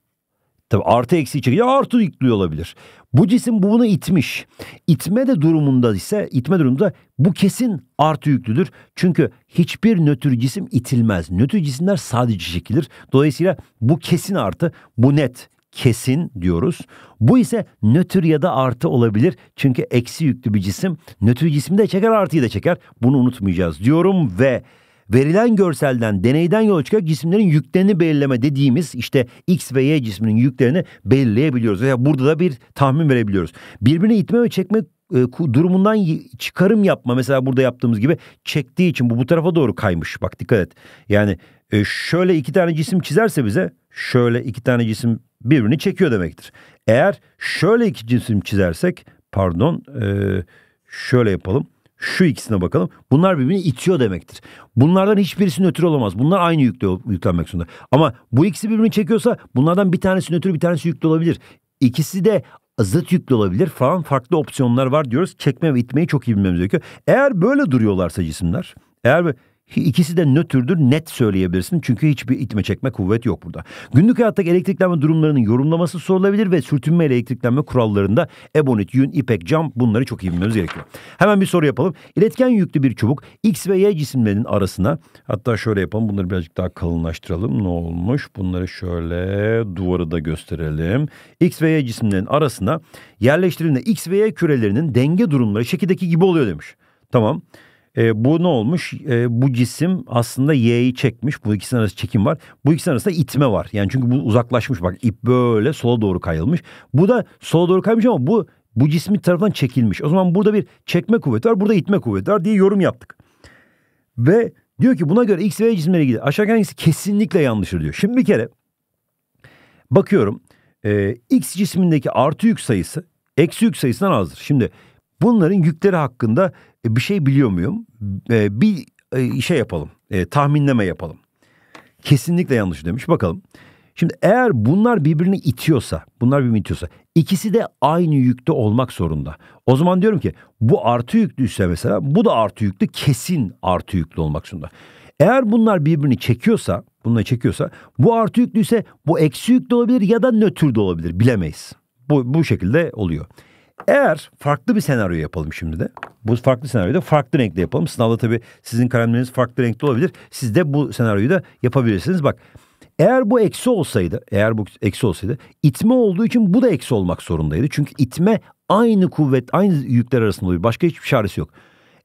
A: Tabi artı eksi çekici artı yüklü olabilir. Bu cisim bunu itmiş. İtme de durumunda ise itme durumunda bu kesin artı yüklüdür. Çünkü hiçbir nötr cisim itilmez. Nötr cisimler sadece çekilir. Dolayısıyla bu kesin artı, bu net kesin diyoruz. Bu ise nötr ya da artı olabilir. Çünkü eksi yüklü bir cisim nötr cismi de çeker artıyı da çeker. Bunu unutmayacağız diyorum ve verilen görselden deneyden yola çıkarak cisimlerin yüklerini belirleme dediğimiz işte X ve Y cisminin yüklerini belirleyebiliyoruz. Veya burada da bir tahmin verebiliyoruz. Birbirine itme ve çekme e, durumundan çıkarım yapma mesela burada yaptığımız gibi çektiği için bu bu tarafa doğru kaymış bak dikkat et. Yani e, şöyle iki tane cisim çizerse bize şöyle iki tane cisim birbirini çekiyor demektir. Eğer şöyle iki cisim çizersek pardon e, şöyle yapalım. Şu ikisine bakalım. Bunlar birbirini itiyor demektir. Bunlardan hiçbirisi nötr olamaz. Bunlar aynı yükle yüklenmek zorunda. Ama bu ikisi birbirini çekiyorsa bunlardan bir tanesi nötr bir tanesi yüklü olabilir. İkisi de zıt yüklü olabilir falan farklı opsiyonlar var diyoruz. Çekme ve itmeyi çok iyi bilmemiz gerekiyor. Eğer böyle duruyorlarsa cisimler eğer İkisi de nötrdür net söyleyebilirsin. Çünkü hiçbir itme çekme kuvvet yok burada. Günlük hayattaki elektriklenme durumlarının yorumlaması sorulabilir ve sürtünme ile elektriklenme kurallarında ebonit, yün, ipek, cam bunları çok iyi bilmemiz gerekiyor. Hemen bir soru yapalım. İletken yüklü bir çubuk X ve Y cisimlerinin arasına hatta şöyle yapalım bunları birazcık daha kalınlaştıralım. Ne olmuş? Bunları şöyle duvarı da gösterelim. X ve Y cisimlerinin arasına yerleştirilme X ve Y kürelerinin denge durumları şekildeki gibi oluyor demiş. Tamam. Tamam. E, bu ne olmuş? E, bu cisim aslında Y'yi çekmiş. Bu ikisinin arasında çekim var. Bu ikisinin arasında itme var. Yani çünkü bu uzaklaşmış. Bak ip böyle sola doğru kayılmış. Bu da sola doğru kaymış ama bu bu cismi tarafından çekilmiş. O zaman burada bir çekme kuvveti var. Burada itme kuvveti var diye yorum yaptık. Ve diyor ki buna göre X ve Y cisimlere gidiyor. aşağıdaki hangisi kesinlikle yanlıştır diyor. Şimdi bir kere bakıyorum. E, X cismindeki artı yük sayısı eksi yük sayısından azdır. Şimdi bunların yükleri hakkında e, bir şey biliyor muyum? E, bir e, şey yapalım. E, tahminleme yapalım. Kesinlikle yanlış demiş. Bakalım. Şimdi eğer bunlar birbirini itiyorsa, bunlar birbirini itiyorsa ikisi de aynı yükte olmak zorunda. O zaman diyorum ki bu artı yüklüyse mesela bu da artı yüklü kesin artı yüklü olmak zorunda. Eğer bunlar birbirini çekiyorsa, bunları çekiyorsa bu artı yüklüyse bu eksi yüklü olabilir ya da nötr de olabilir bilemeyiz. Bu, bu şekilde oluyor. Eğer farklı bir senaryo yapalım şimdi de. Bu farklı senaryoda farklı renkte yapalım. Sınavda tabii sizin kalemleriniz farklı renkte olabilir. Siz de bu senaryoyu da yapabilirsiniz. Bak eğer bu eksi olsaydı, eğer bu eksi olsaydı itme olduğu için bu da eksi olmak zorundaydı. Çünkü itme aynı kuvvet, aynı yükler arasında oluyor. Başka hiçbir çaresi yok.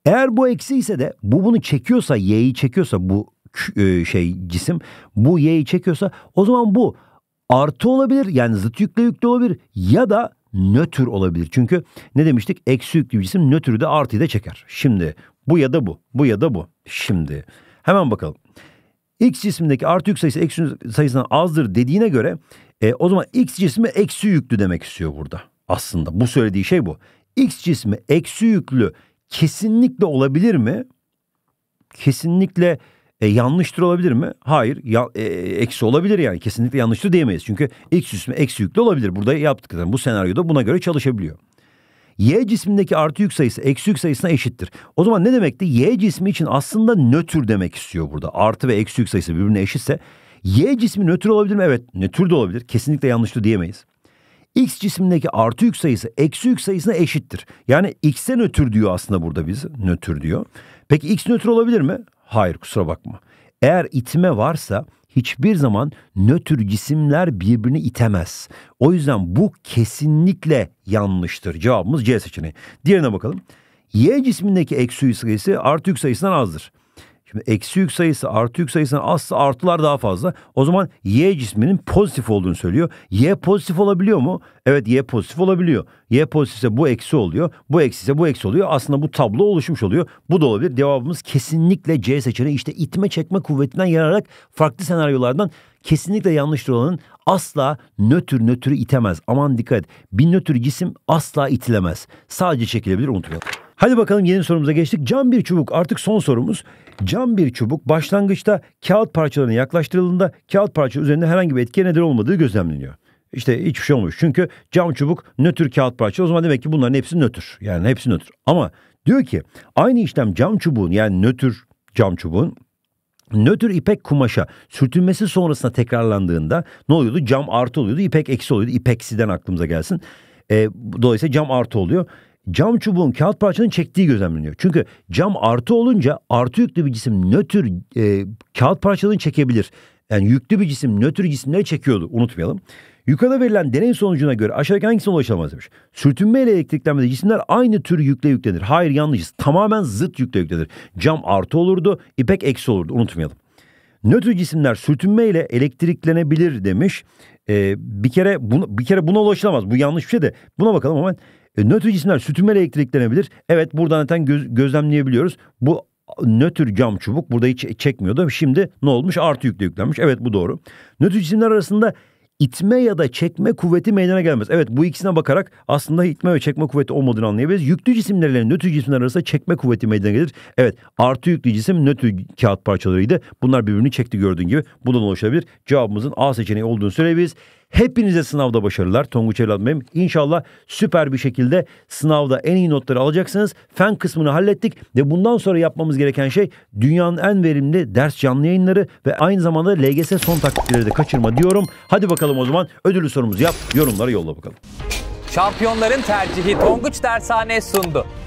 A: Eğer bu eksi ise de bu bunu çekiyorsa, y'yi çekiyorsa bu e, şey cisim bu y'yi çekiyorsa o zaman bu artı olabilir yani zıt yükle yüklü olabilir ya da nötr olabilir. Çünkü ne demiştik? Eksi yüklü bir cisim nötrü de artıyı da çeker. Şimdi bu ya da bu, bu ya da bu. Şimdi hemen bakalım. X cismindeki artı yük sayısı eksi sayısından azdır dediğine göre e, o zaman X cismi eksi yüklü demek istiyor burada. Aslında bu söylediği şey bu. X cismi eksi yüklü kesinlikle olabilir mi? Kesinlikle e, yanlıştır olabilir mi? Hayır. Ya, e, eksi olabilir yani. Kesinlikle yanlıştır diyemeyiz. Çünkü x cismi eksi yüklü olabilir. Burada yaptık. Yani bu senaryoda buna göre çalışabiliyor. Y cismindeki artı yük sayısı eksi yük sayısına eşittir. O zaman ne demekti? Y cismi için aslında nötr demek istiyor burada. Artı ve eksi yük sayısı birbirine eşitse. Y cismi nötr olabilir mi? Evet nötr de olabilir. Kesinlikle yanlıştır diyemeyiz. X cismindeki artı yük sayısı eksi yük sayısına eşittir. Yani X'e nötr diyor aslında burada biz. Nötr diyor. Peki X nötr olabilir mi? Hayır kusura bakma. Eğer itme varsa hiçbir zaman nötr cisimler birbirini itemez. O yüzden bu kesinlikle yanlıştır. Cevabımız C seçeneği. Diğerine bakalım. Y cismindeki eksi sayısı artı yük sayısından azdır. Şimdi eksi yük sayısı artı yük sayısından azsa artılar daha fazla. O zaman Y cisminin pozitif olduğunu söylüyor. Y pozitif olabiliyor mu? Evet Y pozitif olabiliyor. Y pozitifse bu eksi oluyor. Bu eksi ise bu eksi oluyor. Aslında bu tablo oluşmuş oluyor. Bu da olabilir. Cevabımız kesinlikle C seçeneği. İşte itme çekme kuvvetinden yararak farklı senaryolardan kesinlikle yanlış olanın asla nötr nötrü itemez. Aman dikkat. Bir nötr cisim asla itilemez. Sadece çekilebilir unutmayalım. Hadi bakalım yeni sorumuza geçtik. Cam bir çubuk artık son sorumuz. Cam bir çubuk başlangıçta kağıt parçalarına yaklaştırıldığında kağıt parça üzerinde herhangi bir etkiye neden olmadığı gözlemleniyor. İşte hiçbir şey olmuş. Çünkü cam çubuk nötr kağıt parça. O zaman demek ki bunların hepsi nötr. Yani hepsi nötr. Ama diyor ki aynı işlem cam çubuğun yani nötr cam çubuğun Nötr ipek kumaşa sürtünmesi sonrasında tekrarlandığında ne oluyordu? Cam artı oluyordu, ipek eksi oluyordu. İpeksiden aklımıza gelsin. E, dolayısıyla cam artı oluyor cam çubuğun kağıt parçasının çektiği gözlemleniyor. Çünkü cam artı olunca artı yüklü bir cisim nötr e, kağıt parçalarını çekebilir. Yani yüklü bir cisim nötr cisimleri çekiyordu unutmayalım. Yukarıda verilen deney sonucuna göre aşağıdaki hangisine ulaşılamaz demiş. Sürtünme ile elektriklenmede cisimler aynı tür yükle yüklenir. Hayır yanlışız. Tamamen zıt yükle yüklenir. Cam artı olurdu, ipek eksi olurdu unutmayalım. Nötr cisimler sürtünmeyle elektriklenebilir demiş. E, bir kere buna, bir kere buna ulaşılamaz. Bu yanlış bir şey de. Buna bakalım hemen. E, nötr cisimler sürtünmeyle elektriklenebilir. Evet buradan zaten göz, gözlemleyebiliyoruz. Bu nötr cam çubuk burada hiç çekmiyordu. Şimdi ne olmuş? Artı yükle yüklenmiş. Evet bu doğru. Nötr cisimler arasında itme ya da çekme kuvveti meydana gelmez. Evet bu ikisine bakarak aslında itme ve çekme kuvveti olmadığını anlayabiliriz. Yüklü cisimlerle nötr cisimler arasında çekme kuvveti meydana gelir. Evet artı yüklü cisim nötr kağıt parçalarıydı. Bunlar birbirini çekti gördüğün gibi. Bundan oluşabilir. Cevabımızın A seçeneği olduğunu söyleyebiliriz. Hepinize sınavda başarılar Tonguç evladım benim. İnşallah süper bir şekilde sınavda en iyi notları alacaksınız. Fen kısmını hallettik ve bundan sonra yapmamız gereken şey dünyanın en verimli ders canlı yayınları ve aynı zamanda LGS son taktikleri de kaçırma diyorum. Hadi bakalım o zaman ödülü sorumuzu yap yorumlara yolla bakalım. Şampiyonların tercihi Tonguç Dershane sundu.